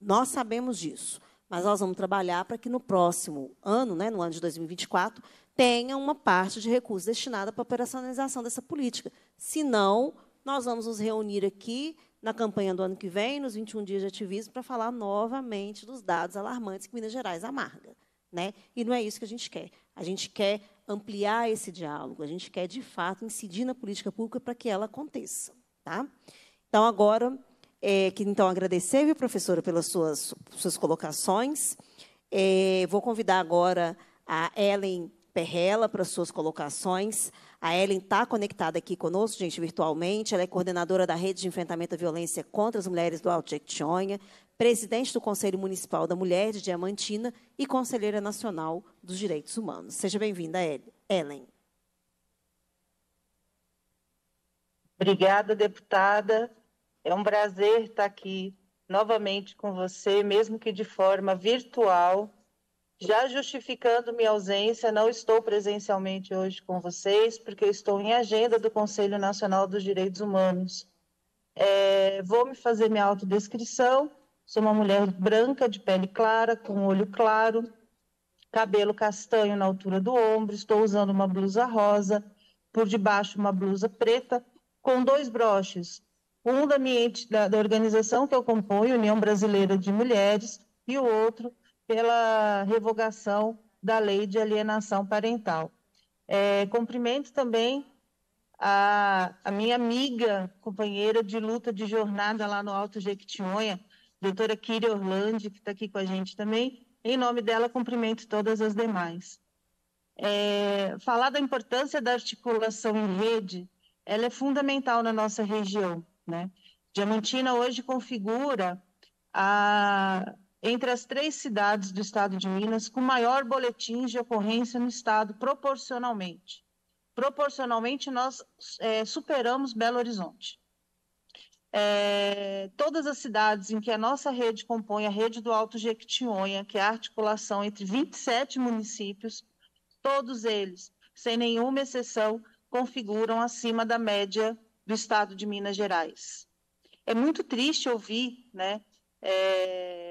A: Nós sabemos disso, mas nós vamos trabalhar para que no próximo ano, né, no ano de 2024, tenha uma parte de recursos destinada para a operacionalização dessa política. Senão, nós vamos nos reunir aqui na campanha do ano que vem, nos 21 dias de ativismo, para falar novamente dos dados alarmantes que Minas Gerais amarga. Né? E não é isso que a gente quer. A gente quer ampliar esse diálogo, a gente quer, de fato, incidir na política pública para que ela aconteça. Tá? Então, agora, é, que então agradecer, viu, professora, pelas suas, suas colocações. É, vou convidar agora a Ellen Perrela para suas colocações. A Ellen está conectada aqui conosco, gente, virtualmente. Ela é coordenadora da Rede de Enfrentamento à Violência contra as Mulheres do Alto Jequitinhonha, presidente do Conselho Municipal da Mulher de Diamantina e conselheira nacional dos direitos humanos. Seja bem-vinda, Ellen. Obrigada, deputada.
F: É um prazer estar aqui novamente com você, mesmo que de forma virtual, já justificando minha ausência, não estou presencialmente hoje com vocês, porque estou em agenda do Conselho Nacional dos Direitos Humanos. É, vou me fazer minha autodescrição. Sou uma mulher branca, de pele clara, com olho claro, cabelo castanho na altura do ombro, estou usando uma blusa rosa, por debaixo uma blusa preta, com dois broches, um da minha da, da organização que eu compõe, União Brasileira de Mulheres, e o outro pela revogação da lei de alienação parental. É, cumprimento também a, a, minha amiga, companheira de luta de jornada lá no Alto Jequitinhonha, doutora Kiri Orlandi, que está aqui com a gente também. Em nome dela, cumprimento todas as demais. É, falar da importância da articulação em rede, ela é fundamental na nossa região. Né? Diamantina hoje configura a, entre as três cidades do estado de Minas com maior boletim de ocorrência no estado, proporcionalmente. Proporcionalmente, nós é, superamos Belo Horizonte. É, todas as cidades em que a nossa rede compõe a rede do Alto Jequitinhonha, que é a articulação entre 27 municípios, todos eles, sem nenhuma exceção, configuram acima da média do estado de Minas Gerais. É muito triste ouvir né, é,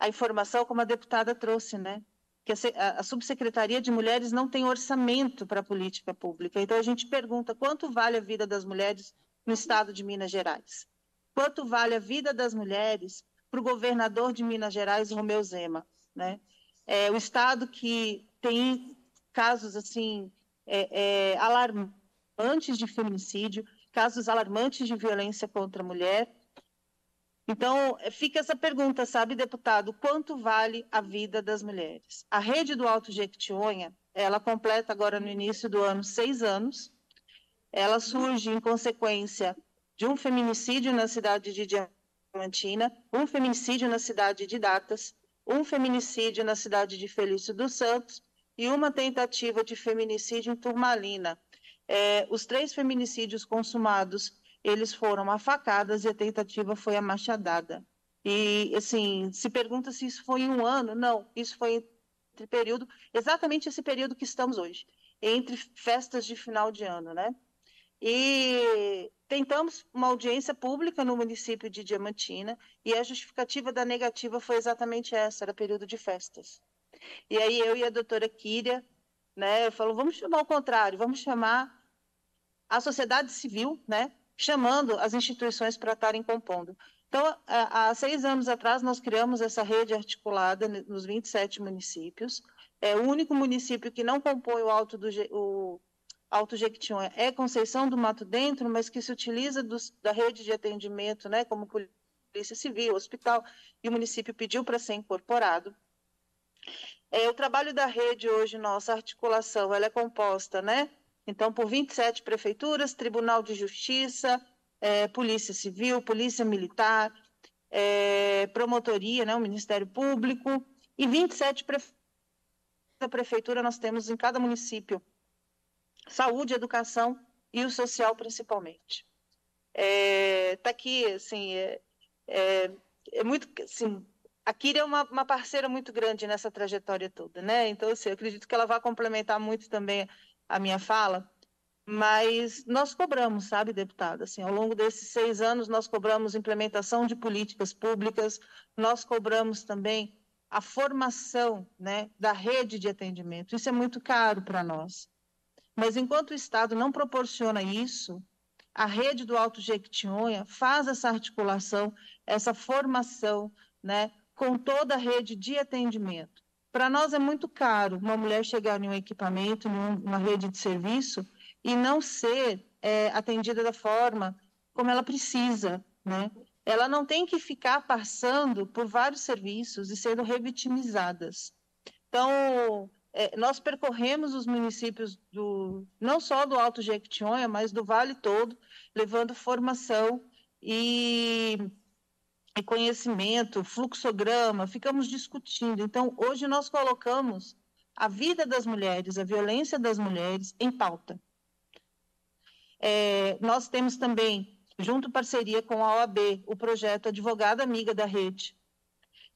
F: a informação, como a deputada trouxe, né? Que a, a subsecretaria de mulheres não tem orçamento para a política pública. Então a gente pergunta quanto vale a vida das mulheres no estado de Minas Gerais? Quanto vale a vida das mulheres para o governador de Minas Gerais, Romeu Zema? Né? É o estado que tem casos assim é, é, alarmantes de feminicídio, casos alarmantes de violência contra a mulher, então, fica essa pergunta, sabe, deputado, quanto vale a vida das mulheres? A rede do Alto Jequitinhonha, ela completa agora no início do ano seis anos, ela surge em consequência de um feminicídio na cidade de Diamantina, um feminicídio na cidade de Datas, um feminicídio na cidade de Felício dos Santos e uma tentativa de feminicídio em Turmalina. É, os três feminicídios consumados eles foram facadas e a tentativa foi a machadada. E, assim, se pergunta se isso foi em um ano. Não, isso foi entre período, exatamente esse período que estamos hoje, entre festas de final de ano, né? E tentamos uma audiência pública no município de Diamantina e a justificativa da negativa foi exatamente essa, era período de festas. E aí eu e a doutora Kíria, né, falou, vamos chamar o contrário, vamos chamar a sociedade civil, né, chamando as instituições para estarem compondo. Então, há seis anos atrás, nós criamos essa rede articulada nos 27 municípios. É o único município que não compõe o Alto do o Alto Jequitinhonha é Conceição do Mato Dentro, mas que se utiliza dos, da rede de atendimento, né, como Polícia Civil, Hospital, e o município pediu para ser incorporado. É, o trabalho da rede hoje, nossa articulação, ela é composta, né, então, por 27 prefeituras, Tribunal de Justiça, é, Polícia Civil, Polícia Militar, é, Promotoria, né, o Ministério Público, e 27 prefeituras da Prefeitura nós temos em cada município. Saúde, educação e o social, principalmente. Está é, tá aqui, assim, é, é, é, muito, assim, a Kira é uma, uma parceira muito grande nessa trajetória toda, né? Então, assim, eu acredito que ela vai complementar muito também a minha fala, mas nós cobramos, sabe, deputada, assim, ao longo desses seis anos nós cobramos implementação de políticas públicas, nós cobramos também a formação né, da rede de atendimento. Isso é muito caro para nós. Mas enquanto o Estado não proporciona isso, a rede do Alto Jequitinhonha faz essa articulação, essa formação, né, com toda a rede de atendimento. Para nós é muito caro uma mulher chegar em um equipamento, uma rede de serviço e não ser é, atendida da forma como ela precisa, né? Ela não tem que ficar passando por vários serviços e sendo revitimizadas. Então, é, nós percorremos os municípios do não só do Alto Jequitinhonha, mas do Vale todo, levando formação e conhecimento fluxograma, ficamos discutindo. Então, hoje nós colocamos a vida das mulheres, a violência das mulheres em pauta. É, nós temos também, junto parceria com a OAB, o projeto Advogada Amiga da Rede,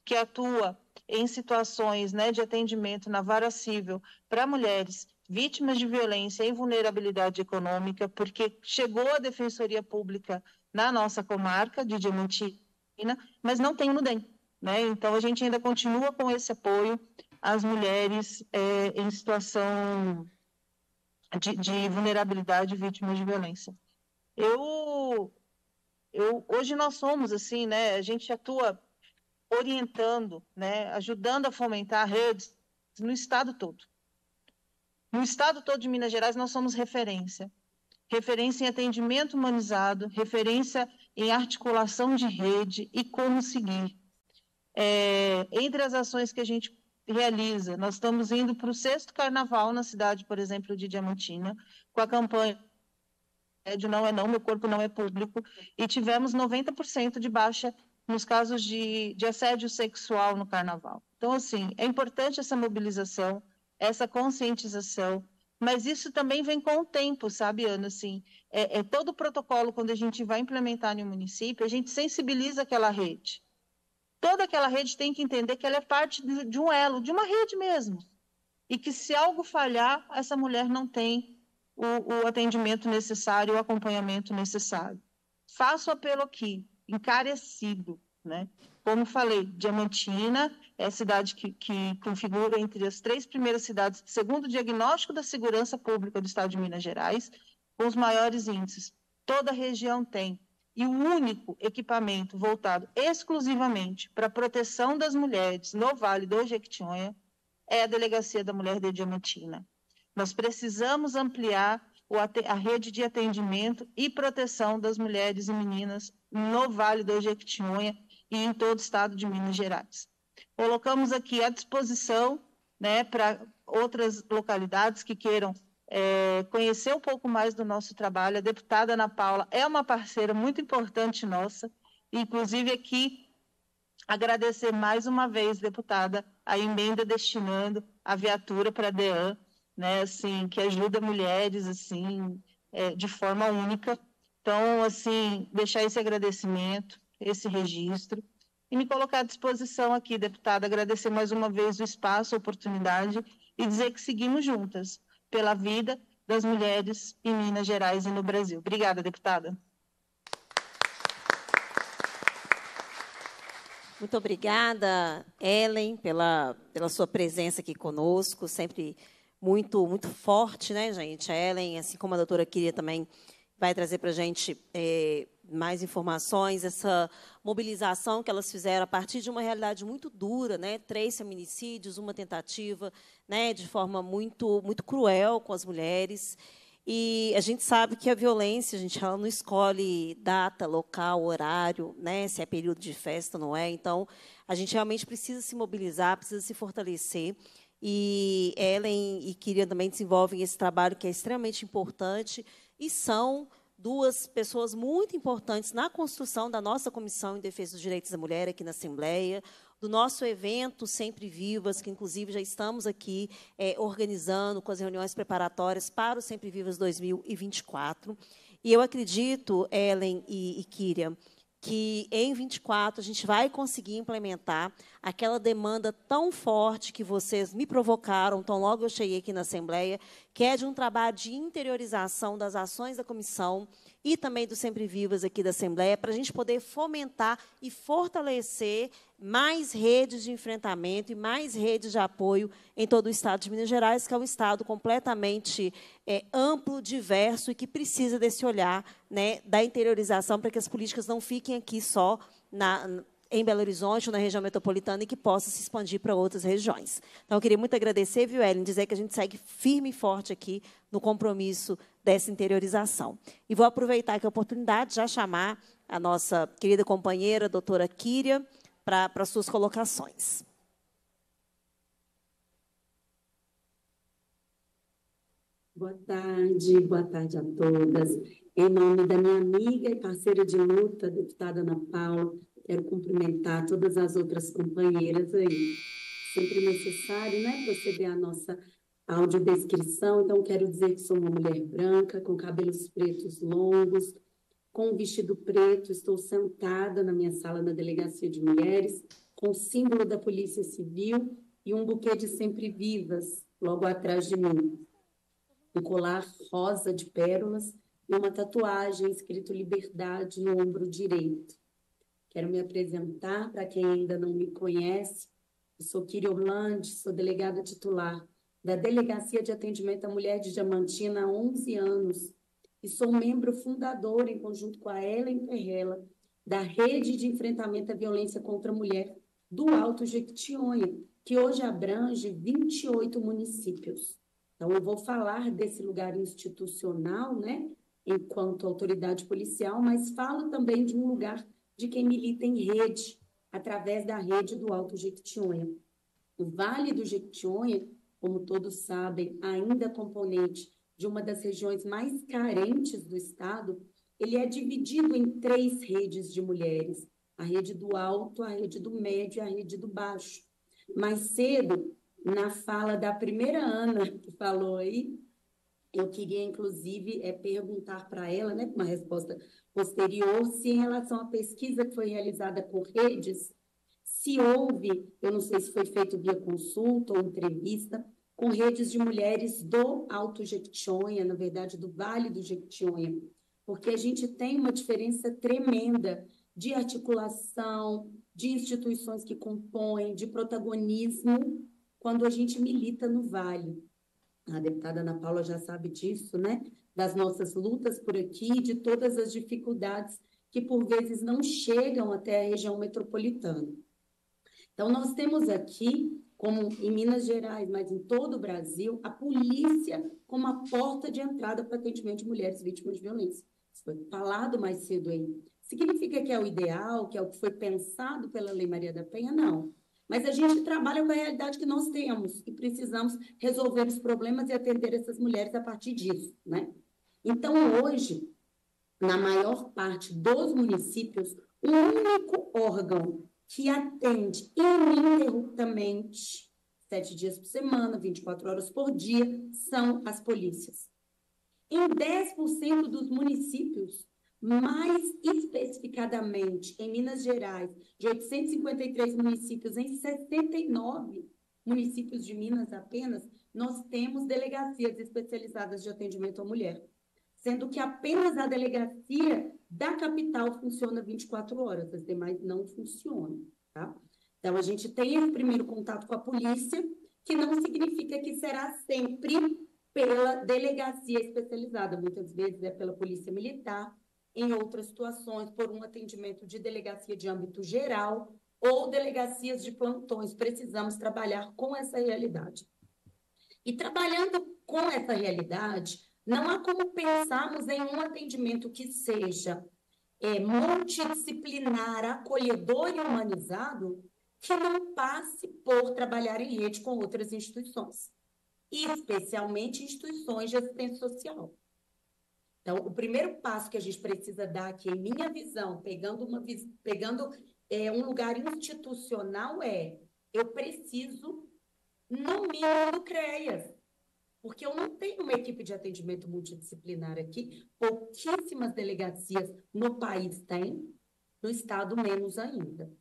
F: que atua em situações né, de atendimento na vara civil para mulheres vítimas de violência e vulnerabilidade econômica, porque chegou a Defensoria Pública na nossa comarca de Diamantina, mas não tem no DEM. Né? Então, a gente ainda continua com esse apoio às mulheres é, em situação de, de vulnerabilidade vítimas de violência. Eu, eu, hoje nós somos assim, né? A gente atua orientando, né? Ajudando a fomentar redes no estado todo. No estado todo de Minas Gerais nós somos referência, referência em atendimento humanizado, referência em articulação de rede e como seguir. É, entre as ações que a gente realiza, nós estamos indo para o sexto carnaval na cidade, por exemplo, de Diamantina, com a campanha médio não é não, meu corpo não é público, e tivemos 90% de baixa nos casos de, de assédio sexual no carnaval. Então, assim, é importante essa mobilização, essa conscientização, mas isso também vem com o tempo, sabe, Ana? Assim, é, é, todo o protocolo, quando a gente vai implementar no município, a gente sensibiliza aquela rede. Toda aquela rede tem que entender que ela é parte de, de um elo, de uma rede mesmo. E que se algo falhar, essa mulher não tem o, o atendimento necessário, o acompanhamento necessário. Faço apelo aqui, encarecido, né? Como falei, Diamantina é a cidade que, que configura entre as três primeiras cidades, segundo o diagnóstico da segurança pública do Estado de Minas Gerais, com os maiores índices. Toda a região tem. E o único equipamento voltado exclusivamente para a proteção das mulheres no Vale do Jequitinhonha é a Delegacia da Mulher de Diamantina. Nós precisamos ampliar a rede de atendimento e proteção das mulheres e meninas no Vale do Jequitinhonha e em todo o estado de Minas Gerais. Colocamos aqui à disposição né, para outras localidades que queiram é, conhecer um pouco mais do nosso trabalho. A deputada Ana Paula é uma parceira muito importante nossa, inclusive aqui agradecer mais uma vez, deputada, a emenda destinando a viatura para a DEAN, né, assim, que ajuda mulheres assim, é, de forma única. Então, assim, deixar esse agradecimento, esse registro e me colocar à disposição aqui, deputada, agradecer mais uma vez o espaço, a oportunidade e dizer que seguimos juntas pela vida das mulheres em Minas Gerais e no Brasil. Obrigada, deputada.
A: Muito obrigada, Ellen, pela, pela sua presença aqui conosco, sempre muito muito forte, né, gente? A Ellen, assim como a doutora queria também vai trazer para a gente é, mais informações, essa mobilização que elas fizeram a partir de uma realidade muito dura, né? três feminicídios, uma tentativa, né? de forma muito, muito cruel com as mulheres. E a gente sabe que a violência, a gente ela não escolhe data, local, horário, né? se é período de festa, não é. Então, a gente realmente precisa se mobilizar, precisa se fortalecer. E Ellen e Kirian também desenvolvem esse trabalho que é extremamente importante e são duas pessoas muito importantes na construção da nossa Comissão em Defesa dos Direitos da Mulher aqui na Assembleia, do nosso evento Sempre Vivas, que inclusive já estamos aqui é, organizando com as reuniões preparatórias para o Sempre Vivas 2024. E eu acredito, Ellen e, e Kíria, que em 24 a gente vai conseguir implementar aquela demanda tão forte que vocês me provocaram, tão logo eu cheguei aqui na Assembleia, que é de um trabalho de interiorização das ações da comissão e também do Sempre Vivas aqui da Assembleia, para a gente poder fomentar e fortalecer mais redes de enfrentamento e mais redes de apoio em todo o estado de Minas Gerais, que é um estado completamente é, amplo, diverso e que precisa desse olhar né, da interiorização para que as políticas não fiquem aqui só na, em Belo Horizonte, na região metropolitana, e que possa se expandir para outras regiões. Então, eu queria muito agradecer, viu, Ellen, dizer que a gente segue firme e forte aqui no compromisso dessa interiorização. E vou aproveitar aqui a oportunidade já chamar a nossa querida companheira, a doutora Kíria, para suas colocações.
G: Boa tarde, boa tarde a todas. Em nome da minha amiga e parceira de luta, deputada Ana Paula, quero cumprimentar todas as outras companheiras aí. Sempre necessário, né, ver a nossa audiodescrição. Então, quero dizer que sou uma mulher branca, com cabelos pretos longos, com um vestido preto, estou sentada na minha sala da Delegacia de Mulheres, com o símbolo da Polícia Civil e um buquê de sempre vivas logo atrás de mim. Um colar rosa de pérolas e uma tatuagem escrito Liberdade no ombro direito. Quero me apresentar para quem ainda não me conhece. Eu sou Kiri Orlandi, sou delegada titular da Delegacia de Atendimento à Mulher de Diamantina há 11 anos e sou membro fundador, em conjunto com a Ellen Ferrella, da Rede de Enfrentamento à Violência contra a Mulher do Alto Jequitinhonha, que hoje abrange 28 municípios. Então, eu vou falar desse lugar institucional, né, enquanto autoridade policial, mas falo também de um lugar de quem milita em rede, através da rede do Alto Jequitinhonha. O Vale do Jequitinhonha, como todos sabem, ainda é componente de uma das regiões mais carentes do Estado, ele é dividido em três redes de mulheres: a rede do alto, a rede do médio e a rede do baixo. Mais cedo, na fala da primeira Ana, que falou aí, eu queria, inclusive, é, perguntar para ela, né, uma resposta posterior, se em relação à pesquisa que foi realizada por redes, se houve, eu não sei se foi feito via consulta ou entrevista, com redes de mulheres do Alto Jequitinhonha, na verdade, do Vale do Jequitinhonha, porque a gente tem uma diferença tremenda de articulação, de instituições que compõem, de protagonismo, quando a gente milita no Vale. A deputada Ana Paula já sabe disso, né? Das nossas lutas por aqui, de todas as dificuldades que por vezes não chegam até a região metropolitana. Então, nós temos aqui como em Minas Gerais, mas em todo o Brasil, a polícia como a porta de entrada para atendimento de mulheres vítimas de violência. Isso foi falado mais cedo aí. Significa que é o ideal, que é o que foi pensado pela Lei Maria da Penha? Não. Mas a gente trabalha com a realidade que nós temos e precisamos resolver os problemas e atender essas mulheres a partir disso, né? Então, hoje, na maior parte dos municípios, o único órgão que atende ininterruptamente, sete dias por semana, 24 horas por dia, são as polícias. Em 10% dos municípios, mais especificadamente em Minas Gerais, de 853 municípios, em 69 municípios de Minas apenas, nós temos delegacias especializadas de atendimento à mulher. Sendo que apenas a delegacia da capital funciona 24 horas, as demais não funcionam, tá? Então, a gente tem esse primeiro contato com a polícia, que não significa que será sempre pela delegacia especializada, muitas vezes é pela polícia militar, em outras situações, por um atendimento de delegacia de âmbito geral ou delegacias de plantões. Precisamos trabalhar com essa realidade. E trabalhando com essa realidade, não há como pensarmos em um atendimento que seja é, multidisciplinar, acolhedor e humanizado que não passe por trabalhar em rede com outras instituições, especialmente instituições de assistência social. Então, o primeiro passo que a gente precisa dar aqui, em minha visão, pegando, uma, pegando é, um lugar institucional, é eu preciso, no mínimo, do CREAS, porque eu não tenho uma equipe de atendimento multidisciplinar aqui, pouquíssimas delegacias no país têm, no estado menos ainda.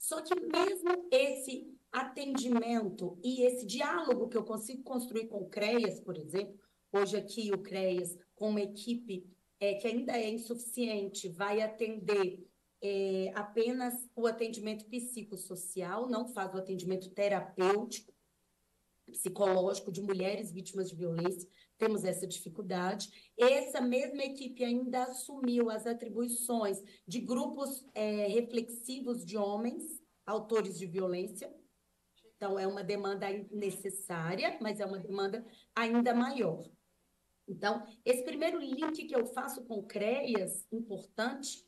G: Só que mesmo esse atendimento e esse diálogo que eu consigo construir com o CREAS, por exemplo, hoje aqui o CREAS, com uma equipe é, que ainda é insuficiente, vai atender é, apenas o atendimento psicossocial, não faz o atendimento terapêutico, psicológico de mulheres vítimas de violência, temos essa dificuldade. Essa mesma equipe ainda assumiu as atribuições de grupos é, reflexivos de homens, autores de violência. Então, é uma demanda necessária, mas é uma demanda ainda maior. Então, esse primeiro link que eu faço com CREAS, importante,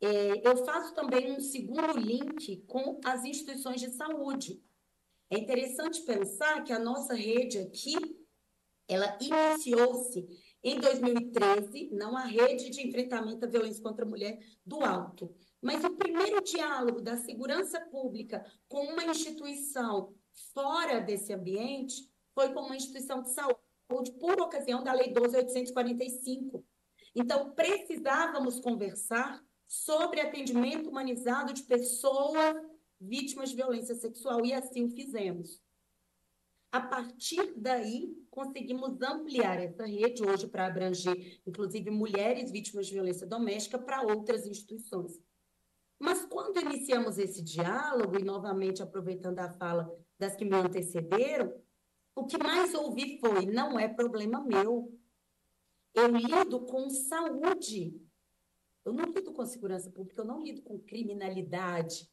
G: é, eu faço também um segundo link com as instituições de saúde é interessante pensar que a nossa rede aqui, ela iniciou-se em 2013, não a rede de enfrentamento à violência contra a mulher do alto, mas o primeiro diálogo da segurança pública com uma instituição fora desse ambiente foi com uma instituição de saúde por ocasião da Lei 12.845. Então, precisávamos conversar sobre atendimento humanizado de pessoas vítimas de violência sexual, e assim o fizemos. A partir daí, conseguimos ampliar essa rede hoje para abranger, inclusive, mulheres vítimas de violência doméstica para outras instituições. Mas quando iniciamos esse diálogo, e novamente aproveitando a fala das que me antecederam, o que mais ouvi foi: não é problema meu. Eu lido com saúde. Eu não lido com segurança pública, eu não lido com criminalidade.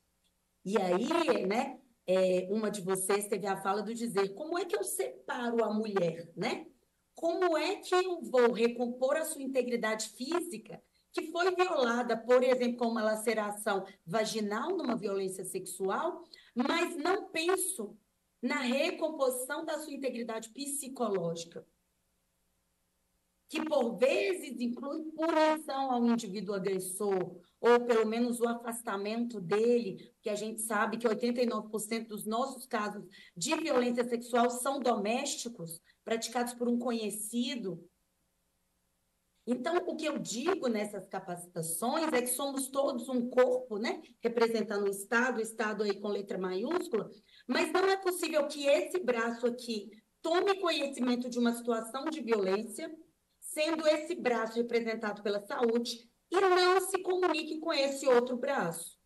G: E aí, né, é, uma de vocês teve a fala do dizer como é que eu separo a mulher, né? Como é que eu vou recompor a sua integridade física que foi violada, por exemplo, com uma laceração vaginal, numa violência sexual, mas não penso na recomposição da sua integridade psicológica, que por vezes inclui punição ao indivíduo agressor, ou pelo menos o afastamento dele, que a gente sabe que 89% dos nossos casos de violência sexual são domésticos, praticados por um conhecido. Então, o que eu digo nessas capacitações é que somos todos um corpo, né? Representando o Estado, o Estado aí com letra maiúscula, mas não é possível que esse braço aqui tome conhecimento de uma situação de violência, sendo esse braço representado pela saúde, e não é se comuniquem com esse outro braço.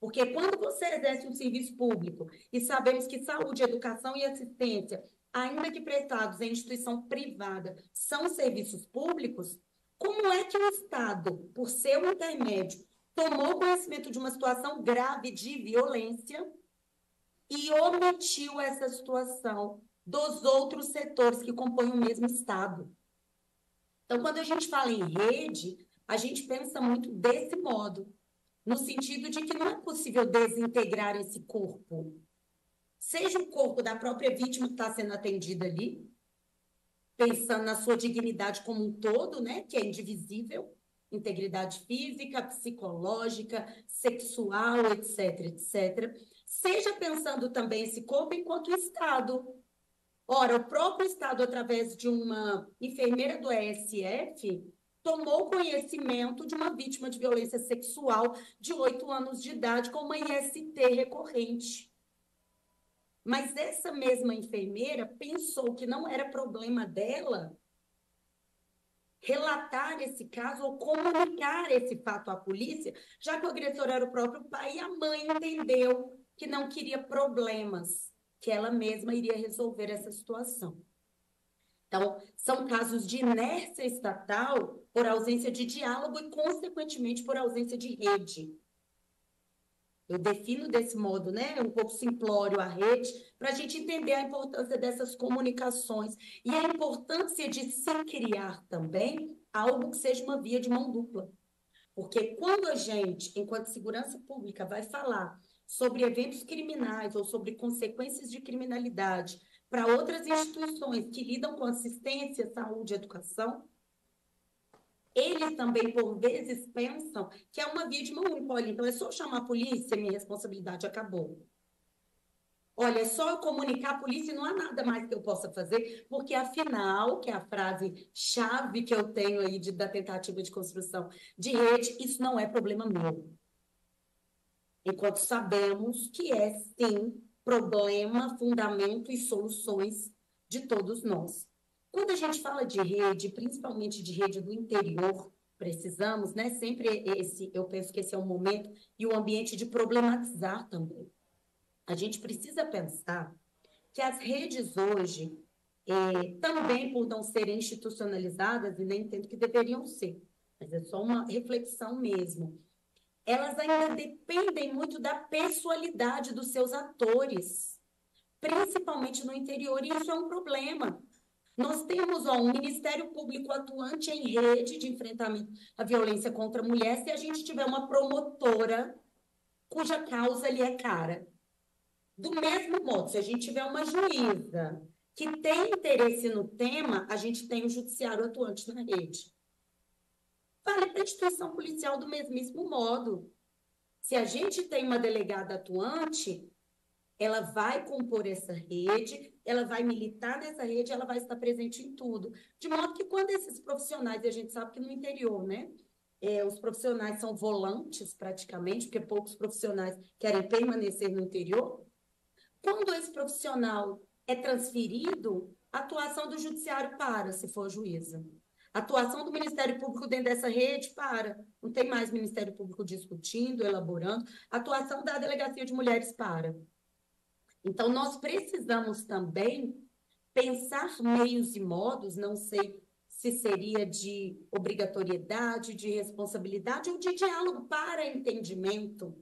G: Porque quando você exerce um serviço público e sabemos que saúde, educação e assistência, ainda que prestados em instituição privada, são serviços públicos, como é que o Estado, por seu intermédio, tomou conhecimento de uma situação grave de violência e omitiu essa situação dos outros setores que compõem o mesmo Estado? Então, quando a gente fala em rede, a gente pensa muito desse modo, no sentido de que não é possível desintegrar esse corpo. Seja o corpo da própria vítima que está sendo atendida ali, pensando na sua dignidade como um todo, né, que é indivisível, integridade física, psicológica, sexual, etc, etc. Seja pensando também esse corpo enquanto Estado. Ora, o próprio Estado, através de uma enfermeira do ESF, tomou conhecimento de uma vítima de violência sexual de 8 anos de idade com uma IST recorrente. Mas essa mesma enfermeira pensou que não era problema dela relatar esse caso ou comunicar esse fato à polícia, já que o agressor era o próprio pai e a mãe entendeu que não queria problemas, que ela mesma iria resolver essa situação. Então, são casos de inércia estatal por ausência de diálogo e, consequentemente, por ausência de rede. Eu defino desse modo, né? Um pouco simplório a rede, para a gente entender a importância dessas comunicações e a importância de se criar também algo que seja uma via de mão dupla. Porque quando a gente, enquanto segurança pública, vai falar sobre eventos criminais ou sobre consequências de criminalidade para outras instituições que lidam com assistência, saúde e educação. Eles também, por vezes, pensam que é uma vítima única. Olha, então é só chamar a polícia, minha responsabilidade acabou. Olha, é só eu comunicar à polícia e não há nada mais que eu possa fazer, porque afinal, que é a frase chave que eu tenho aí de, da tentativa de construção de rede, isso não é problema meu. Enquanto sabemos que é sim problema, fundamento e soluções de todos nós. Quando a gente fala de rede, principalmente de rede do interior, precisamos, né? Sempre esse, eu penso que esse é o momento e o ambiente de problematizar também. A gente precisa pensar que as redes hoje, é, também por não serem institucionalizadas, e nem entendo que deveriam ser, mas é só uma reflexão mesmo elas ainda dependem muito da personalidade dos seus atores, principalmente no interior, e isso é um problema. Nós temos ó, um Ministério Público atuante em rede de enfrentamento à violência contra a mulher, se a gente tiver uma promotora cuja causa ali é cara. Do mesmo modo, se a gente tiver uma juíza que tem interesse no tema, a gente tem o um judiciário atuante na rede vale para a estação policial do mesmíssimo modo. Se a gente tem uma delegada atuante, ela vai compor essa rede, ela vai militar nessa rede, ela vai estar presente em tudo. De modo que quando esses profissionais, e a gente sabe que no interior, né? É, os profissionais são volantes praticamente, porque poucos profissionais querem permanecer no interior. Quando esse profissional é transferido, a atuação do judiciário para, se for juíza. A atuação do Ministério Público dentro dessa rede para. Não tem mais Ministério Público discutindo, elaborando. A atuação da Delegacia de Mulheres para. Então, nós precisamos também pensar meios e modos, não sei se seria de obrigatoriedade, de responsabilidade ou de diálogo para entendimento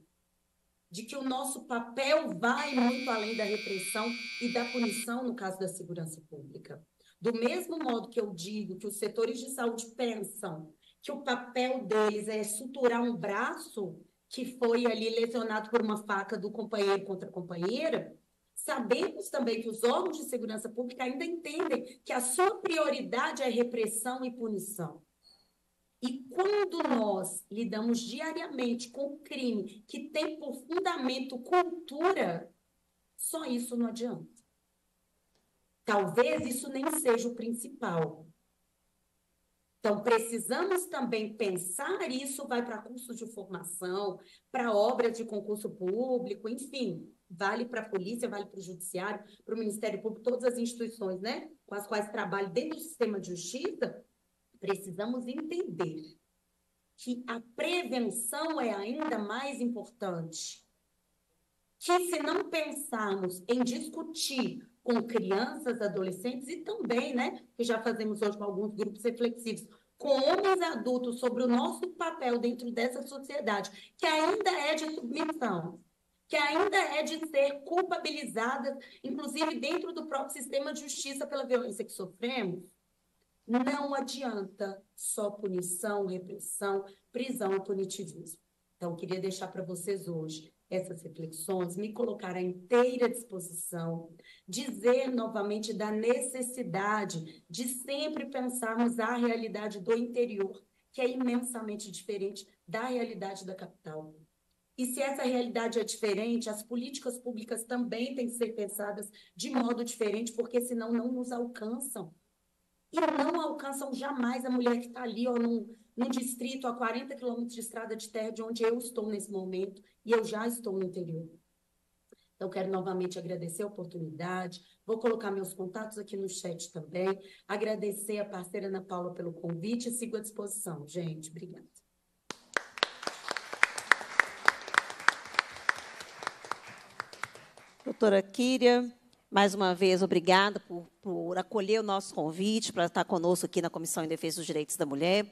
G: de que o nosso papel vai muito além da repressão e da punição no caso da segurança pública. Do mesmo modo que eu digo que os setores de saúde pensam que o papel deles é suturar um braço que foi ali lesionado por uma faca do companheiro contra a companheira, sabemos também que os órgãos de segurança pública ainda entendem que a sua prioridade é repressão e punição. E quando nós lidamos diariamente com crime que tem por fundamento cultura, só isso não adianta. Talvez isso nem seja o principal. Então, precisamos também pensar isso vai para cursos de formação, para obra de concurso público, enfim, vale para a polícia, vale para o judiciário, para o Ministério Público, todas as instituições né, com as quais trabalho dentro do sistema de justiça, precisamos entender que a prevenção é ainda mais importante. Que se não pensarmos em discutir com crianças, adolescentes e também, né, que já fazemos hoje com alguns grupos reflexivos, com homens adultos sobre o nosso papel dentro dessa sociedade, que ainda é de submissão, que ainda é de ser culpabilizada, inclusive dentro do próprio sistema de justiça pela violência que sofremos. Não adianta só punição, repressão, prisão punitivismo. Então, eu queria deixar para vocês hoje essas reflexões, me colocar à inteira disposição, dizer novamente da necessidade de sempre pensarmos a realidade do interior, que é imensamente diferente da realidade da capital. E se essa realidade é diferente, as políticas públicas também têm que ser pensadas de modo diferente, porque senão não nos alcançam. E não alcançam jamais a mulher que está ali, ó, num, num distrito a 40 quilômetros de estrada de terra de onde eu estou nesse momento e eu já estou no interior. Então, quero novamente agradecer a oportunidade. Vou colocar meus contatos aqui no chat também. Agradecer a parceira Ana Paula pelo convite e sigo à disposição. Gente, obrigada.
A: Doutora Kíria, mais uma vez, obrigada por, por acolher o nosso convite para estar conosco aqui na Comissão em Defesa dos Direitos da Mulher.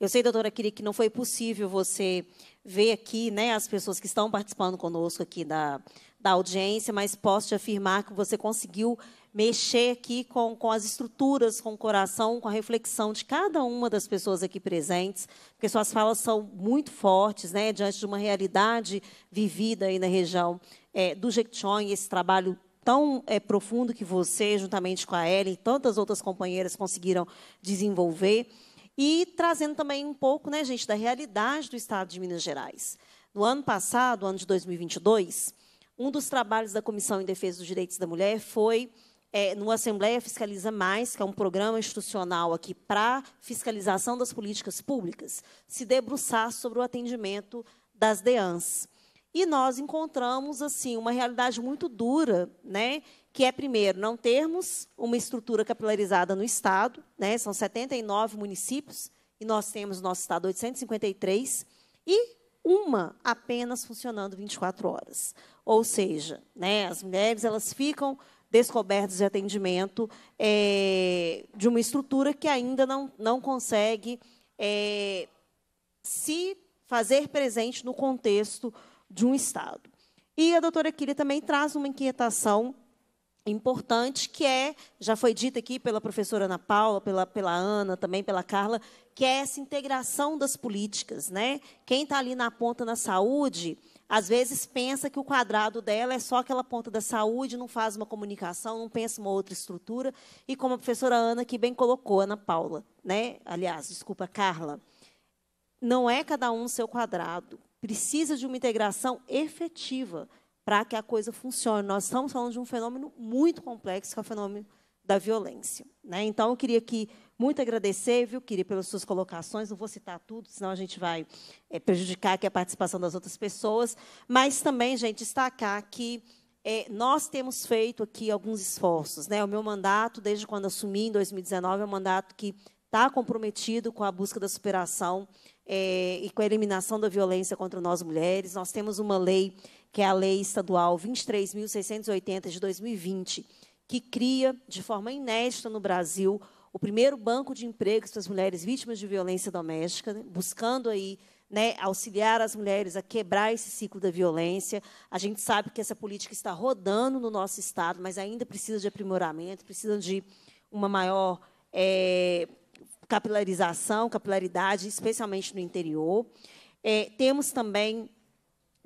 A: Eu sei, doutora Kiri, que não foi possível você ver aqui né, as pessoas que estão participando conosco aqui da, da audiência, mas posso te afirmar que você conseguiu mexer aqui com, com as estruturas, com o coração, com a reflexão de cada uma das pessoas aqui presentes, porque suas falas são muito fortes, né, diante de uma realidade vivida aí na região é, do Jequitinhonha, esse trabalho tão é, profundo que você, juntamente com a Ellen e tantas outras companheiras, conseguiram desenvolver. E trazendo também um pouco, né, gente, da realidade do Estado de Minas Gerais. No ano passado, ano de 2022, um dos trabalhos da Comissão em Defesa dos Direitos da Mulher foi é, no Assembleia Fiscaliza Mais, que é um programa institucional aqui para fiscalização das políticas públicas, se debruçar sobre o atendimento das DEANs. E nós encontramos assim uma realidade muito dura, né, que é, primeiro, não termos uma estrutura capilarizada no Estado, né? são 79 municípios, e nós temos no nosso Estado 853, e uma apenas funcionando 24 horas. Ou seja, né, as mulheres elas ficam descobertas de atendimento é, de uma estrutura que ainda não, não consegue é, se fazer presente no contexto de um Estado. E a doutora Quíria também traz uma inquietação importante que é, já foi dito aqui pela professora Ana Paula, pela, pela Ana, também pela Carla, que é essa integração das políticas. Né? Quem está ali na ponta na saúde, às vezes pensa que o quadrado dela é só aquela ponta da saúde, não faz uma comunicação, não pensa uma outra estrutura. E como a professora Ana que bem colocou, Ana Paula, né? aliás, desculpa, Carla, não é cada um seu quadrado. Precisa de uma integração efetiva para que a coisa funcione. Nós estamos falando de um fenômeno muito complexo, que é o fenômeno da violência. Né? Então, eu queria aqui muito agradecer, viu, queria pelas suas colocações. Não vou citar tudo, senão a gente vai é, prejudicar aqui a participação das outras pessoas. Mas também, gente, destacar que é, nós temos feito aqui alguns esforços. Né? O meu mandato, desde quando assumi, em 2019, é um mandato que está comprometido com a busca da superação é, e com a eliminação da violência contra nós mulheres. Nós temos uma lei que é a Lei Estadual 23.680 de 2020, que cria, de forma inédita no Brasil, o primeiro banco de empregos para as mulheres vítimas de violência doméstica, né, buscando aí né, auxiliar as mulheres a quebrar esse ciclo da violência. A gente sabe que essa política está rodando no nosso estado, mas ainda precisa de aprimoramento, precisa de uma maior é, capilarização, capilaridade, especialmente no interior. É, temos também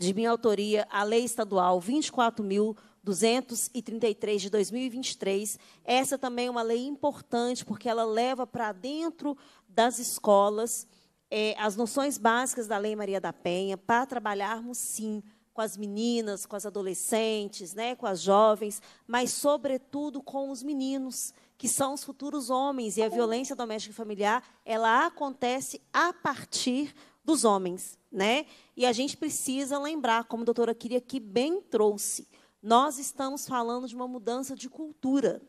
A: de minha autoria, a Lei Estadual 24.233 de 2023. Essa também é uma lei importante, porque ela leva para dentro das escolas é, as noções básicas da Lei Maria da Penha, para trabalharmos, sim, com as meninas, com as adolescentes, né, com as jovens, mas, sobretudo, com os meninos, que são os futuros homens. E a violência doméstica e familiar, ela acontece a partir dos homens, né? E a gente precisa lembrar, como a doutora queria que bem trouxe, nós estamos falando de uma mudança de cultura.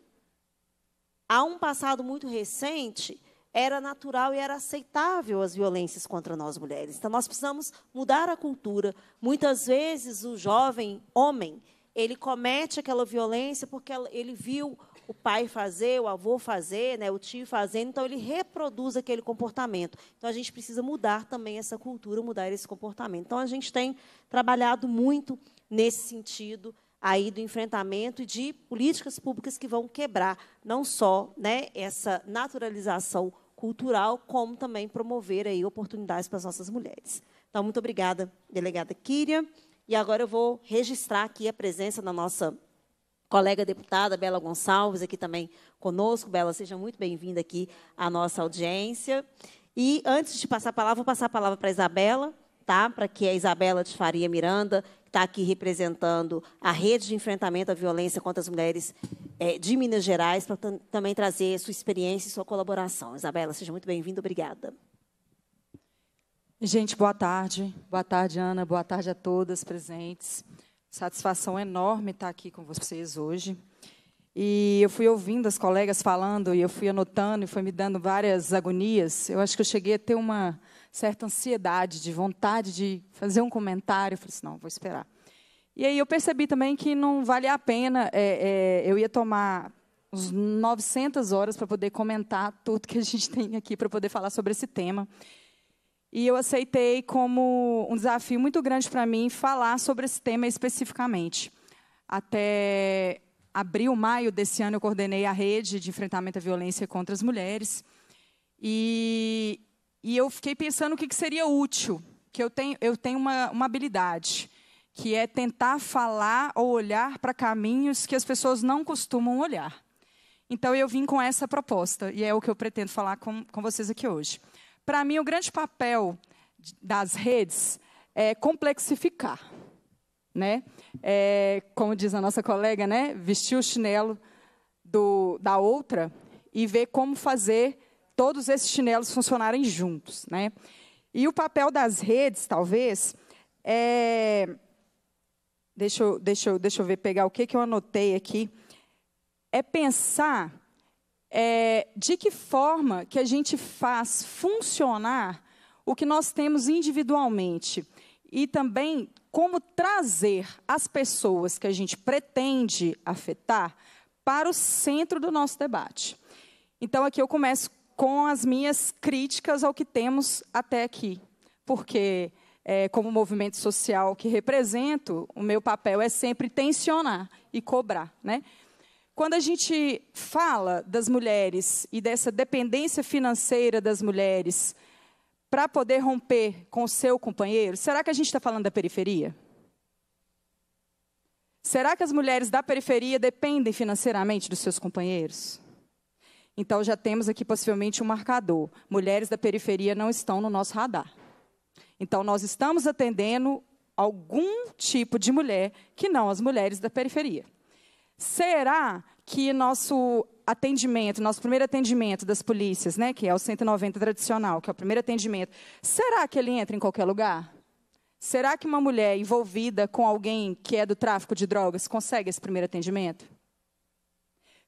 A: Há um passado muito recente, era natural e era aceitável as violências contra nós mulheres. Então nós precisamos mudar a cultura. Muitas vezes o jovem homem, ele comete aquela violência porque ele viu o pai fazer, o avô fazer, né, o tio fazendo, então ele reproduz aquele comportamento. Então a gente precisa mudar também essa cultura, mudar esse comportamento. Então a gente tem trabalhado muito nesse sentido aí do enfrentamento e de políticas públicas que vão quebrar não só né, essa naturalização cultural, como também promover aí oportunidades para as nossas mulheres. Então, muito obrigada, delegada Kíria. E agora eu vou registrar aqui a presença da nossa colega deputada Bela Gonçalves, aqui também conosco. Bela, seja muito bem-vinda aqui à nossa audiência. E antes de passar a palavra, vou passar a palavra para a Isabela, tá? para que é a Isabela de Faria Miranda, que está aqui representando a Rede de Enfrentamento à Violência contra as Mulheres é, de Minas Gerais, para também trazer sua experiência e sua colaboração. Isabela, seja muito bem-vinda,
H: obrigada. Gente, boa tarde. Boa tarde, Ana. Boa tarde a todas presentes. Satisfação enorme estar aqui com vocês hoje. E eu fui ouvindo as colegas falando, e eu fui anotando, e foi me dando várias agonias. Eu acho que eu cheguei a ter uma certa ansiedade, de vontade de fazer um comentário. Eu falei assim, não, vou esperar. E aí eu percebi também que não valia a pena, é, é, eu ia tomar uns 900 horas para poder comentar tudo que a gente [laughs] tem aqui, para poder falar sobre esse tema. E eu aceitei como um desafio muito grande para mim falar sobre esse tema especificamente. Até abril, maio desse ano, eu coordenei a rede de enfrentamento à violência contra as mulheres. E, e eu fiquei pensando o que, que seria útil, que eu tenho, eu tenho uma, uma habilidade, que é tentar falar ou olhar para caminhos que as pessoas não costumam olhar. Então, eu vim com essa proposta, e é o que eu pretendo falar com, com vocês aqui hoje. Para mim, o grande papel das redes é complexificar. Né? É, como diz a nossa colega, né? vestir o chinelo do, da outra e ver como fazer todos esses chinelos funcionarem juntos. Né? E o papel das redes, talvez, é. Deixa eu, deixa eu, deixa eu ver, pegar o que, que eu anotei aqui. É pensar é, de que forma que a gente faz funcionar o que nós temos individualmente e também como trazer as pessoas que a gente pretende afetar para o centro do nosso debate. Então, aqui eu começo com as minhas críticas ao que temos até aqui, porque, é, como movimento social que represento, o meu papel é sempre tensionar e cobrar. Né? Quando a gente fala das mulheres e dessa dependência financeira das mulheres para poder romper com o seu companheiro, será que a gente está falando da periferia? Será que as mulheres da periferia dependem financeiramente dos seus companheiros? Então já temos aqui possivelmente um marcador. Mulheres da periferia não estão no nosso radar. Então nós estamos atendendo algum tipo de mulher que não as mulheres da periferia. Será que nosso atendimento, nosso primeiro atendimento das polícias, né, que é o 190 tradicional, que é o primeiro atendimento, será que ele entra em qualquer lugar? Será que uma mulher envolvida com alguém que é do tráfico de drogas consegue esse primeiro atendimento?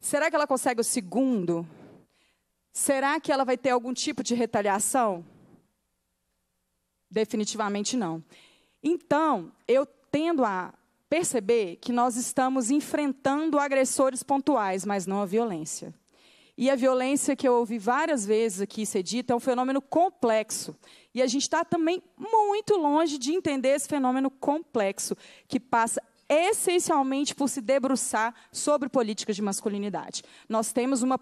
H: Será que ela consegue o segundo? Será que ela vai ter algum tipo de retaliação? Definitivamente não. Então, eu tendo a perceber que nós estamos enfrentando agressores pontuais, mas não a violência. E a violência que eu ouvi várias vezes aqui ser dita é um fenômeno complexo. E a gente está também muito longe de entender esse fenômeno complexo, que passa essencialmente por se debruçar sobre políticas de masculinidade. Nós temos uma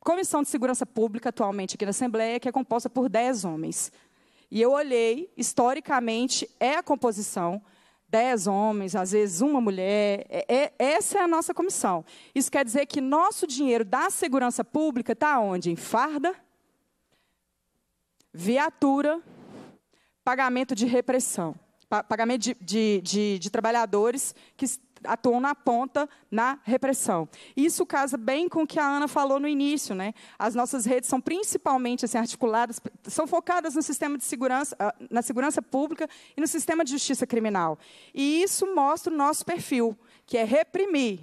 H: Comissão de Segurança Pública atualmente aqui na Assembleia, que é composta por 10 homens. E eu olhei, historicamente, é a composição dez homens, às vezes uma mulher. É, é, essa é a nossa comissão. Isso quer dizer que nosso dinheiro da segurança pública está onde? Em farda, viatura, pagamento de repressão, pagamento de, de, de, de trabalhadores que atuam na ponta na repressão. Isso casa bem com o que a Ana falou no início, né? As nossas redes são principalmente assim, articuladas, são focadas no sistema de segurança, ah, na segurança pública e no sistema de justiça criminal. E isso mostra o nosso perfil, que é reprimir.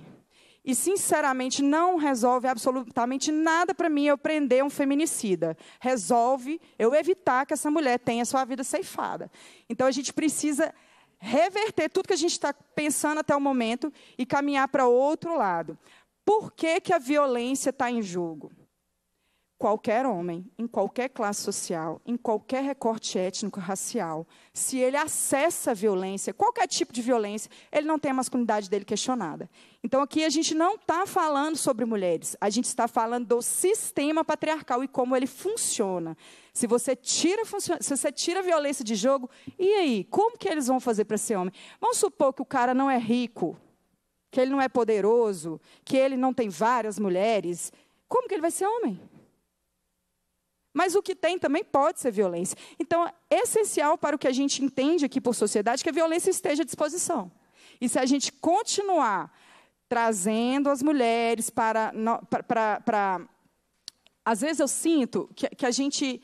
H: E, sinceramente, não resolve absolutamente nada para mim eu prender um feminicida. Resolve eu evitar que essa mulher tenha sua vida ceifada. Então, a gente precisa reverter tudo que a gente está pensando até o momento e caminhar para outro lado. Por que, que a violência está em jogo? Qualquer homem, em qualquer classe social, em qualquer recorte étnico, racial, se ele acessa a violência, qualquer tipo de violência, ele não tem a masculinidade dele questionada. Então aqui a gente não está falando sobre mulheres, a gente está falando do sistema patriarcal e como ele funciona. Se você tira, se você tira a violência de jogo, e aí? Como que eles vão fazer para ser homem? Vamos supor que o cara não é rico, que ele não é poderoso, que ele não tem várias mulheres. Como que ele vai ser homem? Mas o que tem também pode ser violência. Então, é essencial para o que a gente entende aqui por sociedade que a violência esteja à disposição. E se a gente continuar trazendo as mulheres para. para, para, para às vezes eu sinto que, que a gente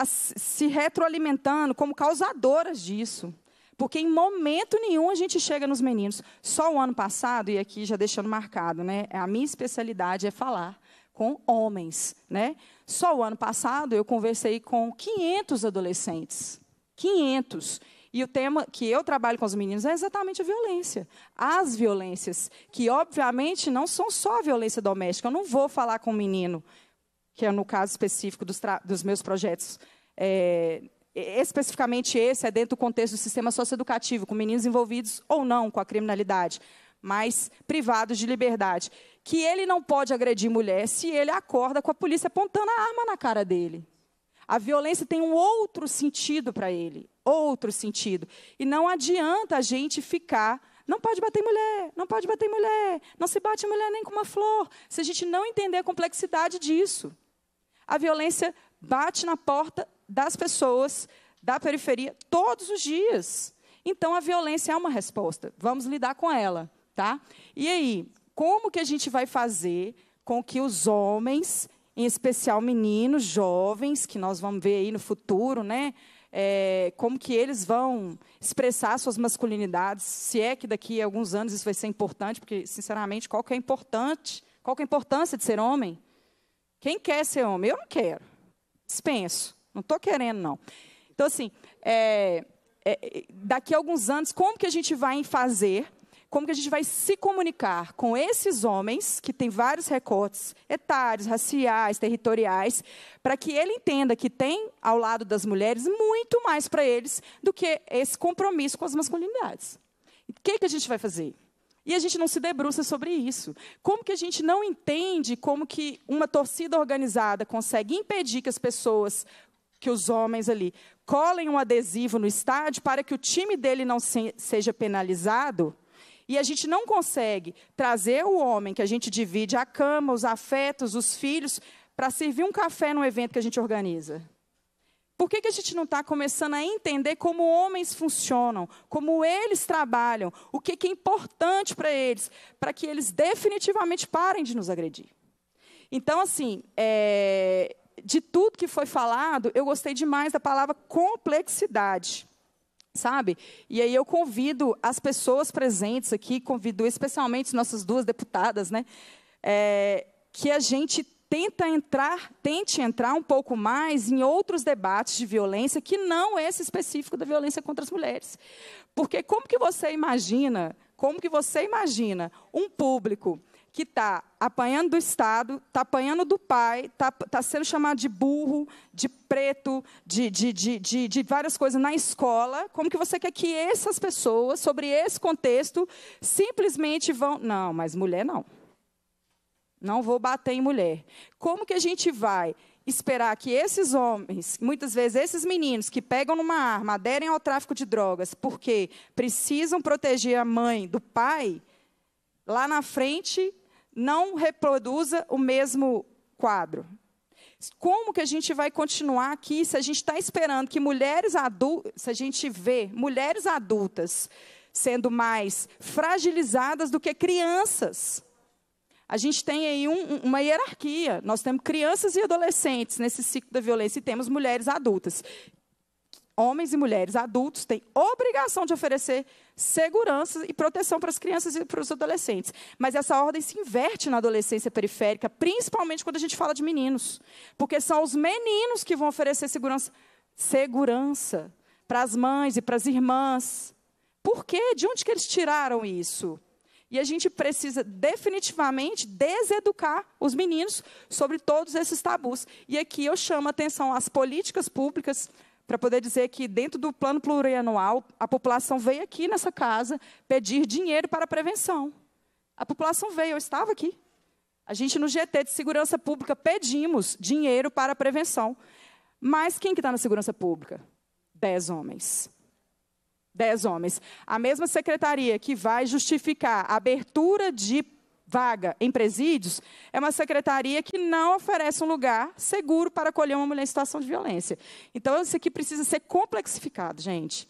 H: está se retroalimentando como causadoras disso. Porque em momento nenhum a gente chega nos meninos. Só o ano passado, e aqui já deixando marcado, né? É a minha especialidade é falar com homens, né? Só o ano passado eu conversei com 500 adolescentes. 500. E o tema que eu trabalho com os meninos é exatamente a violência. As violências, que obviamente não são só a violência doméstica. Eu não vou falar com o um menino que é no caso específico dos, dos meus projetos. É, especificamente esse é dentro do contexto do sistema socioeducativo, com meninos envolvidos ou não com a criminalidade, mas privados de liberdade. Que ele não pode agredir mulher se ele acorda com a polícia apontando a arma na cara dele. A violência tem um outro sentido para ele, outro sentido. E não adianta a gente ficar não pode bater em mulher, não pode bater em mulher, não se bate em mulher nem com uma flor, se a gente não entender a complexidade disso. A violência bate na porta das pessoas da periferia todos os dias. Então a violência é uma resposta. Vamos lidar com ela, tá? E aí, como que a gente vai fazer com que os homens, em especial meninos, jovens, que nós vamos ver aí no futuro, né? É, como que eles vão expressar suas masculinidades, se é que daqui a alguns anos isso vai ser importante, porque, sinceramente, qual que é importante, qual que é a importância de ser homem? Quem quer ser homem? Eu não quero. Dispenso. Não estou querendo, não. Então, assim, é, é, daqui a alguns anos, como que a gente vai fazer como que a gente vai se comunicar com esses homens, que têm vários recortes etários, raciais, territoriais, para que ele entenda que tem ao lado das mulheres muito mais para eles do que esse compromisso com as masculinidades. O que, que a gente vai fazer? E a gente não se debruça sobre isso. Como que a gente não entende como que uma torcida organizada consegue impedir que as pessoas, que os homens ali, colem um adesivo no estádio para que o time dele não se, seja penalizado? E a gente não consegue trazer o homem que a gente divide a cama, os afetos, os filhos, para servir um café num evento que a gente organiza. Por que, que a gente não está começando a entender como homens funcionam, como eles trabalham, o que, que é importante para eles, para que eles definitivamente parem de nos agredir? Então, assim, é, de tudo que foi falado, eu gostei demais da palavra complexidade sabe? E aí eu convido as pessoas presentes aqui, convido especialmente nossas duas deputadas, né? É, que a gente tenta entrar, tente entrar um pouco mais em outros debates de violência que não esse específico da violência contra as mulheres. Porque como que você imagina, como que você imagina um público que está apanhando do Estado, está apanhando do pai, está tá sendo chamado de burro, de preto, de, de, de, de, várias coisas na escola, como que você quer que essas pessoas, sobre esse contexto, simplesmente vão. Não, mas mulher não. Não vou bater em mulher. Como que a gente vai esperar que esses homens, muitas vezes esses meninos que pegam numa arma, aderem ao tráfico de drogas, porque precisam proteger a mãe do pai, lá na frente não reproduza o mesmo quadro. Como que a gente vai continuar aqui se a gente está esperando que mulheres adultas, se a gente vê mulheres adultas sendo mais fragilizadas do que crianças? A gente tem aí um, uma hierarquia. Nós temos crianças e adolescentes nesse ciclo da violência e temos mulheres adultas. Homens e mulheres adultos têm obrigação de oferecer segurança e proteção para as crianças e para os adolescentes. Mas essa ordem se inverte na adolescência periférica, principalmente quando a gente fala de meninos. Porque são os meninos que vão oferecer segurança, segurança para as mães e para as irmãs. Por quê? De onde que eles tiraram isso? E a gente precisa definitivamente deseducar os meninos sobre todos esses tabus. E aqui eu chamo a atenção às políticas públicas para poder dizer que dentro do plano plurianual, a população veio aqui nessa casa pedir dinheiro para a prevenção. A população veio, eu estava aqui. A gente no GT de segurança pública pedimos dinheiro para a prevenção. Mas quem que está na segurança pública? Dez homens dez homens. A mesma secretaria que vai justificar a abertura de vaga em presídios é uma secretaria que não oferece um lugar seguro para acolher uma mulher em situação de violência. Então, isso aqui precisa ser complexificado, gente.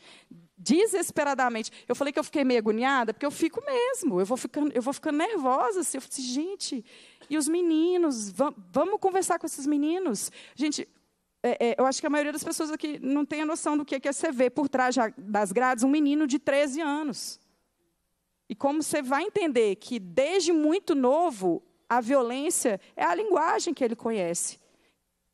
H: Desesperadamente. Eu falei que eu fiquei meio agoniada, porque eu fico mesmo. Eu vou ficando, eu vou ficando nervosa. Assim. Eu falei, assim, gente, e os meninos? Vamos, vamos conversar com esses meninos? Gente, é, é, eu acho que a maioria das pessoas aqui não tem a noção do que é, é você ver por trás das grades um menino de 13 anos. E como você vai entender que, desde muito novo, a violência é a linguagem que ele conhece.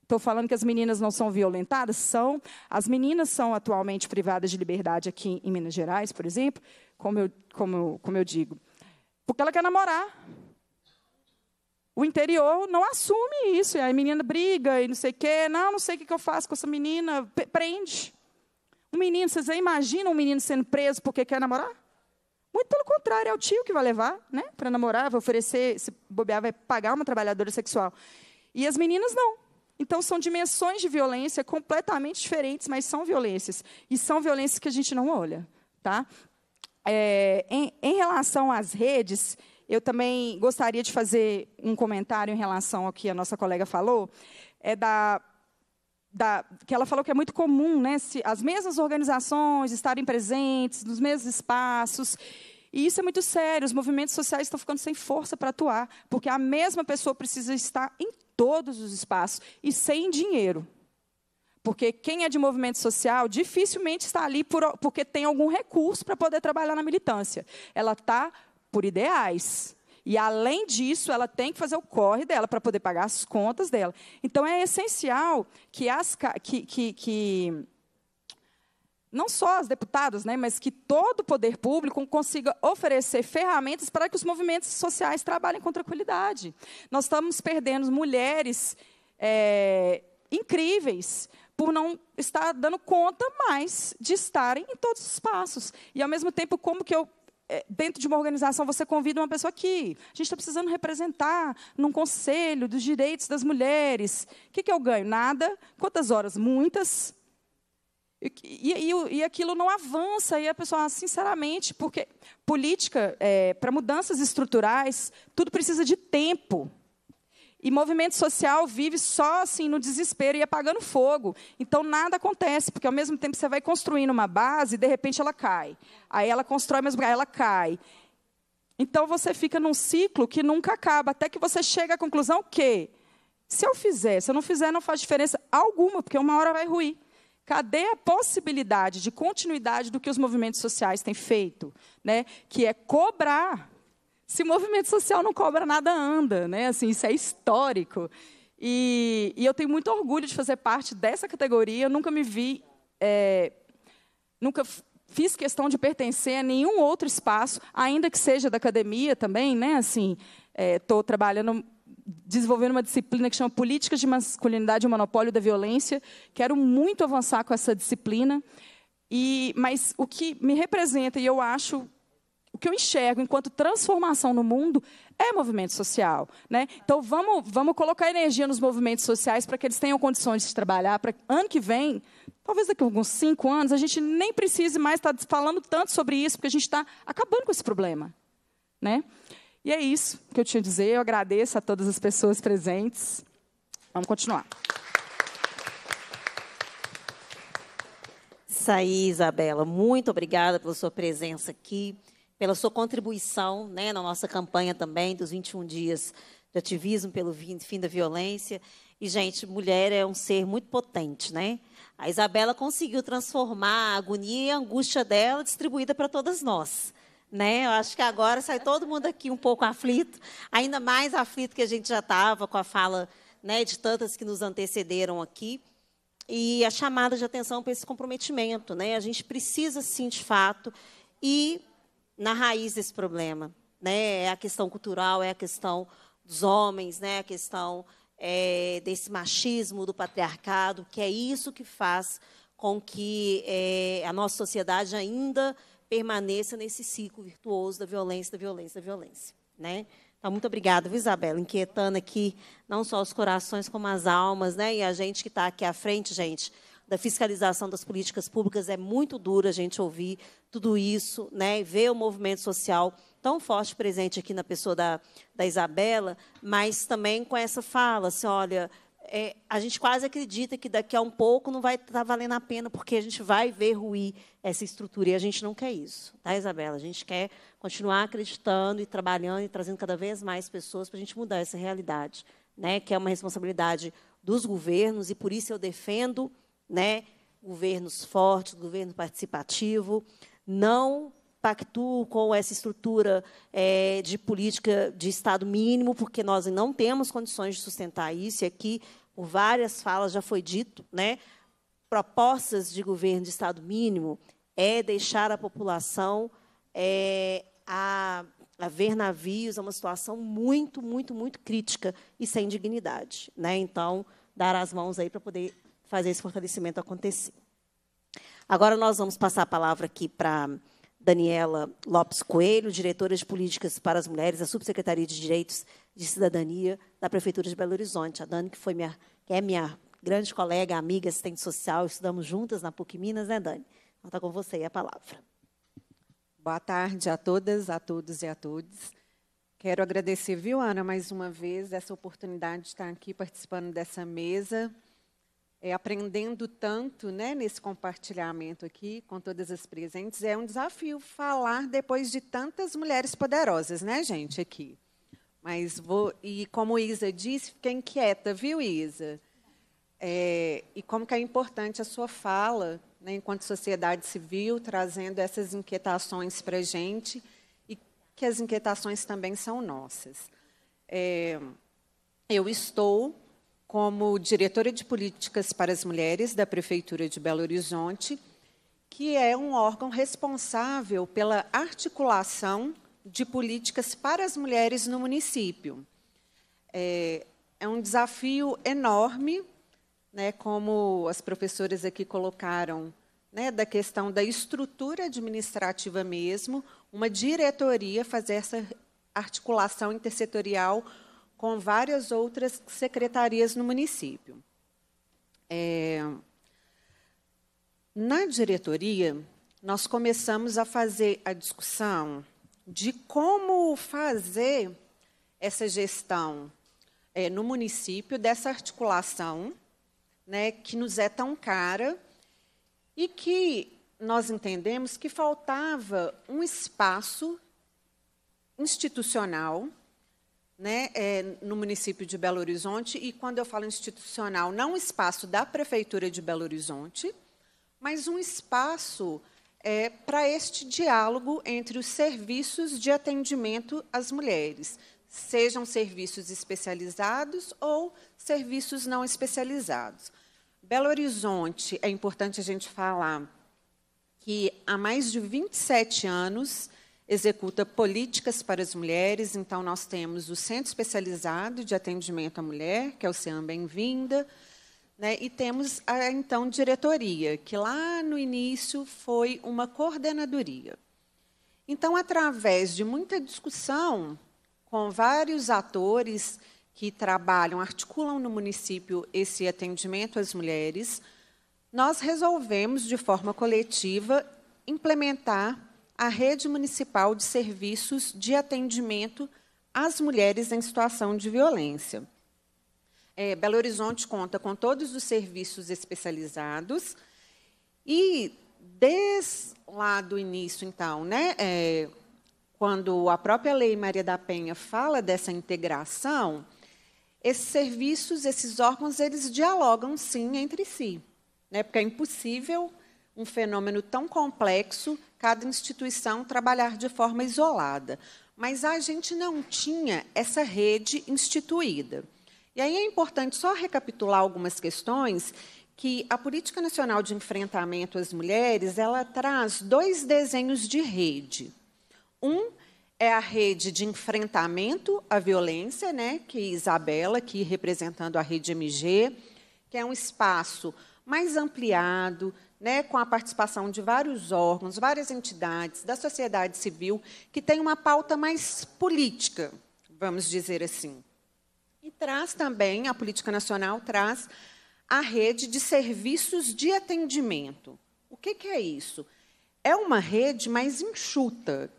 H: Estou falando que as meninas não são violentadas? São. As meninas são atualmente privadas de liberdade aqui em Minas Gerais, por exemplo, como eu, como eu, como eu digo. Porque ela quer namorar. O interior não assume isso. E aí a menina briga e não sei o quê. Não, não sei o que eu faço com essa menina. prende. Um menino, vocês imaginam um menino sendo preso porque quer namorar? Muito pelo contrário, é o tio que vai levar né, para namorar, vai oferecer, se bobear, vai pagar uma trabalhadora sexual. E as meninas não. Então, são dimensões de violência completamente diferentes, mas são violências. E são violências que a gente não olha. Tá? É, em, em relação às redes, eu também gostaria de fazer um comentário em relação ao que a nossa colega falou, é da, da que ela falou que é muito comum, né, se as mesmas organizações estarem presentes nos mesmos espaços. E isso é muito sério. Os movimentos sociais estão ficando sem força para atuar, porque a mesma pessoa precisa estar em todos os espaços e sem dinheiro. Porque quem é de movimento social dificilmente está ali por, porque tem algum recurso para poder trabalhar na militância. Ela está por ideais. E além disso, ela tem que fazer o corre dela para poder pagar as contas dela. Então é essencial que as que, que, que não só as deputadas, né, mas que todo o poder público consiga oferecer ferramentas para que os movimentos sociais trabalhem com tranquilidade. Nós estamos perdendo mulheres é, incríveis por não estar dando conta mais de estarem em todos os espaços. E, ao mesmo tempo, como que eu é, dentro de uma organização, você convida uma pessoa aqui. A gente está precisando representar num conselho dos direitos das mulheres. O que, que eu ganho? Nada. Quantas horas? Muitas. E, e, e, aquilo não avança. E a pessoa, sinceramente, porque política, é, para mudanças estruturais, tudo precisa de tempo. E movimento social vive só assim no desespero e apagando fogo. Então nada acontece, porque ao mesmo tempo você vai construindo uma base e de repente ela cai. Aí ela constrói mais ela cai. Então você fica num ciclo que nunca acaba, até que você chega à conclusão que se eu fizer, se eu não fizer, não faz diferença alguma, porque uma hora vai ruir. Cadê a possibilidade de continuidade do que os movimentos sociais têm feito, né? Que é cobrar se movimento social não cobra nada anda, né? Assim, isso é histórico. E, e eu tenho muito orgulho de fazer parte dessa categoria. Eu nunca me vi, é, nunca fiz questão de pertencer a nenhum outro espaço, ainda que seja da academia também, né? Assim, estou é, trabalhando desenvolvendo uma disciplina que chama Políticas de Masculinidade e Monopólio da Violência. Quero muito avançar com essa disciplina. E, mas o que me representa, e eu acho que eu enxergo enquanto transformação no mundo é movimento social. Né? Então, vamos, vamos colocar energia nos movimentos sociais para que eles tenham condições de trabalhar. Para ano que vem, talvez daqui a alguns cinco anos, a gente nem precise mais estar tá falando tanto sobre isso, porque a gente está acabando com esse problema. Né? E é isso que eu tinha a dizer. Eu agradeço a todas as pessoas presentes. Vamos continuar.
A: Isso aí, Isabela. Muito obrigada pela sua presença aqui pela sua contribuição né, na nossa campanha também dos 21 dias de ativismo pelo fim da violência. E, gente, mulher é um ser muito potente, né? A Isabela conseguiu transformar a agonia e a angústia dela distribuída para todas nós. Né? Eu acho que agora sai todo mundo aqui um pouco aflito, ainda mais aflito que a gente já estava com a fala né, de tantas que nos antecederam aqui. E a chamada de atenção para esse comprometimento. Né? A gente precisa, sim, de fato, e na raiz desse problema. Né? É a questão cultural, é a questão dos homens, né? a questão é, desse machismo, do patriarcado, que é isso que faz com que é, a nossa sociedade ainda permaneça nesse ciclo virtuoso da violência, da violência, da violência. Né? Então, muito obrigada, Isabela, inquietando aqui não só os corações, como as almas, né? e a gente que está aqui à frente, gente da fiscalização das políticas públicas. É muito duro a gente ouvir tudo isso, né? ver o movimento social tão forte presente aqui na pessoa da, da Isabela, mas também com essa fala, assim, olha, é, a gente quase acredita que daqui a um pouco não vai estar tá valendo a pena, porque a gente vai ver ruir essa estrutura. E a gente não quer isso, tá, Isabela? A gente quer continuar acreditando e trabalhando e trazendo cada vez mais pessoas para a gente mudar essa realidade, né? que é uma responsabilidade dos governos, e por isso eu defendo né? governos fortes, governo participativo, não pactuo com essa estrutura é, de política de Estado mínimo, porque nós não temos condições de sustentar isso, e aqui, por várias falas, já foi dito, né? propostas de governo de Estado mínimo é deixar a população é, a, a, ver navios, é uma situação muito, muito, muito crítica e sem dignidade. Né? Então, dar as mãos aí para poder fazer esse fortalecimento acontecer. Agora nós vamos passar a palavra aqui para Daniela Lopes Coelho, diretora de Políticas para as Mulheres da Subsecretaria de Direitos de Cidadania da Prefeitura de Belo Horizonte. A Dani, que, foi minha, que é minha grande colega, amiga, assistente
I: social, estudamos juntas na PUC Minas, né, Dani? Então, está com você a palavra. Boa tarde a todas, a todos e a todos. Quero agradecer, viu, Ana, mais uma vez, essa oportunidade de estar aqui participando dessa mesa é, aprendendo tanto né, nesse compartilhamento aqui, com todas as presentes. É um desafio falar depois de tantas mulheres poderosas, né, gente, aqui. Mas vou, e como Isa disse, fiquei inquieta, viu, Isa? É, e como que é importante a sua fala, né, enquanto sociedade civil, trazendo essas inquietações para a gente, e que as inquietações também são nossas. É, eu estou como diretora de políticas para as mulheres da Prefeitura de Belo Horizonte, que é um órgão responsável pela articulação de políticas para as mulheres no município. É, é um desafio enorme, né, como as professoras aqui colocaram, né, da questão da estrutura administrativa mesmo, uma diretoria fazer essa articulação intersetorial com várias outras secretarias no município. É, na diretoria, nós começamos a fazer a discussão de como fazer essa gestão é, no município dessa articulação, né, que nos é tão cara e que nós entendemos que faltava um espaço institucional né, é, no município de Belo Horizonte, e quando eu falo institucional, não um espaço da Prefeitura de Belo Horizonte, mas um espaço é, para este diálogo entre os serviços de atendimento às mulheres, sejam serviços especializados ou serviços não especializados. Belo Horizonte, é importante a gente falar que há mais de 27 anos executa políticas para as mulheres, então nós temos o Centro Especializado de Atendimento à Mulher, que é o CEAM Bem-vinda, né, e temos a então diretoria, que lá no início foi uma coordenadoria. Então, através de muita discussão com vários atores que trabalham, articulam no município esse atendimento às mulheres, nós resolvemos, de forma coletiva, implementar a Rede Municipal de Serviços de Atendimento às Mulheres em Situação de Violência. É, Belo Horizonte conta com todos os serviços especializados e, desde lá do início, então, né, é, quando a própria Lei Maria da Penha fala dessa integração, esses serviços, esses órgãos, eles dialogam, sim, entre si. Né, porque é impossível um fenômeno tão complexo cada instituição trabalhar de forma isolada. Mas a gente não tinha essa rede instituída. E aí é importante só recapitular algumas questões que a Política Nacional de Enfrentamento às Mulheres, ela traz dois desenhos de rede. Um é a rede de enfrentamento à violência, né, que Isabela, aqui representando a rede MG, que é um espaço mais ampliado, né, com a participação de vários órgãos, várias entidades, da sociedade civil, que tem uma pauta mais política, vamos dizer assim. E traz também, a política nacional traz a rede de serviços de atendimento. O que, que é isso? É uma rede mais enxuta.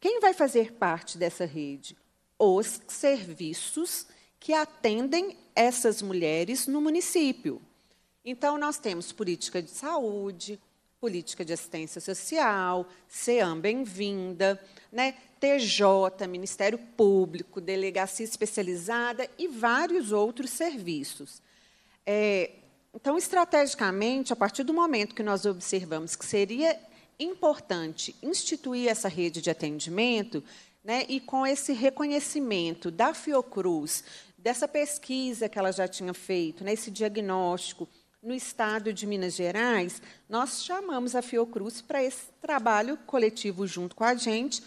I: Quem vai fazer parte dessa rede? Os serviços que atendem essas mulheres no município. Então, nós temos política de saúde, política de assistência social, SEAM Bem-vinda, né? TJ, Ministério Público, Delegacia Especializada e vários outros serviços. É, então, estrategicamente, a partir do momento que nós observamos que seria importante instituir essa rede de atendimento, né, e com esse reconhecimento da Fiocruz, dessa pesquisa que ela já tinha feito, né, esse diagnóstico, no estado de Minas Gerais, nós chamamos a Fiocruz para esse trabalho coletivo junto com a gente,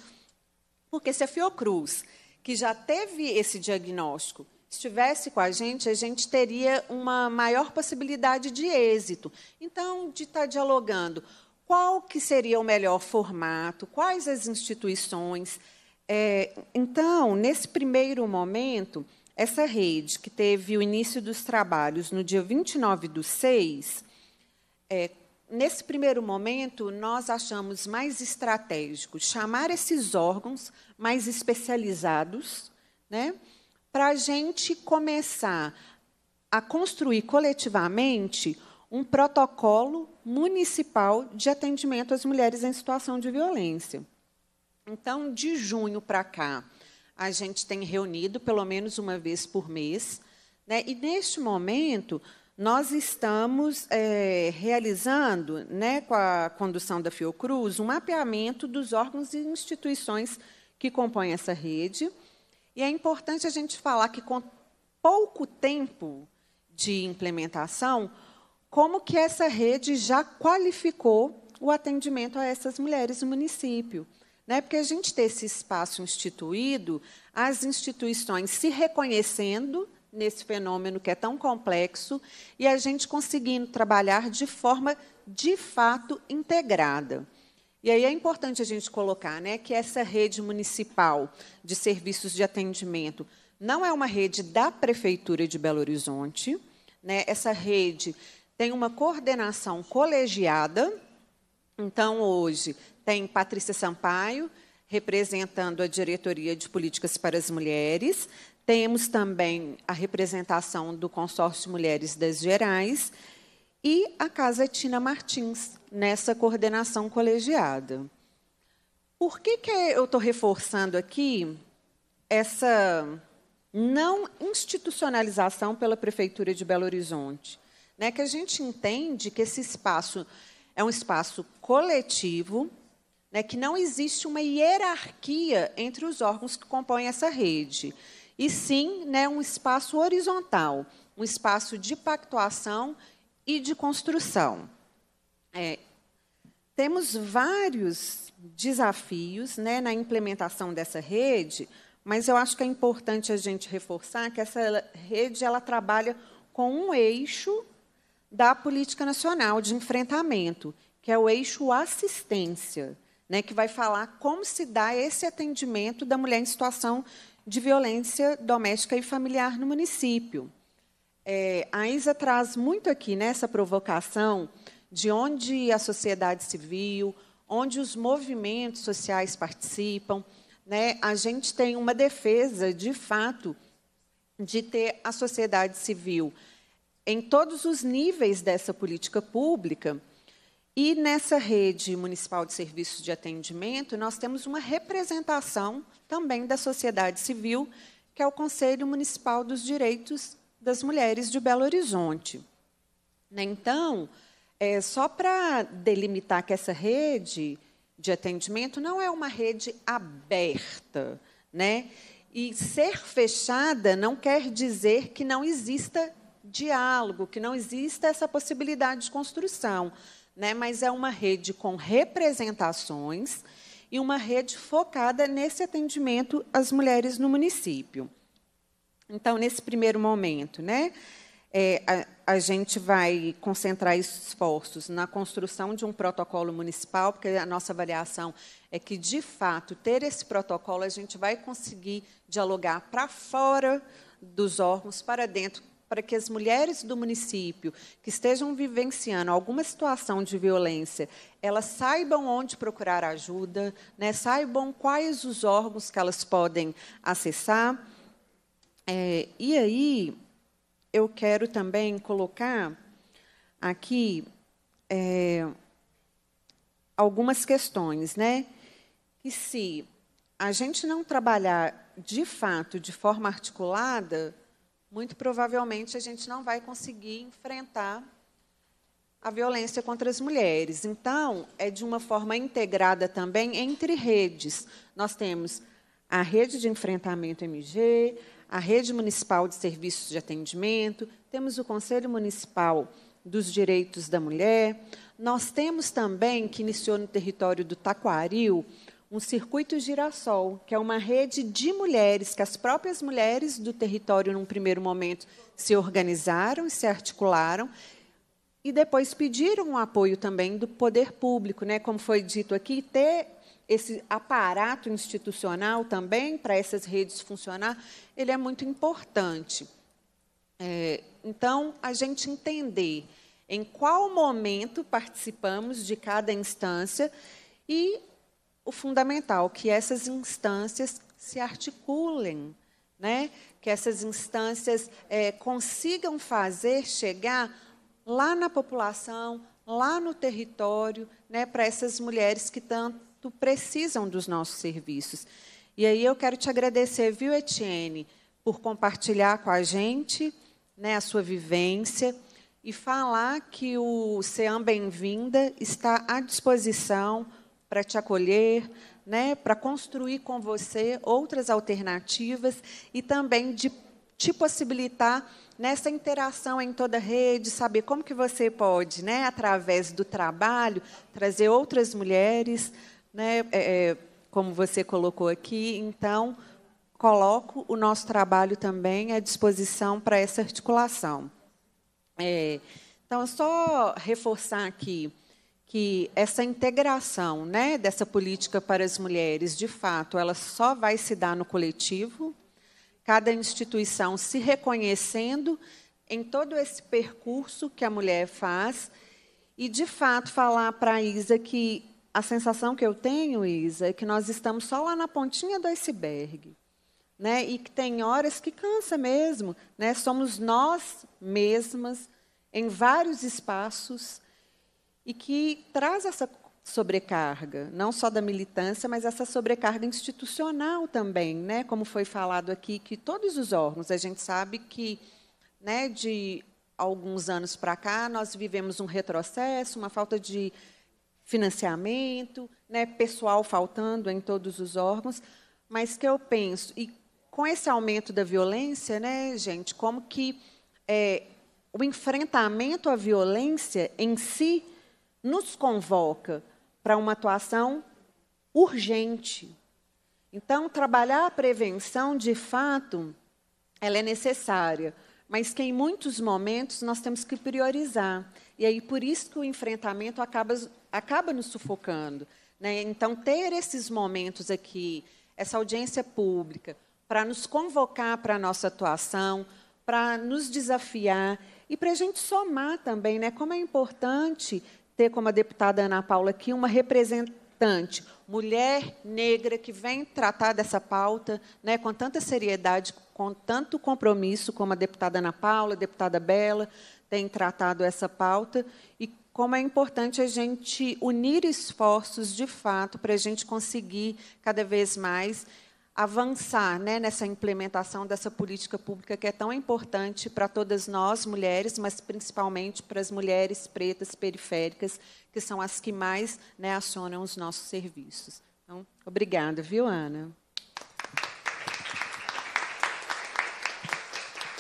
I: porque se a Fiocruz, que já teve esse diagnóstico, estivesse com a gente, a gente teria uma maior possibilidade de êxito. Então, de estar dialogando, qual que seria o melhor formato, quais as instituições. É, então, nesse primeiro momento, essa rede, que teve o início dos trabalhos no dia 29 do 6, é, nesse primeiro momento, nós achamos mais estratégico chamar esses órgãos mais especializados né, para a gente começar a construir coletivamente um protocolo municipal de atendimento às mulheres em situação de violência. Então, de junho para cá, a gente tem reunido pelo menos uma vez por mês. Né? E, neste momento, nós estamos é, realizando, né, com a condução da Fiocruz, um mapeamento dos órgãos e instituições que compõem essa rede. E é importante a gente falar que, com pouco tempo de implementação, como que essa rede já qualificou o atendimento a essas mulheres no município né? Porque a gente ter esse espaço instituído, as instituições se reconhecendo nesse fenômeno que é tão complexo e a gente conseguindo trabalhar de forma de fato integrada. E aí é importante a gente colocar, né, que essa rede municipal de serviços de atendimento não é uma rede da prefeitura de Belo Horizonte, né? Essa rede tem uma coordenação colegiada. Então hoje tem Patrícia Sampaio, representando a Diretoria de Políticas para as Mulheres. Temos também a representação do Consórcio Mulheres das Gerais e a Casa Tina Martins, nessa coordenação colegiada. Por que, que eu estou reforçando aqui essa não institucionalização pela Prefeitura de Belo Horizonte? Né, que a gente entende que esse espaço é um espaço coletivo, né, que não existe uma hierarquia entre os órgãos que compõem essa rede, e sim né, um espaço horizontal, um espaço de pactuação e de construção. É, temos vários desafios né, na implementação dessa rede, mas eu acho que é importante a gente reforçar que essa rede ela trabalha com um eixo da política nacional de enfrentamento, que é o eixo assistência né, que vai falar como se dá esse atendimento da mulher em situação de violência doméstica e familiar no município. É, a Isa traz muito aqui nessa né, provocação de onde a sociedade civil, onde os movimentos sociais participam. Né? A gente tem uma defesa, de fato, de ter a sociedade civil em todos os níveis dessa política pública e nessa rede municipal de serviços de atendimento, nós temos uma representação também da sociedade civil, que é o Conselho Municipal dos Direitos das Mulheres de Belo Horizonte. Né, então, é, só para delimitar que essa rede de atendimento não é uma rede aberta, né? E ser fechada não quer dizer que não exista diálogo, que não exista essa possibilidade de construção né? mas é uma rede com representações e uma rede focada nesse atendimento às mulheres no município. Então, nesse primeiro momento, né, é, a, a, gente vai concentrar esforços na construção de um protocolo municipal, porque a nossa avaliação é que, de fato, ter esse protocolo, a gente vai conseguir dialogar para fora dos órgãos, para dentro para que as mulheres do município que estejam vivenciando alguma situação de violência, elas saibam onde procurar ajuda, né, saibam quais os órgãos que elas podem acessar. É, e aí, eu quero também colocar aqui é, algumas questões, né? Que se a gente não trabalhar de fato, de forma articulada, muito provavelmente a gente não vai conseguir enfrentar a violência contra as mulheres. Então, é de uma forma integrada também entre redes. Nós temos a rede de enfrentamento MG, a rede municipal de serviços de atendimento, temos o Conselho Municipal dos Direitos da Mulher. Nós temos também, que iniciou no território do Taquaril, um circuito girassol, que é uma rede de mulheres, que as próprias mulheres do território, num primeiro momento, se organizaram e se articularam, e depois pediram um apoio também do poder público, né? como foi dito aqui, ter esse aparato institucional também para essas redes funcionar, ele é muito importante. É, então, a gente entender em qual momento participamos de cada instância e o fundamental, que essas instâncias se articulem, né? que essas instâncias é, consigam fazer chegar lá na população, lá no território, né, para essas mulheres que tanto precisam dos nossos serviços. E aí eu quero te agradecer, viu, Etienne, por compartilhar com a gente né, a sua vivência e falar que o SEAM Bem-vinda está à disposição para te acolher, né, para construir com você outras alternativas e também de te possibilitar nessa interação em toda a rede, saber como que você pode, né, através do trabalho, trazer outras mulheres, né, é, é como você colocou aqui. Então, coloco o nosso trabalho também à disposição para essa articulação. É, então, só reforçar aqui que essa integração né, dessa política para as mulheres, de fato, ela só vai se dar no coletivo, cada instituição se reconhecendo em todo esse percurso que a mulher faz, e, de fato, falar para a Isa que a sensação que eu tenho, Isa, é que nós estamos só lá na pontinha do iceberg. Né? E que tem horas que cansa mesmo. Né? Somos nós mesmas, em vários espaços, e que traz essa sobrecarga, não só da militância, mas essa sobrecarga institucional também, né? Como foi falado aqui, que todos os órgãos, a gente sabe que, né, de alguns anos para cá, nós vivemos um retrocesso, uma falta de financiamento, né, pessoal faltando em todos os órgãos, mas que eu penso e com esse aumento da violência, né, gente, como que é, o enfrentamento à violência em si nos convoca para uma atuação urgente. Então, trabalhar a prevenção, de fato, ela é necessária, mas que em muitos momentos nós temos que priorizar. E aí, por isso que o enfrentamento acaba, acaba nos sufocando. Né? Então, ter esses momentos aqui, essa audiência pública, para nos convocar para a nossa atuação, para nos desafiar e para a gente somar também, né? Como é importante ter, como a deputada Ana Paula aqui, uma representante, mulher negra, que vem tratar dessa pauta né, com tanta seriedade, com tanto compromisso, como a deputada Ana Paula, a deputada Bela, tem tratado essa pauta, e como é importante a gente unir esforços, de fato, para a gente conseguir cada vez mais avançar né, nessa implementação dessa política pública que é tão importante para todas nós, mulheres, mas principalmente para as mulheres pretas periféricas, que são as que mais né, acionam os nossos serviços. Então, obrigada, viu, Ana?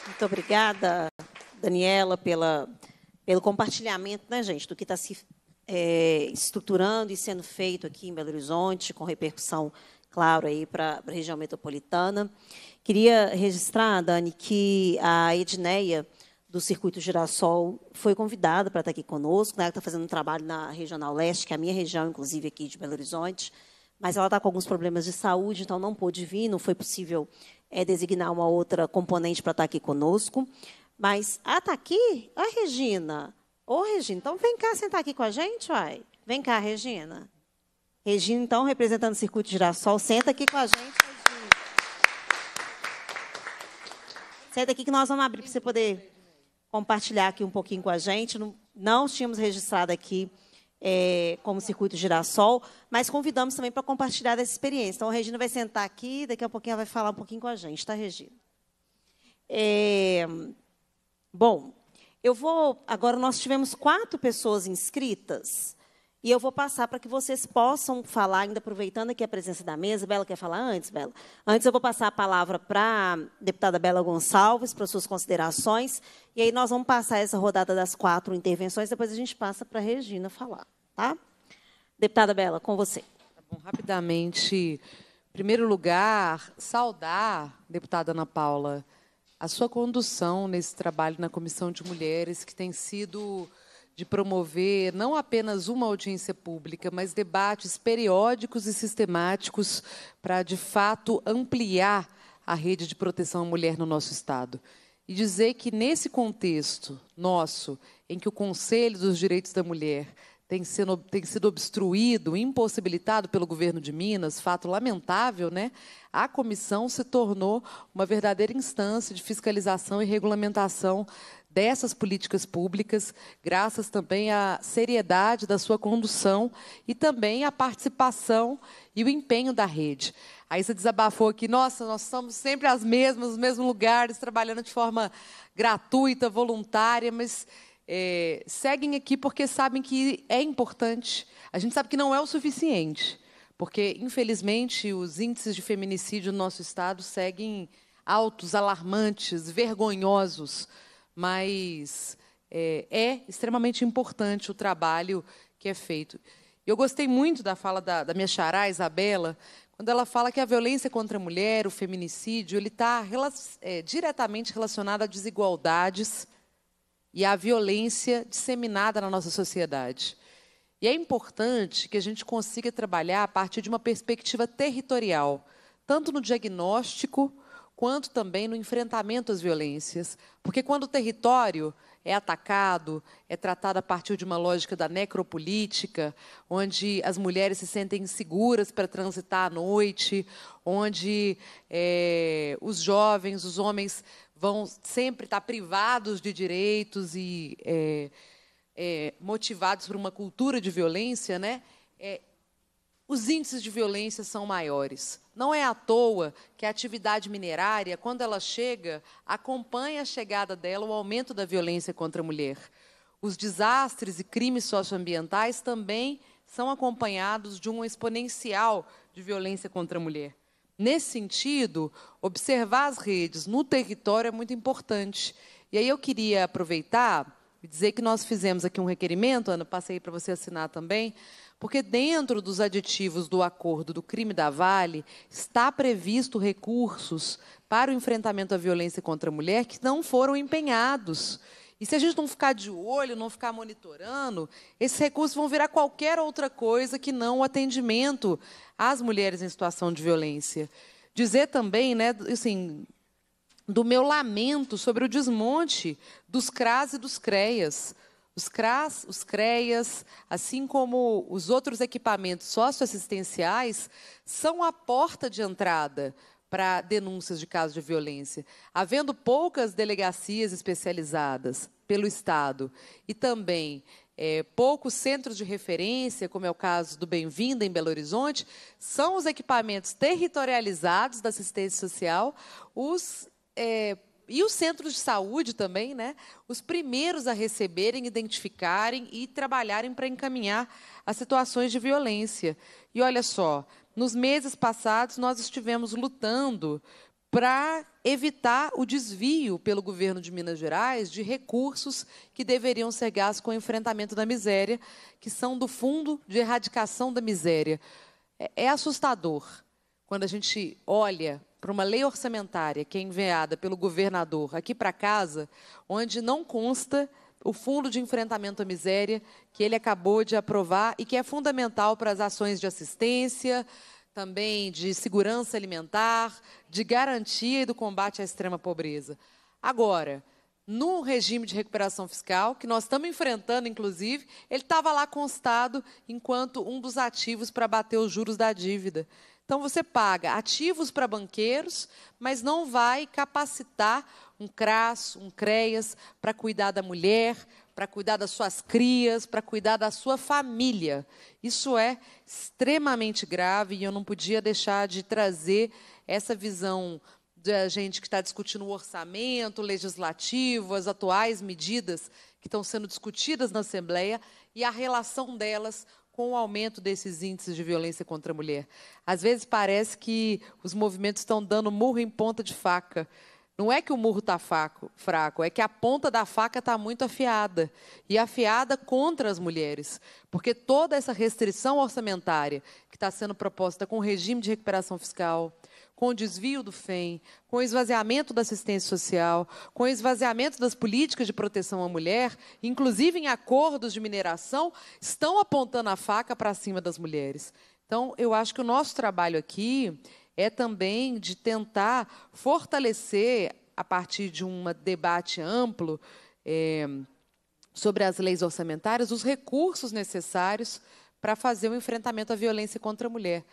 A: Muito obrigada, Daniela, pela, pelo compartilhamento, né, gente, do que está se é, estruturando e sendo feito aqui em Belo Horizonte, com repercussão claro, aí para a região metropolitana. Queria registrar, Dani, que a Edneia, do Circuito Girassol, foi convidada para estar tá aqui conosco. Né? Ela está fazendo um trabalho na Regional Leste, que é a minha região, inclusive, aqui de Belo Horizonte. Mas ela está com alguns problemas de saúde, então não pôde vir, não foi possível é, designar uma outra componente para estar tá aqui conosco. Mas, ah, está aqui? A Regina. Ô, Regina, então vem cá sentar aqui com a gente, uai. Vem cá, Regina. Regina, então, representando o Circuito Girassol, senta aqui com a gente, Regina. Senta aqui que nós vamos abrir para você poder compartilhar aqui um pouquinho com a gente. Não, não tínhamos registrado aqui é, como Circuito Girassol, mas convidamos também para compartilhar essa experiência. Então, a Regina vai sentar aqui, daqui a pouquinho ela vai falar um pouquinho com a gente, tá, Regina? É, bom, eu vou. Agora nós tivemos quatro pessoas inscritas. E eu vou passar para que vocês possam falar, ainda aproveitando aqui a presença da mesa. Bela quer falar antes, Bela? Antes eu vou passar a palavra para a deputada Bela Gonçalves, para suas considerações. E aí nós vamos passar essa rodada das quatro intervenções, depois a gente passa para a Regina falar,
J: tá? Deputada Bela, com você. Tá bom, rapidamente, em primeiro lugar, saudar, deputada Ana Paula, a sua condução nesse trabalho na Comissão de Mulheres, que tem sido de promover não apenas uma audiência pública, mas debates periódicos e sistemáticos para, de fato, ampliar a rede de proteção à mulher no nosso Estado. E dizer que, nesse contexto nosso, em que o Conselho dos Direitos da Mulher tem, tem sido obstruído, impossibilitado pelo governo de Minas, fato lamentável, né? a comissão se tornou uma verdadeira instância de fiscalização e regulamentação dessas políticas públicas, graças também à seriedade da sua condução e também à participação e o empenho da rede. Aí você desabafou aqui, nossa, nós estamos sempre as mesmas, nos mesmos lugares, trabalhando de forma gratuita, voluntária, mas é, seguem aqui porque sabem que é importante. A gente sabe que não é o suficiente, porque, infelizmente, os índices de feminicídio no nosso estado seguem altos, alarmantes, vergonhosos mas é, é, extremamente importante o trabalho que é feito. Eu gostei muito da fala da, da minha xará, Isabela, quando ela fala que a violência contra a mulher, o feminicídio, ele está é, diretamente relacionado a desigualdades e à violência disseminada na nossa sociedade. E é importante que a gente consiga trabalhar a partir de uma perspectiva territorial, tanto no diagnóstico quanto também no enfrentamento às violências. Porque quando o território é atacado, é tratado a partir de uma lógica da necropolítica, onde as mulheres se sentem inseguras para transitar à noite, onde é, os jovens, os homens vão sempre estar privados de direitos e é, é, motivados por uma cultura de violência, né? É, os índices de violência são maiores. Não é à toa que a atividade minerária, quando ela chega, acompanha a chegada dela o aumento da violência contra a mulher. Os desastres e crimes socioambientais também são acompanhados de um exponencial de violência contra a mulher. Nesse sentido, observar as redes no território é muito importante. E aí eu queria aproveitar e dizer que nós fizemos aqui um requerimento, Ana, passei para você assinar também, porque dentro dos aditivos do acordo do crime da Vale está previsto recursos para o enfrentamento à violência contra a mulher que não foram empenhados. E se a gente não ficar de olho, não ficar monitorando, esses recursos vão virar qualquer outra coisa que não o atendimento às mulheres em situação de violência. Dizer também, né, assim, do meu lamento sobre o desmonte dos CRAS e dos CREAS. Os CRAS, os CREAS, assim como os outros equipamentos socioassistenciais, são a porta de entrada para denúncias de casos de violência, havendo poucas delegacias especializadas pelo Estado e também é, poucos centros de referência, como é o caso do Bem-vinda em Belo Horizonte, são os equipamentos territorializados da assistência social, os é, e os centros de saúde também, né? Os primeiros a receberem, identificarem e trabalharem para encaminhar as situações de violência. E olha só, nos meses passados nós estivemos lutando para evitar o desvio pelo governo de Minas Gerais de recursos que deveriam ser gastos com o enfrentamento da miséria, que são do Fundo de Erradicação da Miséria. É, é assustador quando a gente olha para uma lei orçamentária que é enviada pelo governador aqui para casa, onde não consta o Fundo de Enfrentamento à Miséria, que ele acabou de aprovar e que é fundamental para as ações de assistência, também de segurança alimentar, de garantia e do combate à extrema pobreza. Agora, no regime de recuperação fiscal, que nós estamos enfrentando, inclusive, ele estava lá constado enquanto um dos ativos para bater os juros da dívida. Então você paga ativos para banqueiros, mas não vai capacitar um CRAS, um CREAS para cuidar da mulher, para cuidar das suas crias, para cuidar da sua família. Isso é extremamente grave e eu não podia deixar de trazer essa visão da gente que está discutindo o orçamento legislativo, as atuais medidas que estão sendo discutidas na Assembleia e a relação delas com o aumento desses índices de violência contra a mulher. Às vezes parece que os movimentos estão dando murro em ponta de faca. Não é que o murro está fraco, é que a ponta da faca está muito afiada. E afiada contra as mulheres. Porque toda essa restrição orçamentária que está sendo proposta com o regime de recuperação fiscal, com o desvio do FEM, com o esvaziamento da assistência social, com o esvaziamento das políticas de proteção à mulher, inclusive em acordos de mineração, estão apontando a faca para cima das mulheres. Então, eu acho que o nosso trabalho aqui é também de tentar fortalecer, a partir de um debate amplo é, sobre as leis orçamentárias, os recursos necessários para fazer o enfrentamento à violência contra a mulher.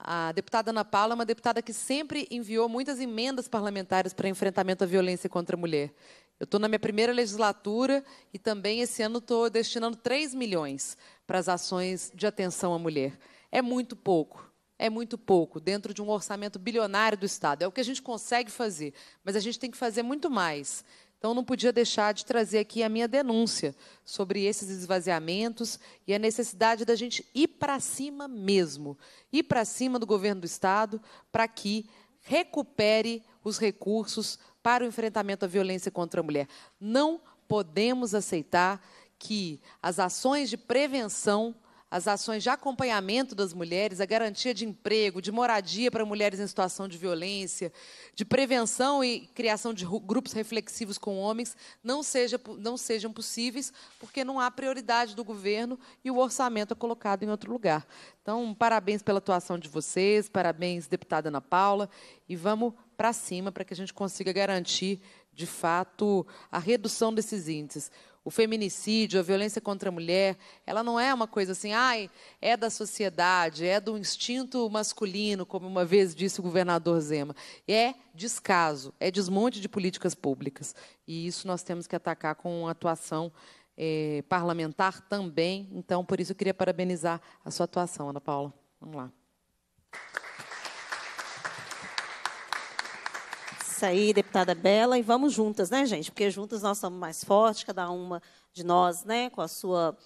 J: A deputada Ana Paula é uma deputada que sempre enviou muitas emendas parlamentares para enfrentamento à violência contra a mulher. Eu estou na minha primeira legislatura e também esse ano estou destinando 3 milhões para as ações de atenção à mulher. É muito pouco, é muito pouco dentro de um orçamento bilionário do Estado. É o que a gente consegue fazer, mas a gente tem que fazer muito mais. Então, não podia deixar de trazer aqui a minha denúncia sobre esses esvaziamentos e a necessidade da gente ir para cima mesmo ir para cima do governo do Estado para que recupere os recursos para o enfrentamento à violência contra a mulher. Não podemos aceitar que as ações de prevenção as ações de acompanhamento das mulheres, a garantia de emprego, de moradia para mulheres em situação de violência, de prevenção e criação de grupos reflexivos com homens, não, seja, não sejam possíveis, porque não há prioridade do governo e o orçamento é colocado em outro lugar. Então, parabéns pela atuação de vocês, parabéns, deputada Ana Paula, e vamos para cima para que a gente consiga garantir, de fato, a redução desses índices o feminicídio, a violência contra a mulher, ela não é uma coisa assim, ai, é da sociedade, é do instinto masculino, como uma vez disse o governador Zema. É descaso, é desmonte de políticas públicas. E isso nós temos que atacar com atuação eh, parlamentar também. Então, por isso, eu queria parabenizar a sua atuação, Ana Paula. Vamos lá. aí, deputada Bela, e vamos juntas,
A: né, gente? Porque juntas nós somos mais fortes, cada uma de nós, né, com a sua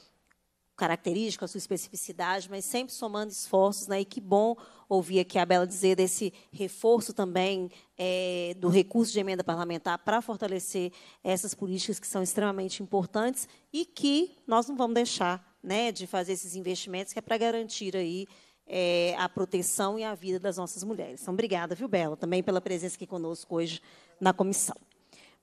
A: característica, a sua especificidade, mas sempre somando esforços, né? E que bom ouvir aqui a Bela dizer desse reforço também é, do recurso de emenda parlamentar para fortalecer essas políticas que são extremamente importantes e que nós não vamos deixar, né, de fazer esses investimentos que é para garantir aí é, a proteção e a vida das nossas mulheres. Então, obrigada, viu, Bela, também pela presença aqui conosco hoje na comissão.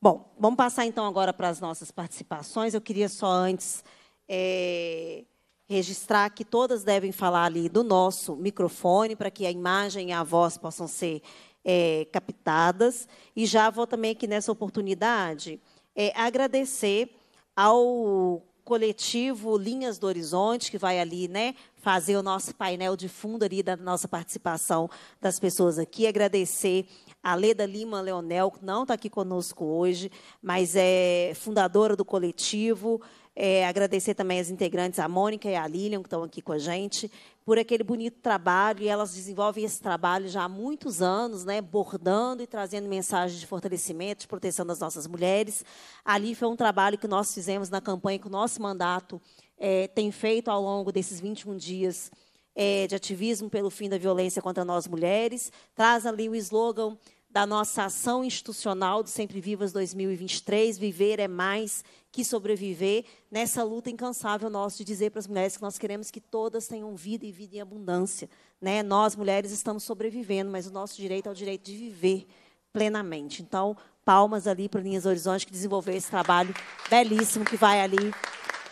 A: Bom, vamos passar então agora para as nossas participações. Eu queria só antes é, registrar que todas devem falar ali do nosso microfone para que a imagem e a voz possam ser é, captadas. E já vou também aqui nessa oportunidade é, agradecer ao coletivo Linhas do Horizonte, que vai ali né, fazer o nosso painel de fundo ali da nossa participação das pessoas aqui. Agradecer a Leda Lima Leonel, que não está aqui conosco hoje, mas é fundadora do coletivo. É, agradecer também as integrantes, a Mônica e a Lilian, que estão aqui com a gente, por aquele bonito trabalho. E elas desenvolvem esse trabalho já há muitos anos, né, bordando e trazendo mensagens de fortalecimento, de proteção das nossas mulheres. Ali foi um trabalho que nós fizemos na campanha, com o nosso mandato é, tem feito ao longo desses 21 dias é, de ativismo pelo fim da violência contra nós mulheres, traz ali o slogan da nossa ação institucional do Sempre Vivas 2023, Viver é Mais que Sobreviver, nessa luta incansável nossa de dizer para as mulheres que nós queremos que todas tenham vida e vida em abundância. Né? Nós, mulheres, estamos sobrevivendo, mas o nosso direito é o direito de viver plenamente. Então, palmas ali para Linhas Horizonte, que desenvolveu esse trabalho belíssimo que vai ali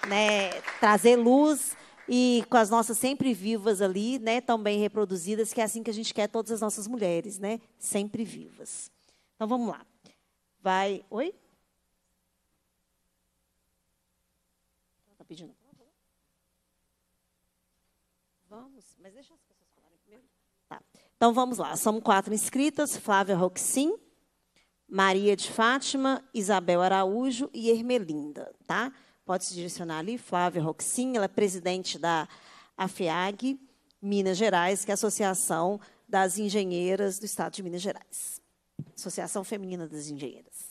A: né, trazer luz e com as nossas sempre vivas ali, né, também reproduzidas, que é assim que a gente quer todas as nossas mulheres, né, sempre vivas. Então vamos lá. Vai, oi? Tá pedindo. Vamos, mas deixa as pessoas falarem primeiro. Tá. Então vamos lá. São quatro inscritas: Flávia Roxin, Maria de Fátima, Isabel Araújo e Ermelinda, tá? pode se direcionar ali. Flávia Roxin, ela é presidente da AFEAG Minas Gerais, que é a Associação das Engenheiras do Estado de Minas Gerais. Associação Feminina das Engenheiras.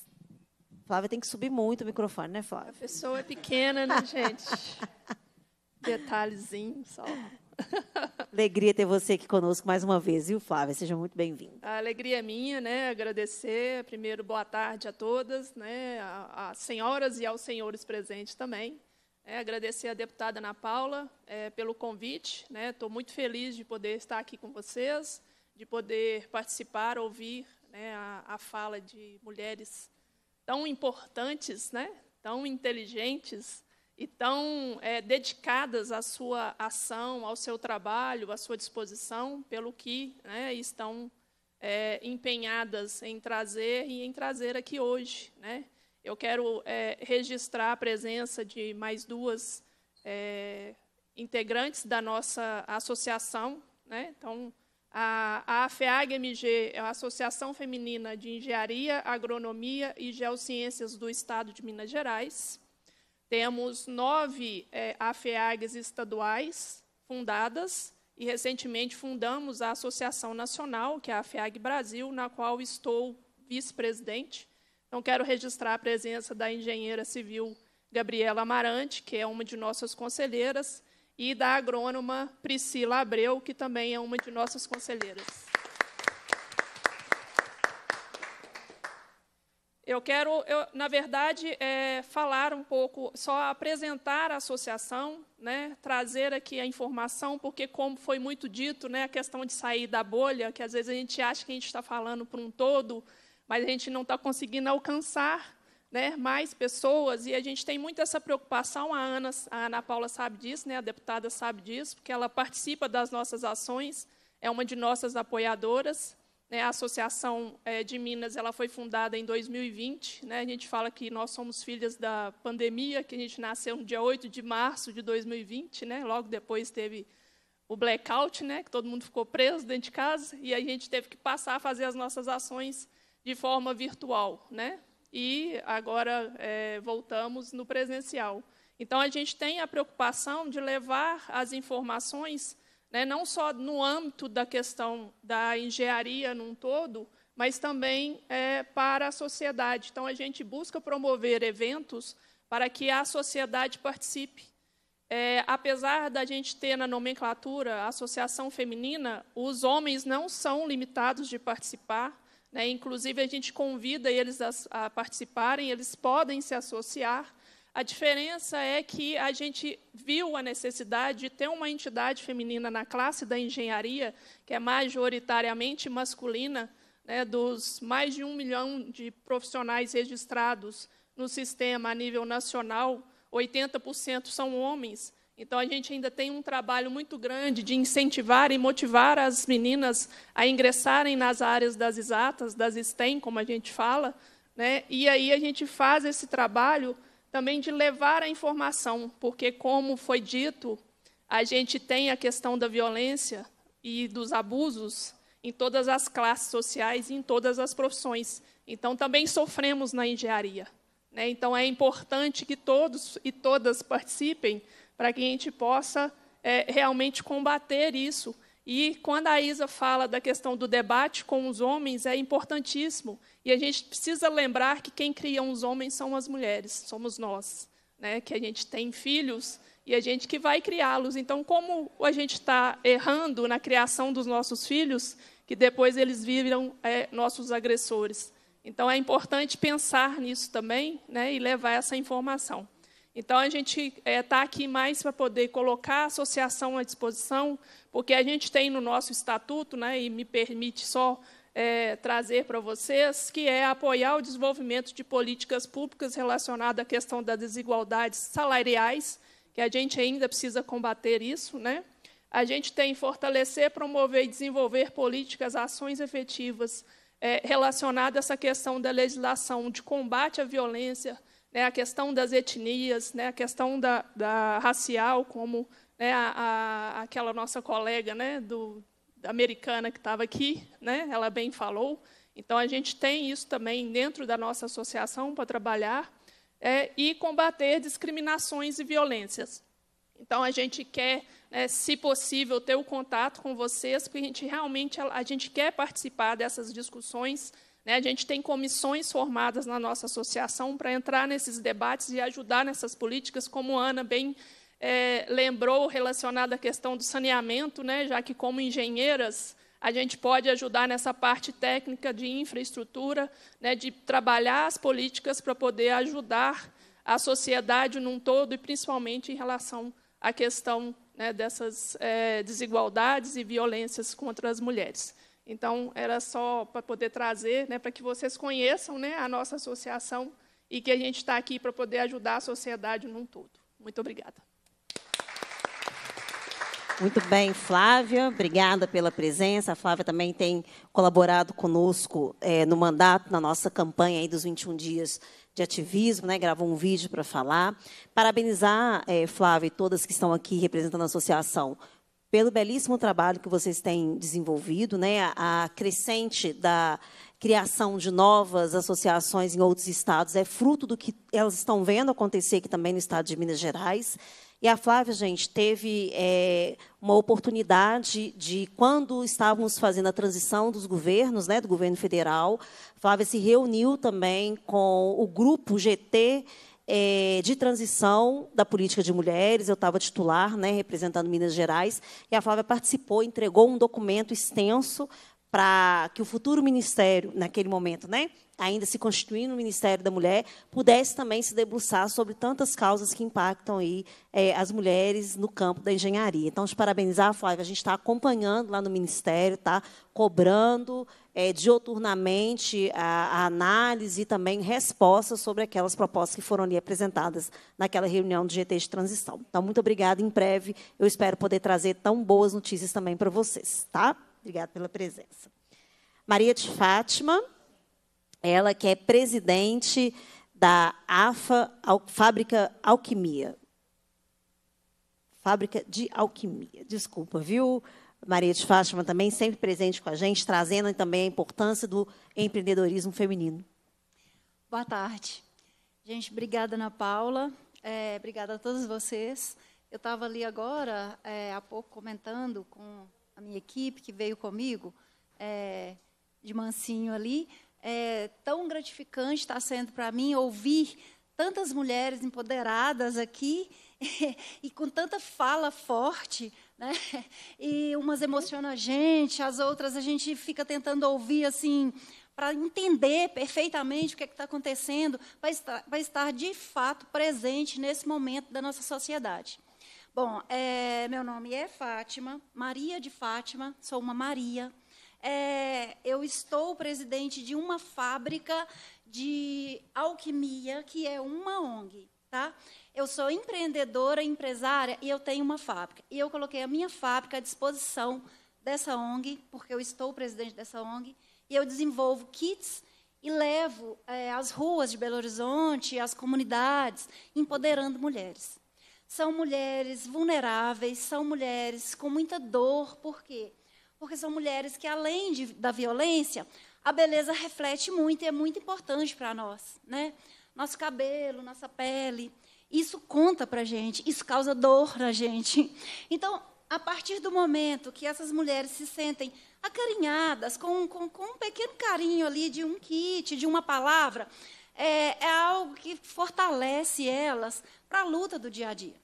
A: Flávia tem que subir muito o microfone, né, Flávia? A
K: pessoa é pequena, né, gente? [laughs] Detalhezinho só.
A: [laughs] Alegria ter você aqui conosco mais uma vez, viu, Flávia? Seja muito bem-vinda.
K: A alegria é minha, né? Agradecer. Primeiro, boa tarde a todas, né? Às senhoras e aos senhores presentes também. É, agradecer à deputada Ana Paula é, pelo convite. Estou né? muito feliz de poder estar aqui com vocês, de poder participar, ouvir né, a, a fala de mulheres tão importantes, né? tão inteligentes e tão é, dedicadas à sua ação, ao seu trabalho, à sua disposição, pelo que né, estão é, empenhadas em trazer e em trazer aqui hoje. Né? Eu quero é, registrar a presença de mais duas é, integrantes da nossa associação. Né? Então, a, a AFEAG-MG é a Associação Feminina de Engenharia, Agronomia e Geociências do Estado de Minas Gerais. Temos nove é, AFEAGs estaduais fundadas e, recentemente, fundamos a Associação Nacional, que é a AFEAG Brasil, na qual estou vice-presidente. Então, quero registrar a presença da engenheira civil Gabriela Amarante, que é uma de nossas conselheiras, e da agrônoma Priscila Abreu, que também é uma de nossas conselheiras. Eu quero, eu, na verdade, é, falar um pouco, só apresentar a associação, né, trazer aqui a informação, porque, como foi muito dito, né, a questão de sair da bolha, que às vezes a gente acha que a gente está falando para um todo, mas a gente não está conseguindo alcançar né, mais pessoas, e a gente tem muito essa preocupação, a Ana, a Ana Paula sabe disso, né, a deputada sabe disso, porque ela participa das nossas ações, é uma de nossas apoiadoras, né, a Associação é, de Minas ela foi fundada em 2020. Né? A gente fala que nós somos filhas da pandemia, que a gente nasceu no dia 8 de março de 2020. Né? Logo depois teve o blackout, né? que todo mundo ficou preso dentro de casa, e a gente teve que passar a fazer as nossas ações de forma virtual. Né? E agora é, voltamos no presencial. Então, a gente tem a preocupação de levar as informações né, não só no âmbito da questão da engenharia num todo, mas também é, para a sociedade. Então, a gente busca promover eventos para que a sociedade participe. É, apesar da gente ter na nomenclatura a associação feminina, os homens não são limitados de participar. Né? Inclusive, a gente convida eles a, a participarem, eles podem se associar, a diferença é que a gente viu a necessidade de ter uma entidade feminina na classe da engenharia, que é majoritariamente masculina, né, dos mais de um milhão de profissionais registrados no sistema a nível nacional, 80% são homens. Então, a gente ainda tem um trabalho muito grande de incentivar e motivar as meninas a ingressarem nas áreas das exatas, das STEM, como a gente fala. Né? E aí a gente faz esse trabalho também de levar a informação, porque, como foi dito, a gente tem a questão da violência e dos abusos em todas as classes sociais e em todas as profissões. Então, também sofremos na engenharia. Né? Então, é importante que todos e todas participem para que a gente possa é, realmente combater isso e quando a Isa fala da questão do debate com os homens, é importantíssimo. E a gente precisa lembrar que quem cria os homens são as mulheres, somos nós. Né? Que a gente tem filhos e a gente que vai criá-los. Então, como a gente está errando na criação dos nossos filhos, que depois eles viram é, nossos agressores. Então, é importante pensar nisso também né? e levar essa informação. Então, a gente está eh, é, aqui mais para poder colocar a associação à disposição, porque a gente tem no nosso estatuto, né, e me permite só é, trazer para vocês, que é apoiar o desenvolvimento de políticas públicas relacionadas à questão das desigualdades salariais, que a gente ainda precisa combater isso. Né? A gente tem fortalecer, promover e desenvolver políticas, ações efetivas é, relacionadas a essa questão da legislação de combate à violência, né, a questão das etnias, né, a questão da, da racial, como né, a, a, aquela nossa colega né, do, americana que estava aqui, né, ela bem falou. Então, a gente tem isso também dentro da nossa associação para trabalhar é, e combater discriminações e violências. Então, a gente quer, né, se possível, ter o contato com vocês, porque a gente realmente a, a gente quer participar dessas discussões né? A gente tem comissões formadas na nossa associação para entrar nesses debates e ajudar nessas políticas, como a Ana bem é, lembrou, relacionada à questão do saneamento, né? já que, como engenheiras, a gente pode ajudar nessa parte técnica de infraestrutura, né? de trabalhar as políticas para poder ajudar a sociedade num todo e, principalmente, em relação à questão né, dessas é, desigualdades e violências contra as mulheres. Então, era só para poder trazer, né, para que vocês conheçam né, a nossa associação e que a gente está aqui para poder ajudar a sociedade num todo. Muito obrigada.
A: Muito bem, Flávia, obrigada pela presença. A Flávia também tem colaborado conosco é, no mandato, na nossa campanha aí dos 21 dias de ativismo, né? gravou um vídeo para falar. Parabenizar, é, Flávia, e todas que estão aqui representando a associação pelo belíssimo trabalho que vocês têm desenvolvido, né? A crescente da criação de novas associações em outros estados é fruto do que elas estão vendo acontecer aqui também no estado de Minas Gerais. E a Flávia, gente, teve é, uma oportunidade de, quando estávamos fazendo a transição dos governos, né, do governo federal, a Flávia se reuniu também com o grupo GT é, de transição da política de mulheres. Eu estava titular, né, representando Minas Gerais, e a Flávia participou, entregou um documento extenso para que o futuro ministério, naquele momento, né, ainda se constituindo o Ministério da Mulher, pudesse também se debruçar sobre tantas causas que impactam aí, é, as mulheres no campo da engenharia. Então, te parabenizar, Flávia, a gente está acompanhando lá no Ministério, está cobrando, é, dioturnamente a, a análise e também respostas sobre aquelas propostas que foram ali apresentadas naquela reunião do GT de transição. Então, muito obrigada. Em breve, eu espero poder trazer tão boas notícias também para vocês, tá? Obrigada pela presença. Maria de Fátima, ela que é presidente da AFA, Al, Fábrica Alquimia. Fábrica de Alquimia, desculpa, viu? Maria de Fátima também sempre presente com a gente, trazendo também a importância do empreendedorismo feminino.
L: Boa tarde. Gente, obrigada, Ana Paula. É, obrigada a todos vocês. Eu estava ali agora, é, há pouco, comentando com a minha equipe que veio comigo, é, de mansinho ali. É tão gratificante está sendo para mim ouvir tantas mulheres empoderadas aqui [laughs] e com tanta fala forte, né? [laughs] E umas emocionam a gente, as outras a gente fica tentando ouvir assim, para entender perfeitamente o que é está acontecendo, para estar, estar de fato presente nesse momento da nossa sociedade. Bom, é, meu nome é Fátima, Maria de Fátima, sou uma Maria. É, eu estou presidente de uma fábrica de alquimia, que é uma ONG. Tá? eu sou empreendedora, empresária e eu tenho uma fábrica. E eu coloquei a minha fábrica à disposição dessa ONG, porque eu estou presidente dessa ONG, e eu desenvolvo kits e levo é, eh, às ruas de Belo Horizonte, às comunidades, empoderando mulheres. São mulheres vulneráveis, são mulheres com muita dor, por quê? Porque são mulheres que, além de, da violência, a beleza reflete muito e é muito importante para nós. Né? Nosso cabelo, nossa pele. Isso conta para a gente, isso causa dor na gente. Então, a partir do momento que essas mulheres se sentem acarinhadas, com, com, com um pequeno carinho ali de um kit, de uma palavra, é, é algo que fortalece elas para a luta do dia a dia.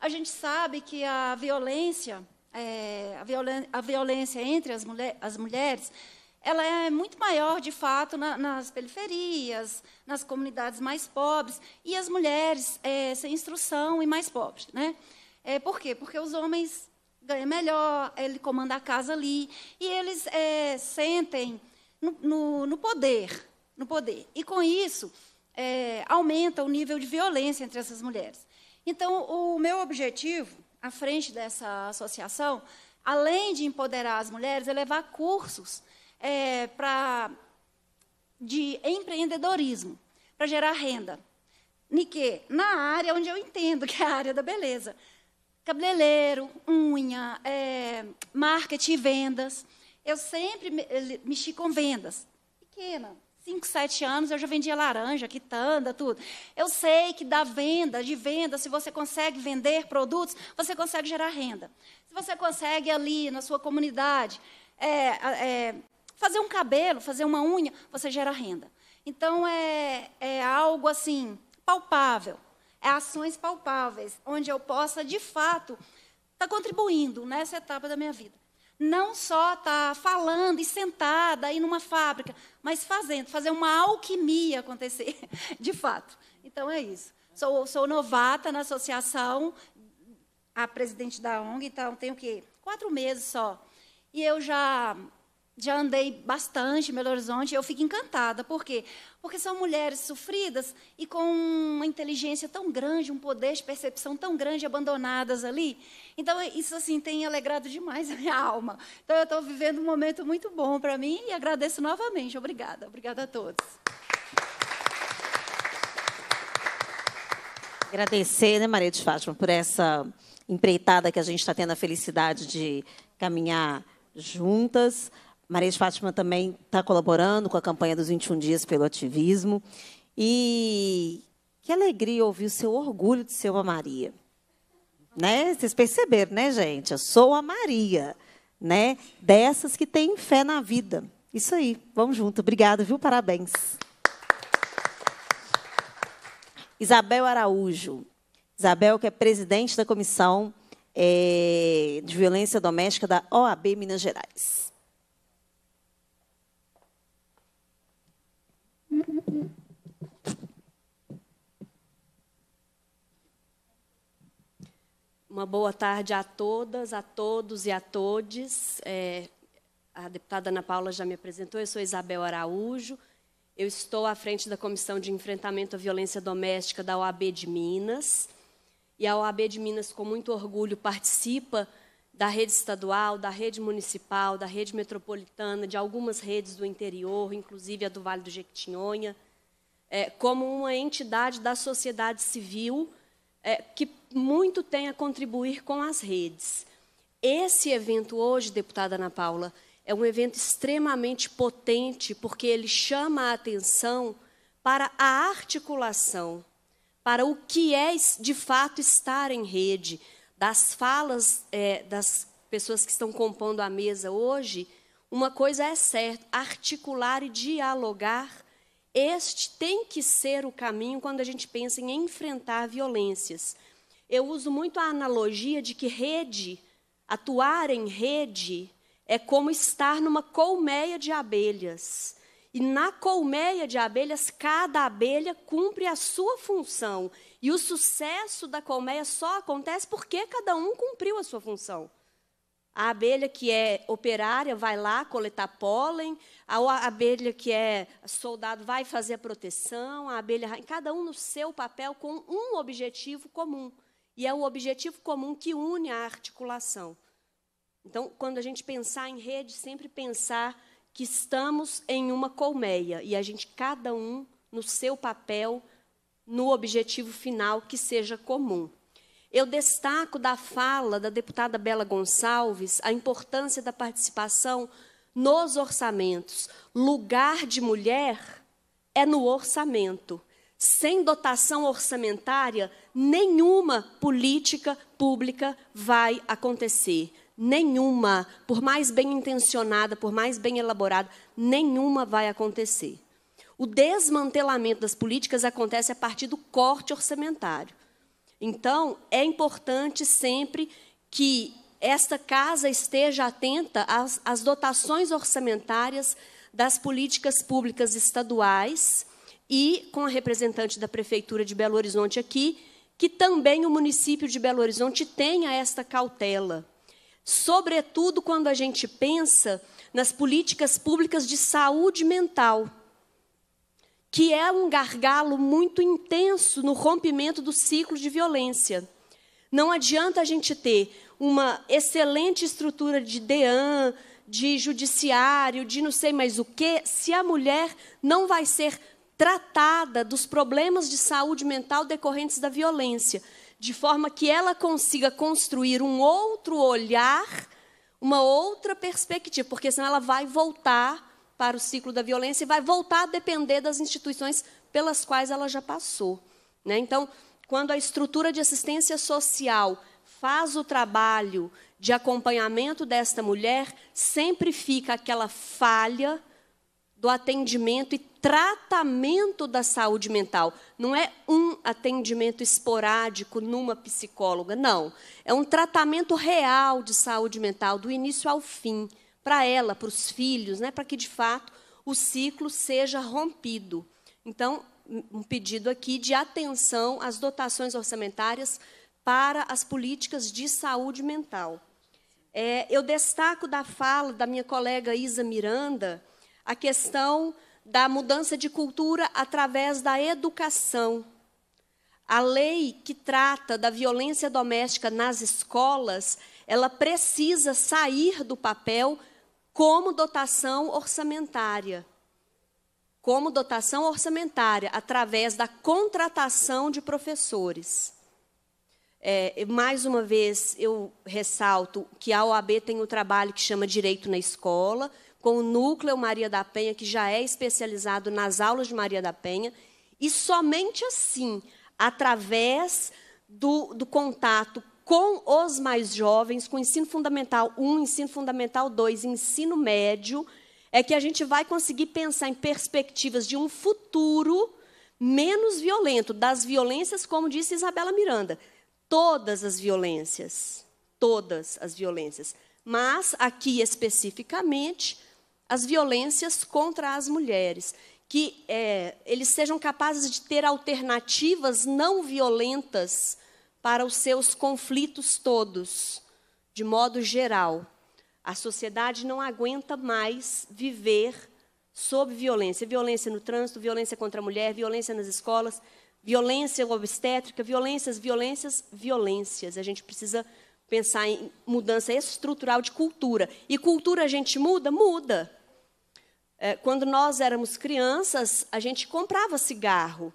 L: A gente sabe que a violência, é, a, violen a, violência entre as, mulher, as mulheres ela é muito maior, de fato, na, nas periferias, nas comunidades mais pobres, e as mulheres é, sem instrução e mais pobres. Né? É, por quê? Porque os homens ganham melhor, ele comanda a casa ali, e eles é, sentem no, no, no, poder, no poder. E, com isso, é, aumenta o nível de violência entre essas mulheres. Então, o meu objetivo, à frente dessa associação, além de empoderar as mulheres, é levar cursos é, pra, de empreendedorismo, para gerar renda. Nique, na área onde eu entendo, que é a área da beleza. Cabeleireiro, unha, é, marketing e vendas. Eu sempre me, eh, mexi com vendas. Pequena, 5, 7 anos, eu já vendia laranja, quitanda, tudo. Eu sei que da venda, de venda, se você consegue vender produtos, você consegue gerar renda. Se você consegue ali na sua comunidade é, é, fazer um cabelo, fazer uma unha, você gera renda. Então, é, é algo assim, palpável. É ações palpáveis, onde eu possa, de fato, estar tá contribuindo nessa etapa da minha vida. Não só estar tá falando e sentada aí numa fábrica, mas fazendo, fazer uma alquimia acontecer, [laughs] de fato. Então, é isso. Sou, sou novata na associação, a presidente da ONG, então tenho o quê? Quatro meses só. E eu já já andei bastante em Belo Horizonte, eu fico encantada. Por quê? Porque são mulheres sofridas e com uma inteligência tão grande, um poder de percepção tão grande, abandonadas ali. Então, isso assim tem alegrado demais [laughs] a minha alma. Então, eu estou vivendo um momento muito bom para mim e agradeço novamente. Obrigada. Obrigada a todos.
A: Agradecer, né, Maria de Fátima, por essa empreitada que a gente está tendo a felicidade de caminhar juntas. Maria de Fátima também está colaborando com a campanha dos 21 dias pelo ativismo. E que alegria ouvir o seu orgulho de ser uma Maria. Né? Vocês perceberam, né, gente? Eu sou a Maria, né? Dessas que têm fé na vida. Isso aí, vamos junto. Obrigada, viu? Parabéns. Isabel Araújo. Isabel, que é presidente da Comissão é, de Violência Doméstica da OAB Minas Gerais.
M: Uma boa tarde a todas, a todos e a todes. É, a deputada Ana Paula já me apresentou, eu sou Isabel Araújo. Eu estou à frente da Comissão de Enfrentamento à Violência Doméstica da OAB de Minas. E a OAB de Minas, com muito orgulho, participa da rede estadual, da rede municipal, da rede metropolitana, de algumas redes do interior, inclusive a do Vale do Jequitinhonha, é, como uma entidade da sociedade civil é, que muito tem a contribuir com as redes. Esse evento hoje, deputada Ana Paula, é um evento extremamente potente, porque ele chama a atenção para a articulação, para o que é de fato estar em rede, das falas é, das pessoas que estão compondo a mesa hoje, uma coisa é certa: articular e dialogar este tem que ser o caminho quando a gente pensa em enfrentar violências. Eu uso muito a analogia de que rede, atuar em rede, é como estar numa colmeia de abelhas. E na colmeia de abelhas, cada abelha cumpre a sua função. E o sucesso da colmeia só acontece porque cada um cumpriu a sua função. A abelha que é operária vai lá coletar pólen, a abelha que é soldado vai fazer a proteção, a abelha cada um no seu papel com um objetivo comum. E é o objetivo comum que une a articulação. Então, quando a gente pensar em rede, sempre pensar que estamos em uma colmeia e a gente, cada um no seu papel, no objetivo final que seja comum. Eu destaco da fala da deputada Bela Gonçalves a importância da participação nos orçamentos. Lugar de mulher é no orçamento. Sem dotação orçamentária, nenhuma política pública vai acontecer. Nenhuma, por mais bem intencionada, por mais bem elaborada, nenhuma vai acontecer. O desmantelamento das políticas acontece a partir do corte orçamentário. Então, é importante sempre que esta casa esteja atenta às, às dotações orçamentárias das políticas públicas estaduais e com a representante da Prefeitura de Belo Horizonte aqui, que também o município de Belo Horizonte tenha esta cautela, sobretudo quando a gente pensa nas políticas públicas de saúde mental que é um gargalo muito intenso no rompimento do ciclo de violência. Não adianta a gente ter uma excelente estrutura de DEAN, de judiciário, de não sei mais o quê, se a mulher não vai ser tratada dos problemas de saúde mental decorrentes da violência, de forma que ela consiga construir um outro olhar, uma outra perspectiva, porque senão ela vai voltar para o ciclo da violência e vai voltar a depender das instituições pelas quais ela já passou. Né? Então, quando a estrutura de assistência social faz o trabalho de acompanhamento desta mulher, sempre fica aquela falha do atendimento e tratamento da saúde mental. Não é um atendimento esporádico numa psicóloga, não. É um tratamento real de saúde mental, do início ao fim para ela, para os filhos, né, para que de fato o ciclo seja rompido. Então, um pedido aqui de atenção às dotações orçamentárias para as políticas de saúde mental. É, eu destaco da fala da minha colega Isa Miranda a questão da mudança de cultura através da educação. A lei que trata da violência doméstica nas escolas, ela precisa sair do papel como dotação orçamentária. Como dotação orçamentária, através da contratação de professores. É, mais uma vez, eu ressalto que a OAB tem um trabalho que chama Direito na Escola, com o núcleo Maria da Penha, que já é especializado nas aulas de Maria da Penha, e somente assim, através do, do contato com os mais jovens, com ensino fundamental 1, ensino fundamental 2, ensino médio, é que a gente vai conseguir pensar em perspectivas de um futuro menos violento, das violências, como disse Isabela Miranda, todas as violências, todas as violências, mas aqui especificamente as violências contra as mulheres, que é, eles sejam capazes de ter alternativas não violentas para os seus conflitos todos, de modo geral. A sociedade não aguenta mais viver sob violência. Violência no trânsito, violência contra a mulher, violência nas escolas, violência obstétrica, violências, violências, violências. A gente precisa pensar em mudança estrutural de cultura. E cultura a gente muda? Muda. É, quando nós éramos crianças, a gente comprava cigarro,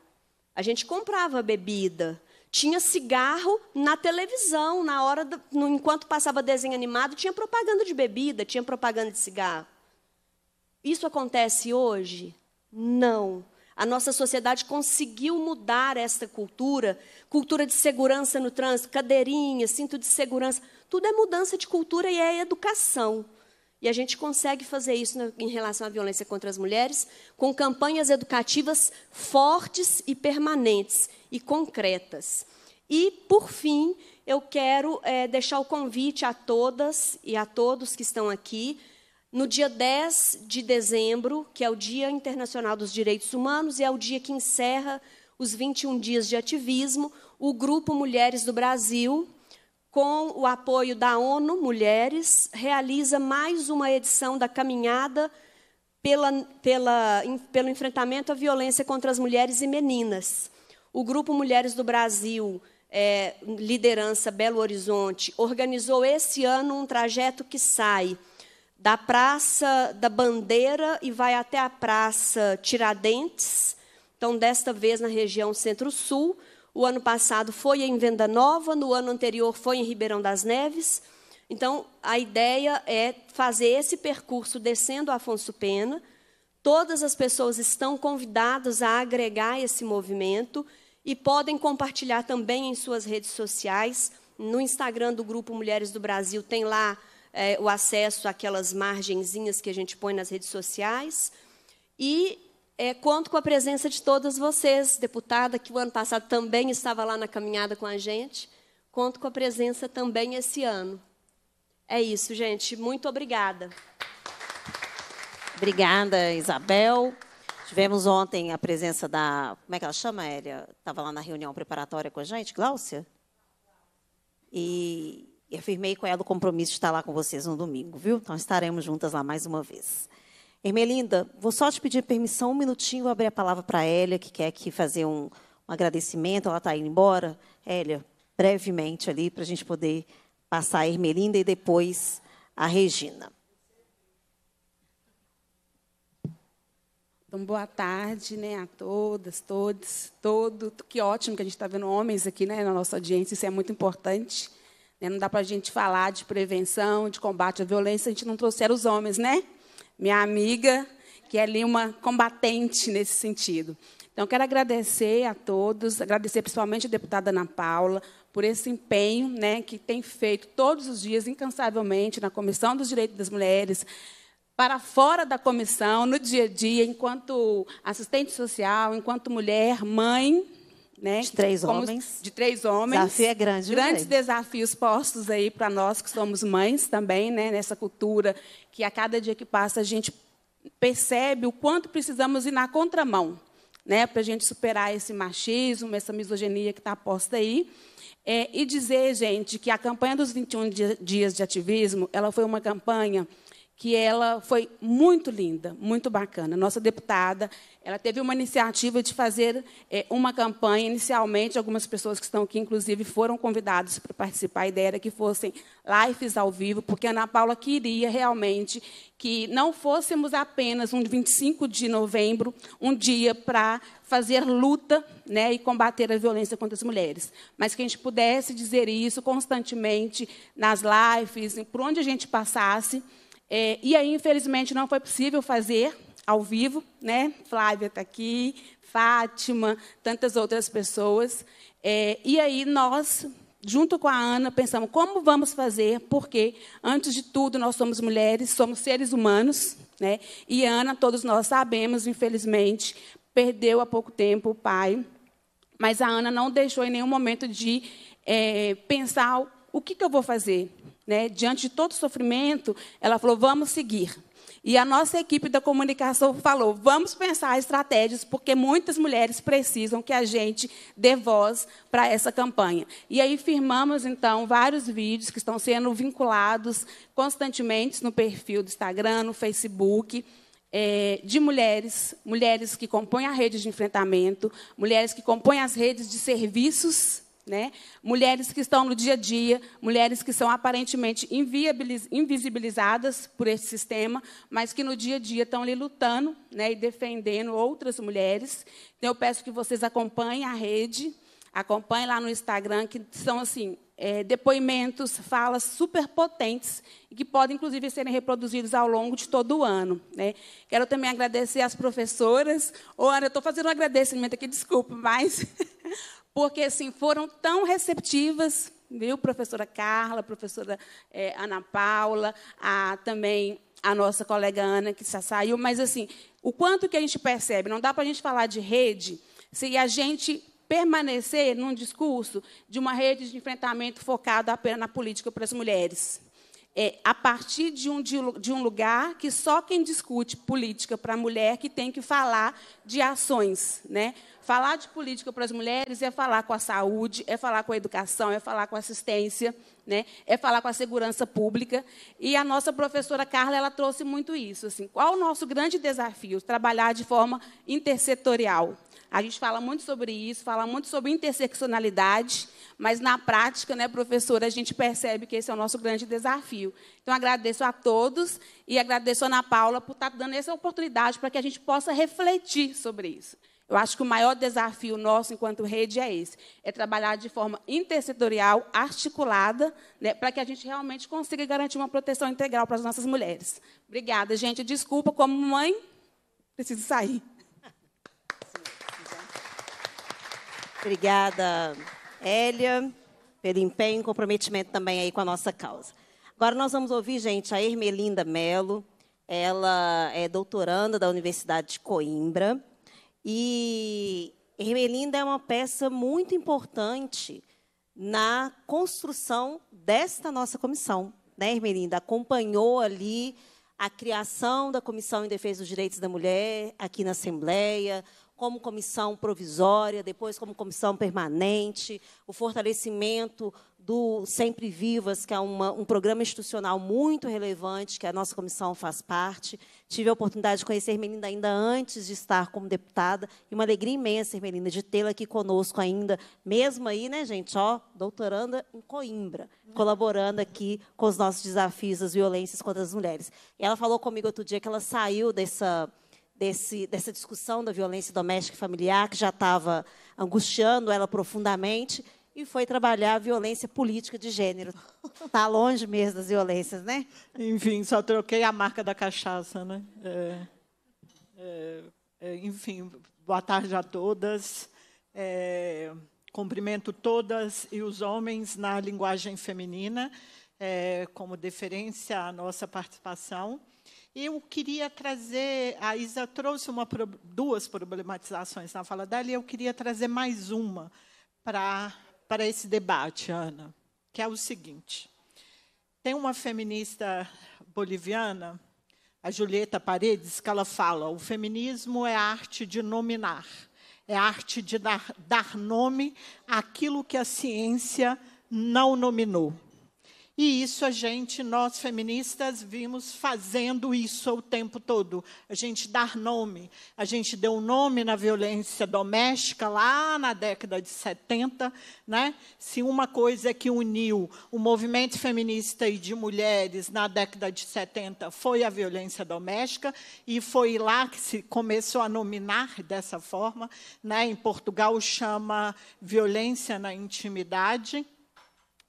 M: a gente comprava bebida, tinha cigarro na televisão, na hora do, no, enquanto passava desenho animado, tinha propaganda de bebida, tinha propaganda de cigarro. Isso acontece hoje? Não. A nossa sociedade conseguiu mudar essa cultura, cultura de segurança no trânsito, cadeirinha, cinto de segurança. Tudo é mudança de cultura e é educação. E a gente consegue fazer isso em relação à violência contra as mulheres com campanhas educativas fortes e permanentes e concretas. E, por fim, eu quero é, deixar o convite a todas e a todos que estão aqui. No dia 10 de dezembro, que é o Dia Internacional dos Direitos Humanos e é o dia que encerra os 21 dias de ativismo, o Grupo Mulheres do Brasil, com o apoio da ONU Mulheres, realiza mais uma edição da caminhada pela, pela, in, pelo enfrentamento à violência contra as mulheres e meninas. O Grupo Mulheres do Brasil, é, liderança Belo Horizonte, organizou esse ano um trajeto que sai da Praça da Bandeira e vai até a Praça Tiradentes, então, desta vez na região Centro-Sul, o ano passado foi em Venda Nova, no ano anterior foi em Ribeirão das Neves. Então, a ideia é fazer esse percurso descendo Afonso Pena. Todas as pessoas estão convidadas a agregar esse movimento e podem compartilhar também em suas redes sociais. No Instagram do Grupo Mulheres do Brasil tem lá é, o acesso àquelas margenzinhas que a gente põe nas redes sociais. E é, conto com a presença de todas vocês, deputada, que o ano passado também estava lá na caminhada com a gente. Conto com a presença também esse ano. É isso, gente. Muito obrigada.
A: Obrigada, Isabel. Tivemos ontem a presença da. Como é que ela chama, Hélia? Estava lá na reunião preparatória com a gente, Gláucia? E, e afirmei com ela o compromisso de estar lá com vocês no domingo, viu? Então estaremos juntas lá mais uma vez. Ermelinda, vou só te pedir permissão um minutinho, abrir a palavra para a Hélia, que quer aqui fazer um, um agradecimento, ela está indo embora. Hélia, brevemente ali, para a gente poder passar a Ermelinda e depois a Regina.
N: Então, boa tarde né, a todas, todos, todo. Que ótimo que a gente está vendo homens aqui né, na nossa audiência, isso é muito importante. Né? Não dá para a gente falar de prevenção, de combate à violência, se a gente não trouxer os homens, né? minha amiga, que é ali uma combatente nesse sentido. Então, quero agradecer a todos, agradecer principalmente a deputada Ana Paula por esse empenho né, que tem feito todos os dias, incansavelmente, na Comissão dos Direitos das Mulheres, para fora da comissão, no dia a dia, enquanto assistente social, enquanto mulher, mãe,
M: né? De três Como, homens.
N: De três homens. Desafio é grande. Grandes desafios postos aí para nós que somos mães também, né? Nessa cultura que a cada dia que passa a gente percebe o quanto precisamos ir na contramão, né? Para a gente superar esse machismo, essa misoginia que está posta aí. É, e dizer, gente, que a campanha dos 21 dias de ativismo, ela foi uma campanha que ela foi muito linda, muito bacana. Nossa deputada, ela teve uma iniciativa de fazer é, uma campanha. Inicialmente, algumas pessoas que estão aqui, inclusive, foram convidadas para participar. A ideia era que fossem lives ao vivo, porque a Ana Paula queria realmente que não fôssemos apenas um 25 de novembro, um dia para fazer luta né, e combater a violência contra as mulheres, mas que a gente pudesse dizer isso constantemente nas lives, por onde a gente passasse é, e aí, infelizmente, não foi possível fazer ao vivo, né? Flávia está aqui, Fátima, tantas outras pessoas. É, e aí nós, junto com a Ana, pensamos como vamos fazer, porque, antes de tudo, nós somos mulheres, somos seres humanos, né? E Ana, todos nós sabemos, infelizmente, perdeu há pouco tempo o pai, mas a Ana não deixou em nenhum momento de é, pensar o que, que eu vou fazer né, diante de todo o sofrimento, ela falou: vamos seguir. E a nossa equipe da comunicação falou: vamos pensar estratégias, porque muitas mulheres precisam que a gente dê voz para essa campanha. E aí firmamos, então, vários vídeos que estão sendo vinculados constantemente no perfil do Instagram, no Facebook. É, de mulheres, mulheres que compõem a rede de enfrentamento, mulheres que compõem as redes de serviços né? Mulheres que estão no dia a dia, mulheres que são aparentemente invisibilizadas por esse sistema, mas que no dia a dia estão ali lutando né, e defendendo outras mulheres. Então, eu peço que vocês acompanhem a rede, acompanhem lá no Instagram, que são assim. É, depoimentos, falas super potentes, que podem, inclusive, serem reproduzidos ao longo de todo o ano. Né? Quero também agradecer às professoras. Ô, Ana, eu estou fazendo um agradecimento aqui, desculpa, mas [laughs] porque assim foram tão receptivas, viu, professora Carla, professora é, Ana Paula, a, também a nossa colega Ana que já saiu, mas assim, o quanto que a gente percebe, não dá para a gente falar de rede se a gente permanecer num discurso de uma rede de enfrentamento focado apenas na política para as mulheres é, a partir de um, de um lugar que só quem discute política para a mulher que tem que falar de ações. Né? Falar de política para as mulheres é falar com a saúde, é falar com a educação, é falar com a assistência, né? É falar com a segurança pública. E a nossa professora Carla, ela trouxe muito isso, assim. Qual o nosso grande desafio? Trabalhar de forma intersetorial. A gente fala muito sobre isso, fala muito sobre interseccionalidade, mas na prática, né, professora, a gente percebe que esse é o nosso grande desafio. Então, agradeço a todos e agradeço a Ana Paula por estar tá dando essa oportunidade para que a gente possa refletir sobre isso. Eu acho que o maior desafio nosso enquanto rede é esse: é trabalhar de forma intersetorial, articulada, né, para que a gente realmente consiga garantir uma proteção integral para as nossas mulheres. Obrigada, gente. Desculpa, como mãe,
A: preciso sair. Obrigada, Hélia, pelo empenho e comprometimento também aí com a nossa causa. Agora nós vamos ouvir, gente, a Ermelinda Melo. Ela é doutoranda da Universidade de Coimbra e Ermelinda é uma peça muito importante na construção desta nossa comissão. Né, Ermelinda? Acompanhou ali a criação da Comissão em Defesa dos Direitos da Mulher aqui na Assembleia, como comissão provisória, depois como comissão permanente, o fortalecimento do Sempre Vivas, que é uma, um programa institucional muito relevante, que a nossa comissão faz parte. Tive a oportunidade de conhecer Melinda ainda antes de estar como deputada, e uma alegria imensa, Melinda, de tê-la aqui conosco ainda, mesmo aí, né, gente, ó, doutoranda em Coimbra, colaborando aqui com os nossos desafios, as violências contra as mulheres. E ela falou comigo outro dia que ela saiu dessa desse, dessa discussão da violência doméstica e familiar, que já estava angustiando ela profundamente, e foi trabalhar a violência política de gênero. Está [laughs] longe mesmo
O: das violências, né? Enfim, só troquei a marca da cachaça, né? É, é, é enfim, boa tarde a todas. É, cumprimento todas e os homens na linguagem feminina, é, como deferência à nossa participação. Eu queria trazer, a Isa trouxe uma, duas problematizações na fala dela, e eu queria trazer mais uma para, para esse debate, Ana, que é o seguinte. Tem uma feminista boliviana, a Julieta Paredes, que ela fala: o feminismo é a arte de nominar, é a arte de dar, dar nome àquilo que a ciência não nominou. E isso a gente, nós feministas, vimos fazendo isso o tempo todo. A gente dar nome. A gente deu nome na violência doméstica lá na década de 70. Né? Se uma coisa que uniu o movimento feminista e de mulheres na década de 70 foi a violência doméstica, e foi lá que se começou a nominar dessa forma. Né? Em Portugal chama violência na intimidade.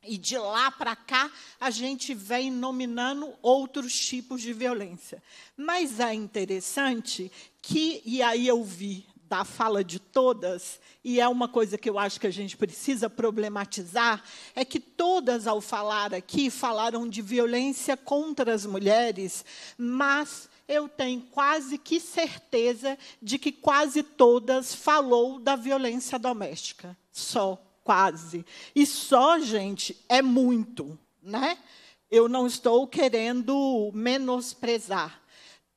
O: E de lá para cá, a gente vem nominando outros tipos de violência. Mas é interessante que, e aí eu vi da fala de todas, e é uma coisa que eu acho que a gente precisa problematizar, é que todas, ao falar aqui, falaram de violência contra as mulheres, mas eu tenho quase que certeza de que quase todas falou da violência doméstica, só quase. E só, gente, é muito, né? Eu não estou querendo menosprezar,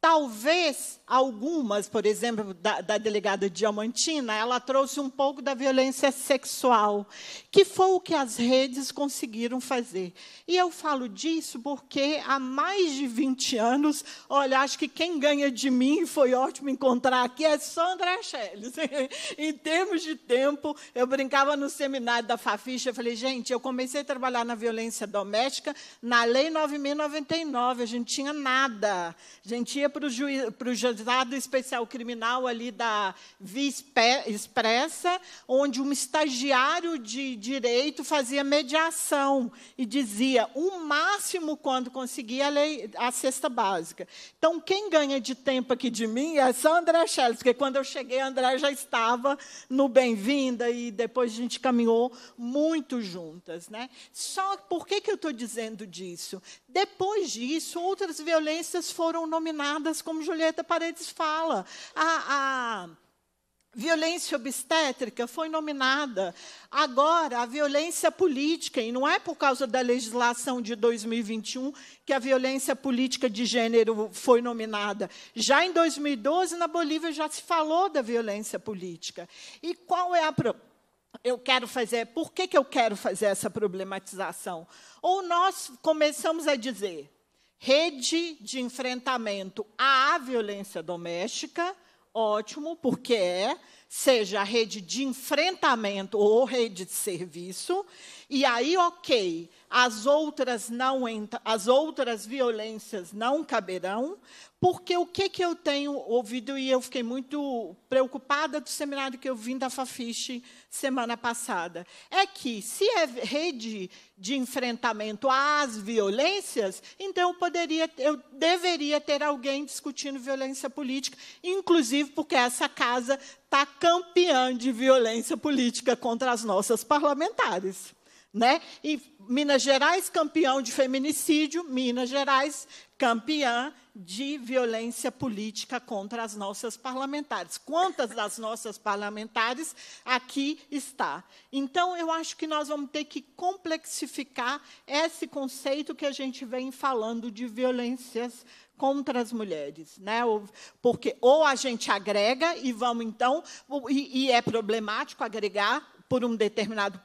O: Talvez algumas, por exemplo, da, da, delegada Diamantina, ela trouxe um pouco da violência sexual, que foi o que as redes conseguiram fazer. E eu falo disso porque há mais de 20 anos, olha, acho que quem ganha de mim, foi ótimo encontrar aqui, é Sandra Schelles. [laughs] em termos de tempo, eu brincava no seminário da Faficha, eu falei, gente, eu comecei a trabalhar na violência doméstica na Lei 9.099, a gente tinha nada, a gente ia para o juizado especial criminal ali da Via Expressa, onde um estagiário de direito fazia mediação e dizia o máximo quando conseguia a, lei, a cesta básica. Então, quem ganha de tempo aqui de mim é só André Schelles, porque quando eu cheguei, André já estava no Bem-vinda e depois a gente caminhou muito juntas. Né? Só por que, que eu estou dizendo disso? Depois disso, outras violências foram nominadas, como Julieta Paredes fala. A, a violência obstétrica foi nominada. Agora, a violência política, e não é por causa da legislação de 2021 que a violência política de gênero foi nominada. Já em 2012, na Bolívia, já se falou da violência política. E qual é a proposta? eu quero fazer, por que, que eu quero fazer essa problematização? Ou nós começamos a dizer rede de enfrentamento à violência doméstica, ótimo, porque é, seja a rede de enfrentamento ou rede de serviço, e aí, ok, as outras não as outras violências não caberão, porque o que, que eu tenho ouvido e eu fiquei muito preocupada do seminário que eu vim da Fafiche semana passada é que se é rede de enfrentamento às violências, então eu poderia, eu deveria ter alguém discutindo violência política, inclusive porque essa casa está campeã de violência política contra as nossas parlamentares. Né? E Minas Gerais, campeão de feminicídio, Minas Gerais, campeã de violência política contra as nossas parlamentares. Quantas das nossas parlamentares aqui está? Então, eu acho que nós vamos ter que complexificar esse conceito que a gente vem falando de violências contra as mulheres, né? Porque ou a gente agrega e vamos então e, e é problemático agregar por um determinado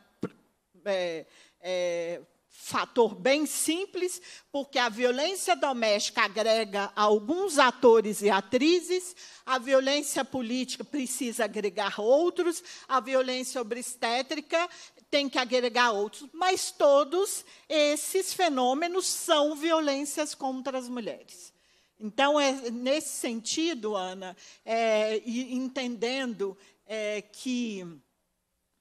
O: é, é, fator bem simples, porque a violência doméstica agrega alguns atores e atrizes, a violência política precisa agregar outros, a violência obstétrica tem que agregar outros, mas todos esses fenômenos são violências contra as mulheres. Então, é, nesse sentido, Ana, é, e entendendo é, que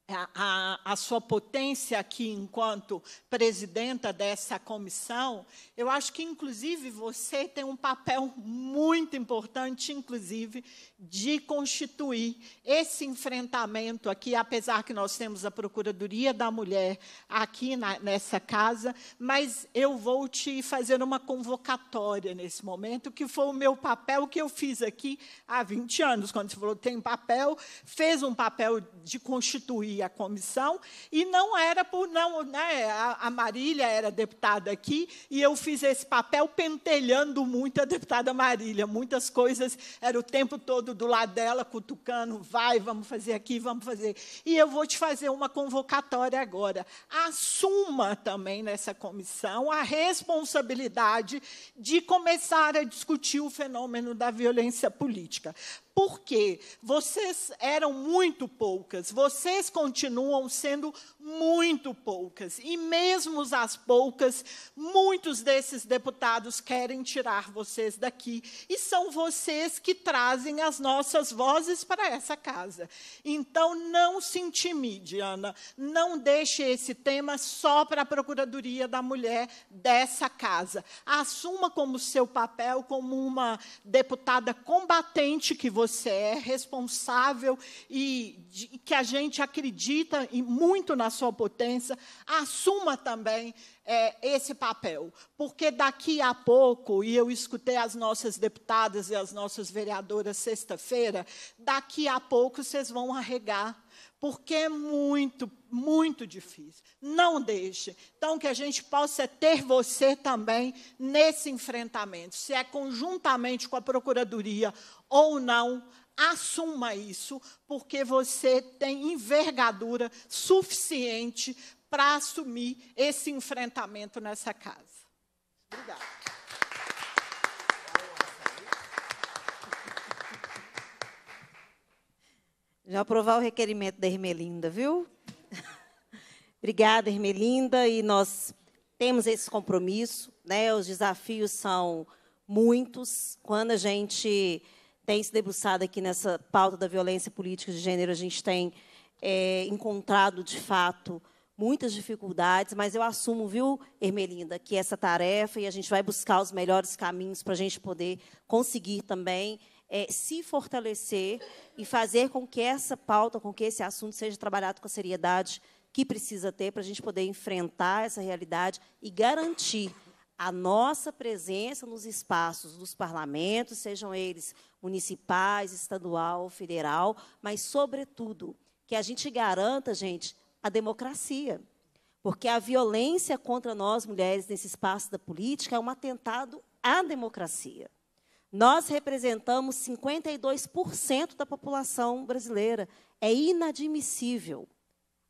O: a, a, sua potência aqui enquanto presidenta dessa comissão, eu acho que, inclusive, você tem um papel muito importante, inclusive, de constituir esse enfrentamento aqui, apesar que nós temos a Procuradoria da Mulher aqui na, nessa casa, mas eu vou te fazer uma convocatória nesse momento, que foi o meu papel que eu fiz aqui há 20 anos, quando você falou tem papel, fez um papel de constituir a comissão, e não era por. não, né, a Marília era deputada aqui, e eu fiz esse papel pentelhando muito a deputada Marília. Muitas coisas era o tempo todo do lado dela, cutucando, vai, vamos fazer aqui, vamos fazer. E eu vou te fazer uma convocatória agora. Assuma também nessa comissão a responsabilidade de começar a discutir o fenômeno da violência política. Porque vocês eram muito poucas, vocês continuam sendo muito poucas, e mesmo as poucas, muitos desses deputados querem tirar vocês daqui, e são vocês que trazem as nossas vozes para essa casa. Então, não se intimide, Ana, não deixe esse tema só para a Procuradoria da Mulher dessa casa. Assuma como seu papel, como uma deputada combatente que você você é responsável e de, que a gente acredita e muito na sua potência, assuma também é, esse papel. Porque daqui a pouco, e eu escutei as nossas deputadas e as nossas vereadoras sexta-feira, daqui a pouco vocês vão arregar porque é muito, muito difícil. Não deixe. Então, que a gente possa ter você também nesse enfrentamento. Se é conjuntamente com a Procuradoria ou não, assuma isso, porque você tem envergadura suficiente para assumir esse enfrentamento nessa casa. Obrigada.
A: Já aprovar o requerimento da Hermelinda, viu? [laughs] Obrigada, Hermelinda, e nós temos esse compromisso, né? Os desafios são muitos. Quando a gente tem se debruçado aqui nessa pauta da violência política de gênero, a gente tem é, encontrado, de fato, muitas dificuldades, mas eu assumo, viu, Hermelinda, que essa tarefa e a gente vai buscar os melhores caminhos para a gente poder conseguir também é, se fortalecer e fazer com que essa pauta, com que esse assunto seja trabalhado com a seriedade que precisa ter para a gente poder enfrentar essa realidade e garantir a nossa presença nos espaços dos parlamentos, sejam eles municipais, estadual, federal, mas, sobretudo, que a gente garanta, gente, a democracia. Porque a violência contra nós, mulheres, nesse espaço da política, é um atentado à democracia. Nós representamos 52% da população brasileira. É inadmissível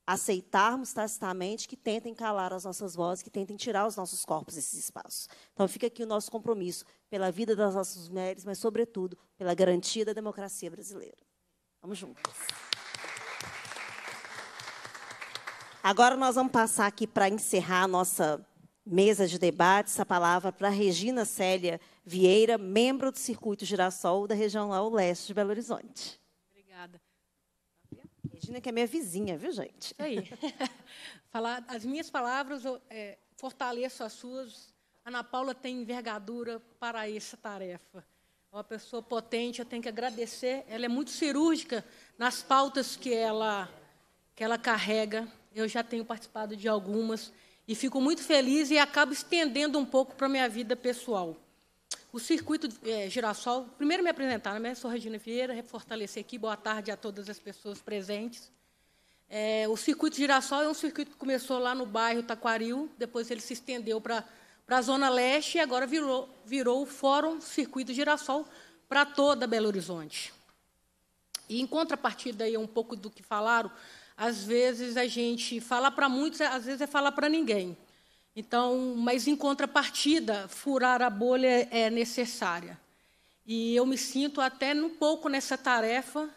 A: aceitarmos tacitamente que tentem calar as nossas vozes, que tentem tirar os nossos corpos desses espaços. Então fica aqui o nosso compromisso pela vida das nossas mulheres, mas sobretudo pela garantia da democracia brasileira. Vamos juntos. Agora nós vamos passar aqui para encerrar a nossa mesa de debates, a palavra para Regina Célia Vieira, membro do Circuito Girassol da região lá ao leste de Belo Horizonte. Obrigada. Regina, que é minha vizinha, viu, gente? Isso aí. [laughs]
P: Falar, as minhas palavras é, fortaleço as suas. Ana Paula tem envergadura para essa tarefa. É uma pessoa potente, eu tenho que agradecer. Ela é muito cirúrgica nas pautas que ela, que ela carrega. Eu já tenho participado de algumas e fico muito feliz e acabo estendendo um pouco para a minha vida pessoal o circuito é, girassol. Primeiro me apresentar, né? sou Regina Vieira, fortalecer aqui, boa tarde a todas as pessoas presentes. É, o circuito girassol é um circuito que começou lá no bairro Taquaril, depois ele se estendeu para a Zona Leste e agora virou, virou o Fórum Circuito Girassol para toda Belo Horizonte. E, em contrapartida, aí, um pouco do que falaram, às vezes a gente fala para muitos, às vezes é falar para ninguém. Então, mas em contrapartida, furar a bolha é necessária. E eu me sinto até um pouco nessa tarefa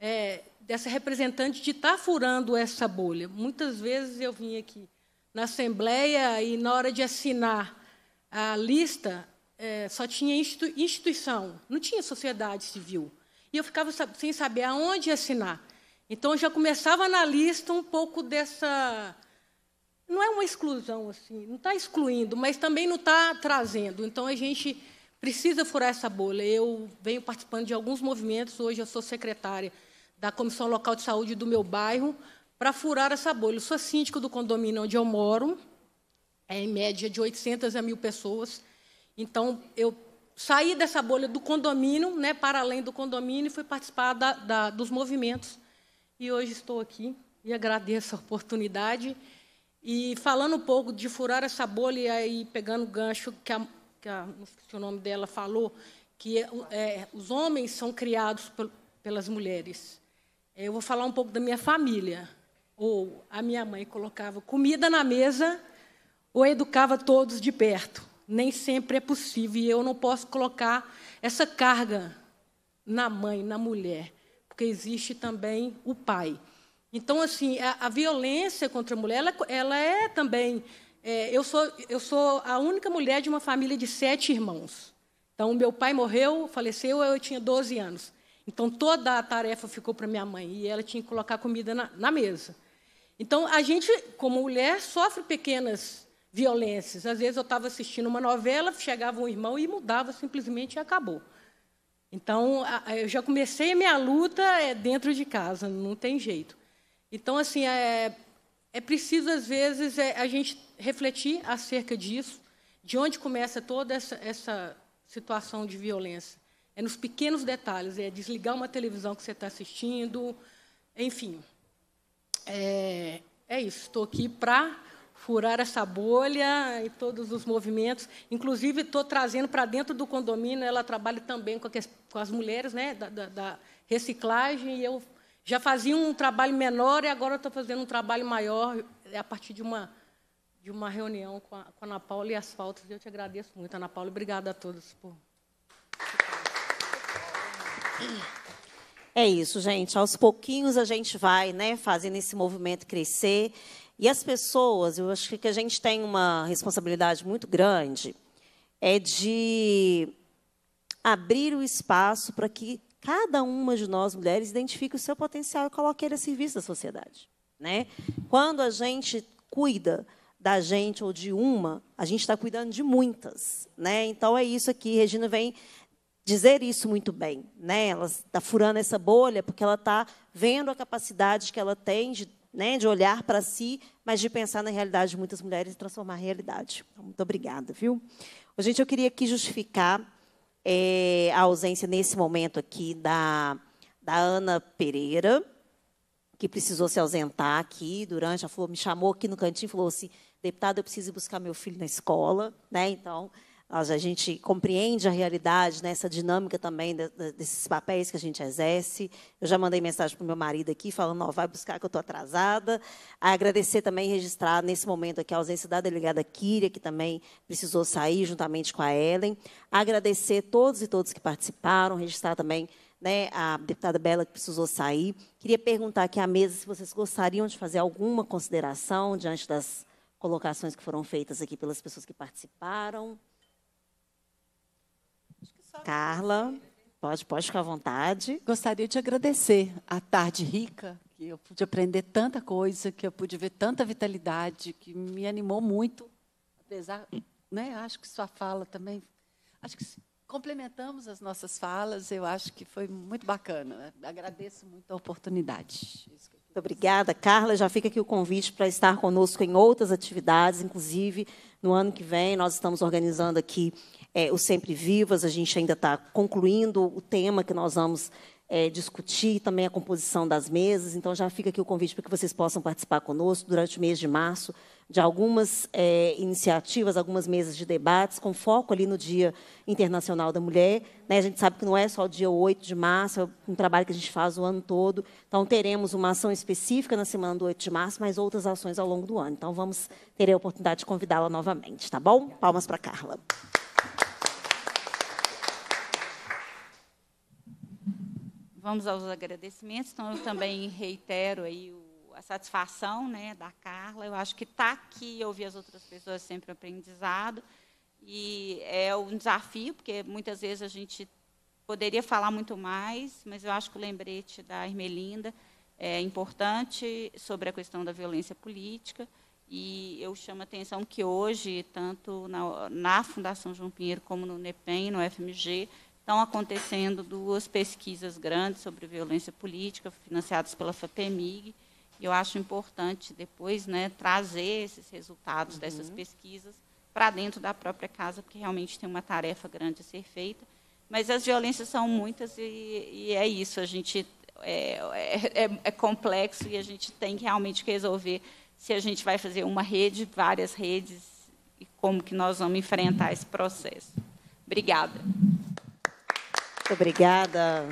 P: é, dessa representante de estar tá furando essa bolha. Muitas vezes eu vim aqui na Assembleia e, na hora de assinar a lista, é, só tinha instituição, não tinha sociedade civil. E eu ficava sem saber aonde assinar. Então, eu já começava na lista um pouco dessa não é uma exclusão assim, não está excluindo, mas também não está trazendo. Então a gente precisa furar essa bolha. Eu venho participando de alguns movimentos, hoje eu sou secretária da Comissão Local de Saúde do meu bairro, para furar essa bolha. Eu sou síndico do condomínio onde eu moro, é em média de 800 a mil pessoas. Então eu saí dessa bolha do condomínio, né, para além do condomínio, e fui participar da, da, dos movimentos. E hoje estou aqui e agradeço a oportunidade. E falando um pouco de furar essa bolha e aí pegando o gancho que a, que a não sei o nome dela falou, que é, é os homens são criados pelas mulheres. Eu vou falar um pouco da minha família. Ou a minha mãe colocava comida na mesa ou educava todos de perto. Nem sempre é possível e eu não posso colocar essa carga na mãe, na mulher, porque existe também o pai. Então, assim, a, a violência contra a mulher, ela, ela é também. É, eu, sou, eu sou a única mulher de uma família de sete irmãos. Então, meu pai morreu, faleceu, eu tinha 12 anos. Então, toda a tarefa ficou para minha mãe e ela tinha que colocar comida na, na mesa. Então, a gente, como mulher, sofre pequenas violências. Às vezes, eu estava assistindo uma novela, chegava um irmão e mudava simplesmente e acabou. Então, eu já comecei a minha luta é, dentro de casa, não tem jeito. Então, assim, é, é preciso, às vezes, é, a gente refletir acerca disso, de onde começa toda essa, essa situação de violência. É nos pequenos detalhes, é desligar uma televisão que você está assistindo, enfim. É, é isso, estou aqui para furar essa bolha e todos os movimentos. Inclusive, estou trazendo para dentro do condomínio, ela trabalha também com, as mulheres né, da, da, da reciclagem, e eu já fazia um trabalho menor e agora estou fazendo um trabalho maior é a partir de uma, de uma reunião com a, com a Ana Paula e as faltas. Eu te agradeço muito, Ana Paula. Obrigada a todos por.
A: É isso, gente. Aos pouquinhos a gente vai né, fazendo esse movimento crescer. E as pessoas, eu acho que a gente tem uma responsabilidade muito grande, é de abrir o espaço para que cada uma de nós mulheres identifique o seu potencial e coloque ele a serviço da sociedade. Né? Quando a gente cuida da gente ou de uma, a gente está cuidando de muitas. Né? Então é isso aqui, Regina vem dizer isso muito bem. Né? Ela está furando essa bolha porque ela está vendo a capacidade que ela tem de, né, de olhar para si, mas de pensar na realidade de muitas mulheres e transformar a realidade. Então, muito obrigada, viu? Gente, eu queria aqui justificar é, a ausência nesse momento aqui da, da Ana Pereira, que precisou se ausentar aqui durante, a falou, me chamou aqui no cantinho e falou assim, deputado, eu preciso ir buscar meu filho na escola, né? Então, a gente compreende a realidade, né, essa dinâmica também de, de, desses papéis que a gente exerce. Eu já mandei mensagem para o meu marido aqui, falando, vai buscar que eu estou atrasada. A agradecer também, registrar nesse momento aqui a ausência da delegada Kíria, que também precisou sair juntamente com a Ellen. Agradecer todos e todas que participaram, registrar também né, a deputada Bela que precisou sair. Queria perguntar aqui à mesa se vocês gostariam de fazer alguma consideração diante das colocações que foram feitas aqui pelas pessoas que participaram. Carla, pode, pode ficar à vontade.
E: Gostaria de agradecer a tarde rica, que eu pude aprender tanta coisa, que eu pude ver tanta vitalidade, que me animou muito, apesar, né, acho que sua fala também, acho que complementamos as nossas falas, eu acho que foi muito bacana. Agradeço muito a oportunidade.
A: Muito obrigada, Carla. Já fica aqui o convite para estar conosco em outras atividades, inclusive no ano que vem nós estamos organizando aqui é, o Sempre Vivas, a gente ainda está concluindo o tema que nós vamos é, discutir, também a composição das mesas, então já fica aqui o convite para que vocês possam participar conosco durante o mês de março de algumas é, iniciativas, algumas mesas de debates, com foco ali no Dia Internacional da Mulher. Né, a gente sabe que não é só o dia 8 de março, é um trabalho que a gente faz o ano todo. Então, teremos uma ação específica na semana do 8 de março, mas outras ações ao longo do ano. Então, vamos ter a oportunidade de convidá-la novamente, tá bom? Palmas para Carla.
D: vamos aos agradecimentos. Então, eu também reitero aí o, a satisfação né, da Carla. Eu acho que estar tá aqui e ouvir as outras pessoas é sempre um aprendizado. E é um desafio, porque muitas vezes a gente poderia falar muito mais, mas eu acho que o lembrete da Irmelinda é importante sobre a questão da violência política. E eu chamo a atenção que hoje, tanto na, na Fundação João Pinheiro como no NEPEN, no FMG, Estão acontecendo duas pesquisas grandes sobre violência política, financiadas pela FAPEMIG, e eu acho importante depois né, trazer esses resultados uhum. dessas pesquisas para dentro da própria casa, porque realmente tem uma tarefa grande a ser feita. Mas as violências são muitas e, e é isso, a gente é, é, é, complexo e a gente tem que realmente resolver se a gente vai fazer uma rede, várias redes, e como que nós vamos enfrentar
A: esse processo. Obrigada. Muito obrigada,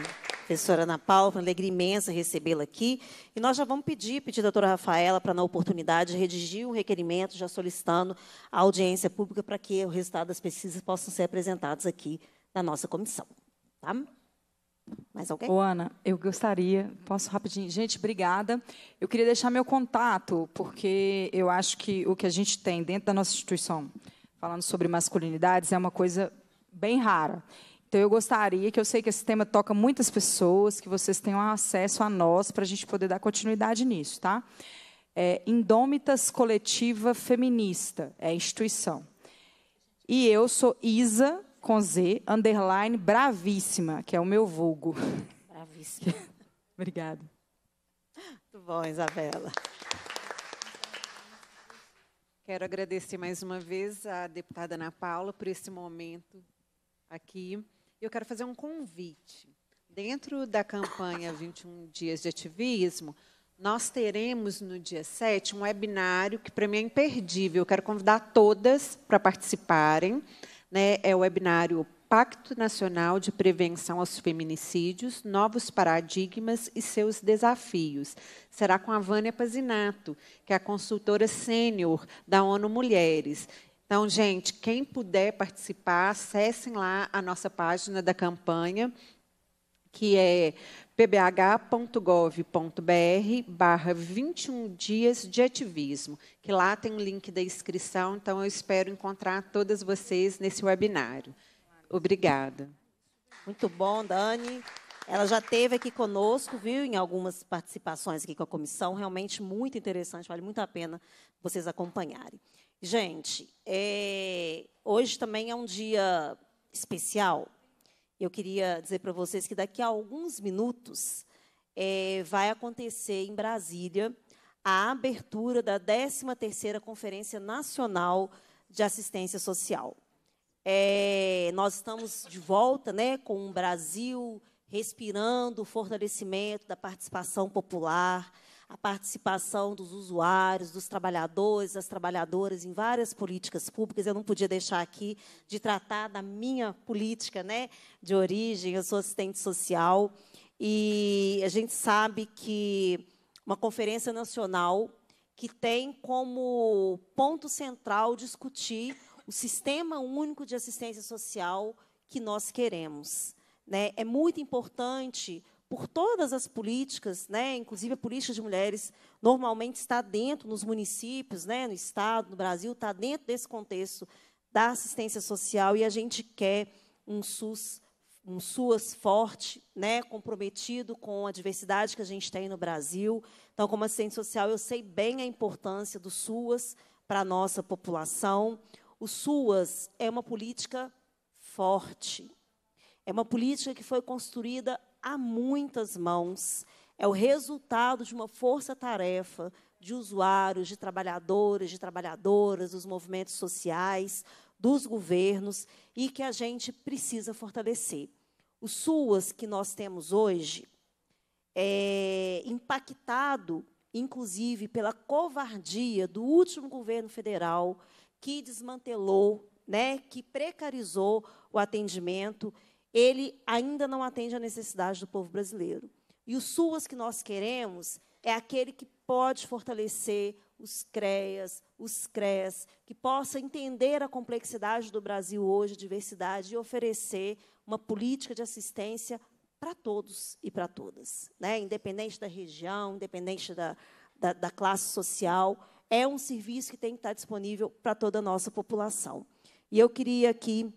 A: professora Ana Paula. Uma alegria imensa recebê-la aqui. E nós já vamos pedir, pedir à doutora Rafaela, para, na oportunidade, redigir um requerimento, já solicitando a audiência pública para que o resultado das
H: pesquisas possam ser apresentados aqui na nossa comissão. Tá? Mais alguém? Ô, Ana, eu gostaria, posso rapidinho. Gente, obrigada. Eu queria deixar meu contato, porque eu acho que o que a gente tem dentro da nossa instituição, falando sobre masculinidades, é uma coisa bem rara. Então, eu gostaria, que eu sei que esse tema toca muitas pessoas, que vocês tenham acesso a nós para a gente poder dar continuidade nisso, tá? É, Indômitas Coletiva Feminista, é a instituição. E eu sou Isa, com Z, underline, bravíssima, que é o meu vulgo. Bravíssima. [laughs] Obrigada. Muito bom, Isabela.
I: Quero agradecer mais uma vez à deputada Ana Paula por esse momento aqui. Eu quero fazer um convite. Dentro da campanha 21 Dias de Ativismo, nós teremos no dia 7 um webinário que para mim é imperdível. Eu quero convidar todas para participarem. Né? É o webinário Pacto Nacional de Prevenção aos Feminicídios, Novos Paradigmas e Seus Desafios. Será com a Vânia Pazinato, que é a consultora sênior da ONU Mulheres. Então, gente, quem puder participar, acessem lá a nossa página da campanha, que é pbh.gov.br barra 21 dias de ativismo, que lá tem o link da inscrição, então eu espero encontrar todas vocês nesse webinário. Obrigada. Muito bom, Dani. Ela já
A: esteve aqui conosco, viu, em algumas participações aqui com a comissão, realmente muito interessante, vale muito a pena vocês acompanharem. Gente, é, hoje também é um dia especial. Eu queria dizer para vocês que daqui a alguns minutos é, vai acontecer em Brasília a abertura da 13ª Conferência Nacional de Assistência Social. É, nós estamos de volta né, com o Brasil respirando o fortalecimento da participação popular, a participação dos usuários, dos trabalhadores, das trabalhadoras em várias políticas públicas. Eu não podia deixar aqui de tratar da minha política né, de origem. Eu sou assistente social e a gente sabe que uma conferência nacional que tem como ponto central discutir o sistema único de assistência social que nós queremos. Né? É muito importante por todas as políticas, né, inclusive a política de mulheres normalmente está dentro, nos municípios, né, no Estado, no Brasil, está dentro desse contexto da assistência social e a gente quer um SUS um SUAS forte, né, comprometido com a diversidade que a gente tem no Brasil. Então, como assistente social, eu sei bem a importância do SUAS para a nossa população. O SUAS é uma política forte, é uma política que foi construída a muitas mãos. É o resultado de uma força-tarefa de usuários, de trabalhadores, de trabalhadoras, dos movimentos sociais, dos governos e que a gente precisa fortalecer. O SUAS que nós temos hoje é impactado, inclusive, pela covardia do último governo federal que desmantelou, né, que precarizou o atendimento ele ainda não atende à necessidade do povo brasileiro. E o SUAS que nós queremos é aquele que pode fortalecer os CREAS, os CRES, que possa entender a complexidade do Brasil hoje, a diversidade, e oferecer uma política de assistência para todos e para todas, né? independente da região, independente da, da, da classe social. É um serviço que tem que estar disponível para toda a nossa população. E eu queria aqui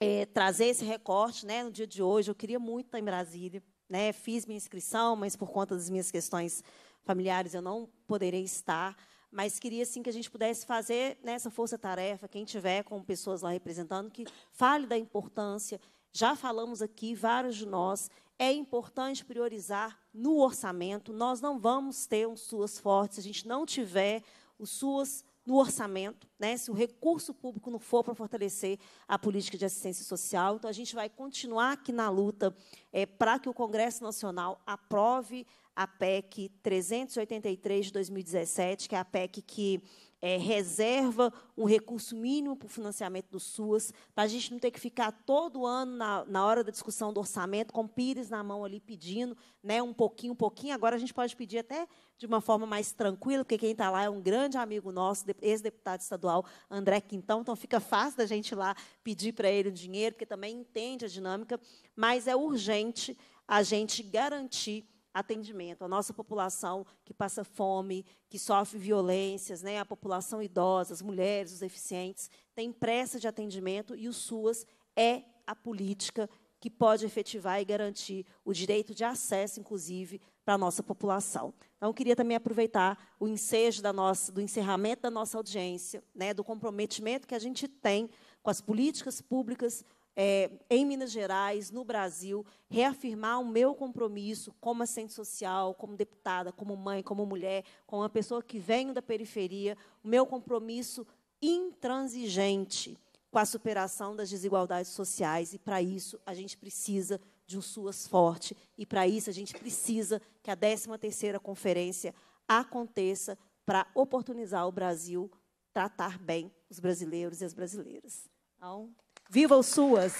A: é, trazer esse recorte né, no dia de hoje. Eu queria muito estar em Brasília. Né? Fiz minha inscrição, mas por conta das minhas questões familiares eu não poderei estar. Mas queria sim que a gente pudesse fazer nessa né, força-tarefa, quem tiver com pessoas lá representando, que fale da importância. Já falamos aqui, vários de nós, é importante priorizar no orçamento. Nós não vamos ter um SUAS forte se a gente não tiver o SUAS no orçamento, né, se o recurso público não for para fortalecer a política de assistência social. Então, a gente vai continuar aqui na luta é, eh, para que o Congresso Nacional aprove a PEC 383 de 2017, que é a PEC que é, reserva um recurso mínimo para o financiamento do SUAS, para a gente não ter que ficar todo ano, na, na hora da discussão do orçamento, com pires na mão ali pedindo né, um pouquinho, um pouquinho. Agora a gente pode pedir até de uma forma mais tranquila, porque quem está lá é um grande amigo nosso, ex-deputado estadual André Quintão, então fica fácil da gente lá pedir para ele o dinheiro, porque também entende a dinâmica, mas é urgente a gente garantir atendimento à nossa população que passa fome, que sofre violências, né? a população idosa, as mulheres, os deficientes, tem pressa de atendimento e o SUAS é a política que pode efetivar e garantir o direito de acesso, inclusive, para a nossa população. Então, queria também aproveitar o ensejo da nossa, do encerramento da nossa audiência, né, do comprometimento que a gente tem com as políticas públicas é, em Minas Gerais, no Brasil, reafirmar o meu compromisso como assistente social, como deputada, como mãe, como mulher, como uma pessoa que venho da periferia, o meu compromisso intransigente com a superação das desigualdades sociais. E, para isso, a gente precisa de um SUAS forte. E, para isso, a gente precisa que a 13ª Conferência aconteça para oportunizar o Brasil tratar bem os brasileiros e as brasileiras. Então, Viva os suas!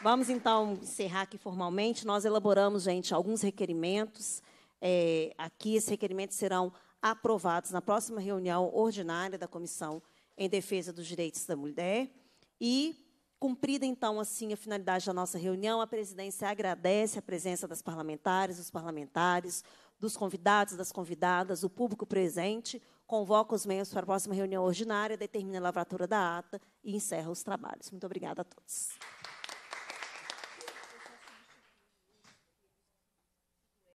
A: Vamos então encerrar aqui formalmente. Nós elaboramos, gente, alguns requerimentos. É, aqui, esses requerimentos serão aprovados na próxima reunião ordinária da Comissão em Defesa dos Direitos da Mulher. E, cumprida então assim a finalidade da nossa reunião, a presidência agradece a presença das parlamentares, dos parlamentares, dos convidados, das convidadas, do público presente convoca os membros para a próxima reunião ordinária, determina a lavratura da ata e encerra os trabalhos. Muito obrigada a todos.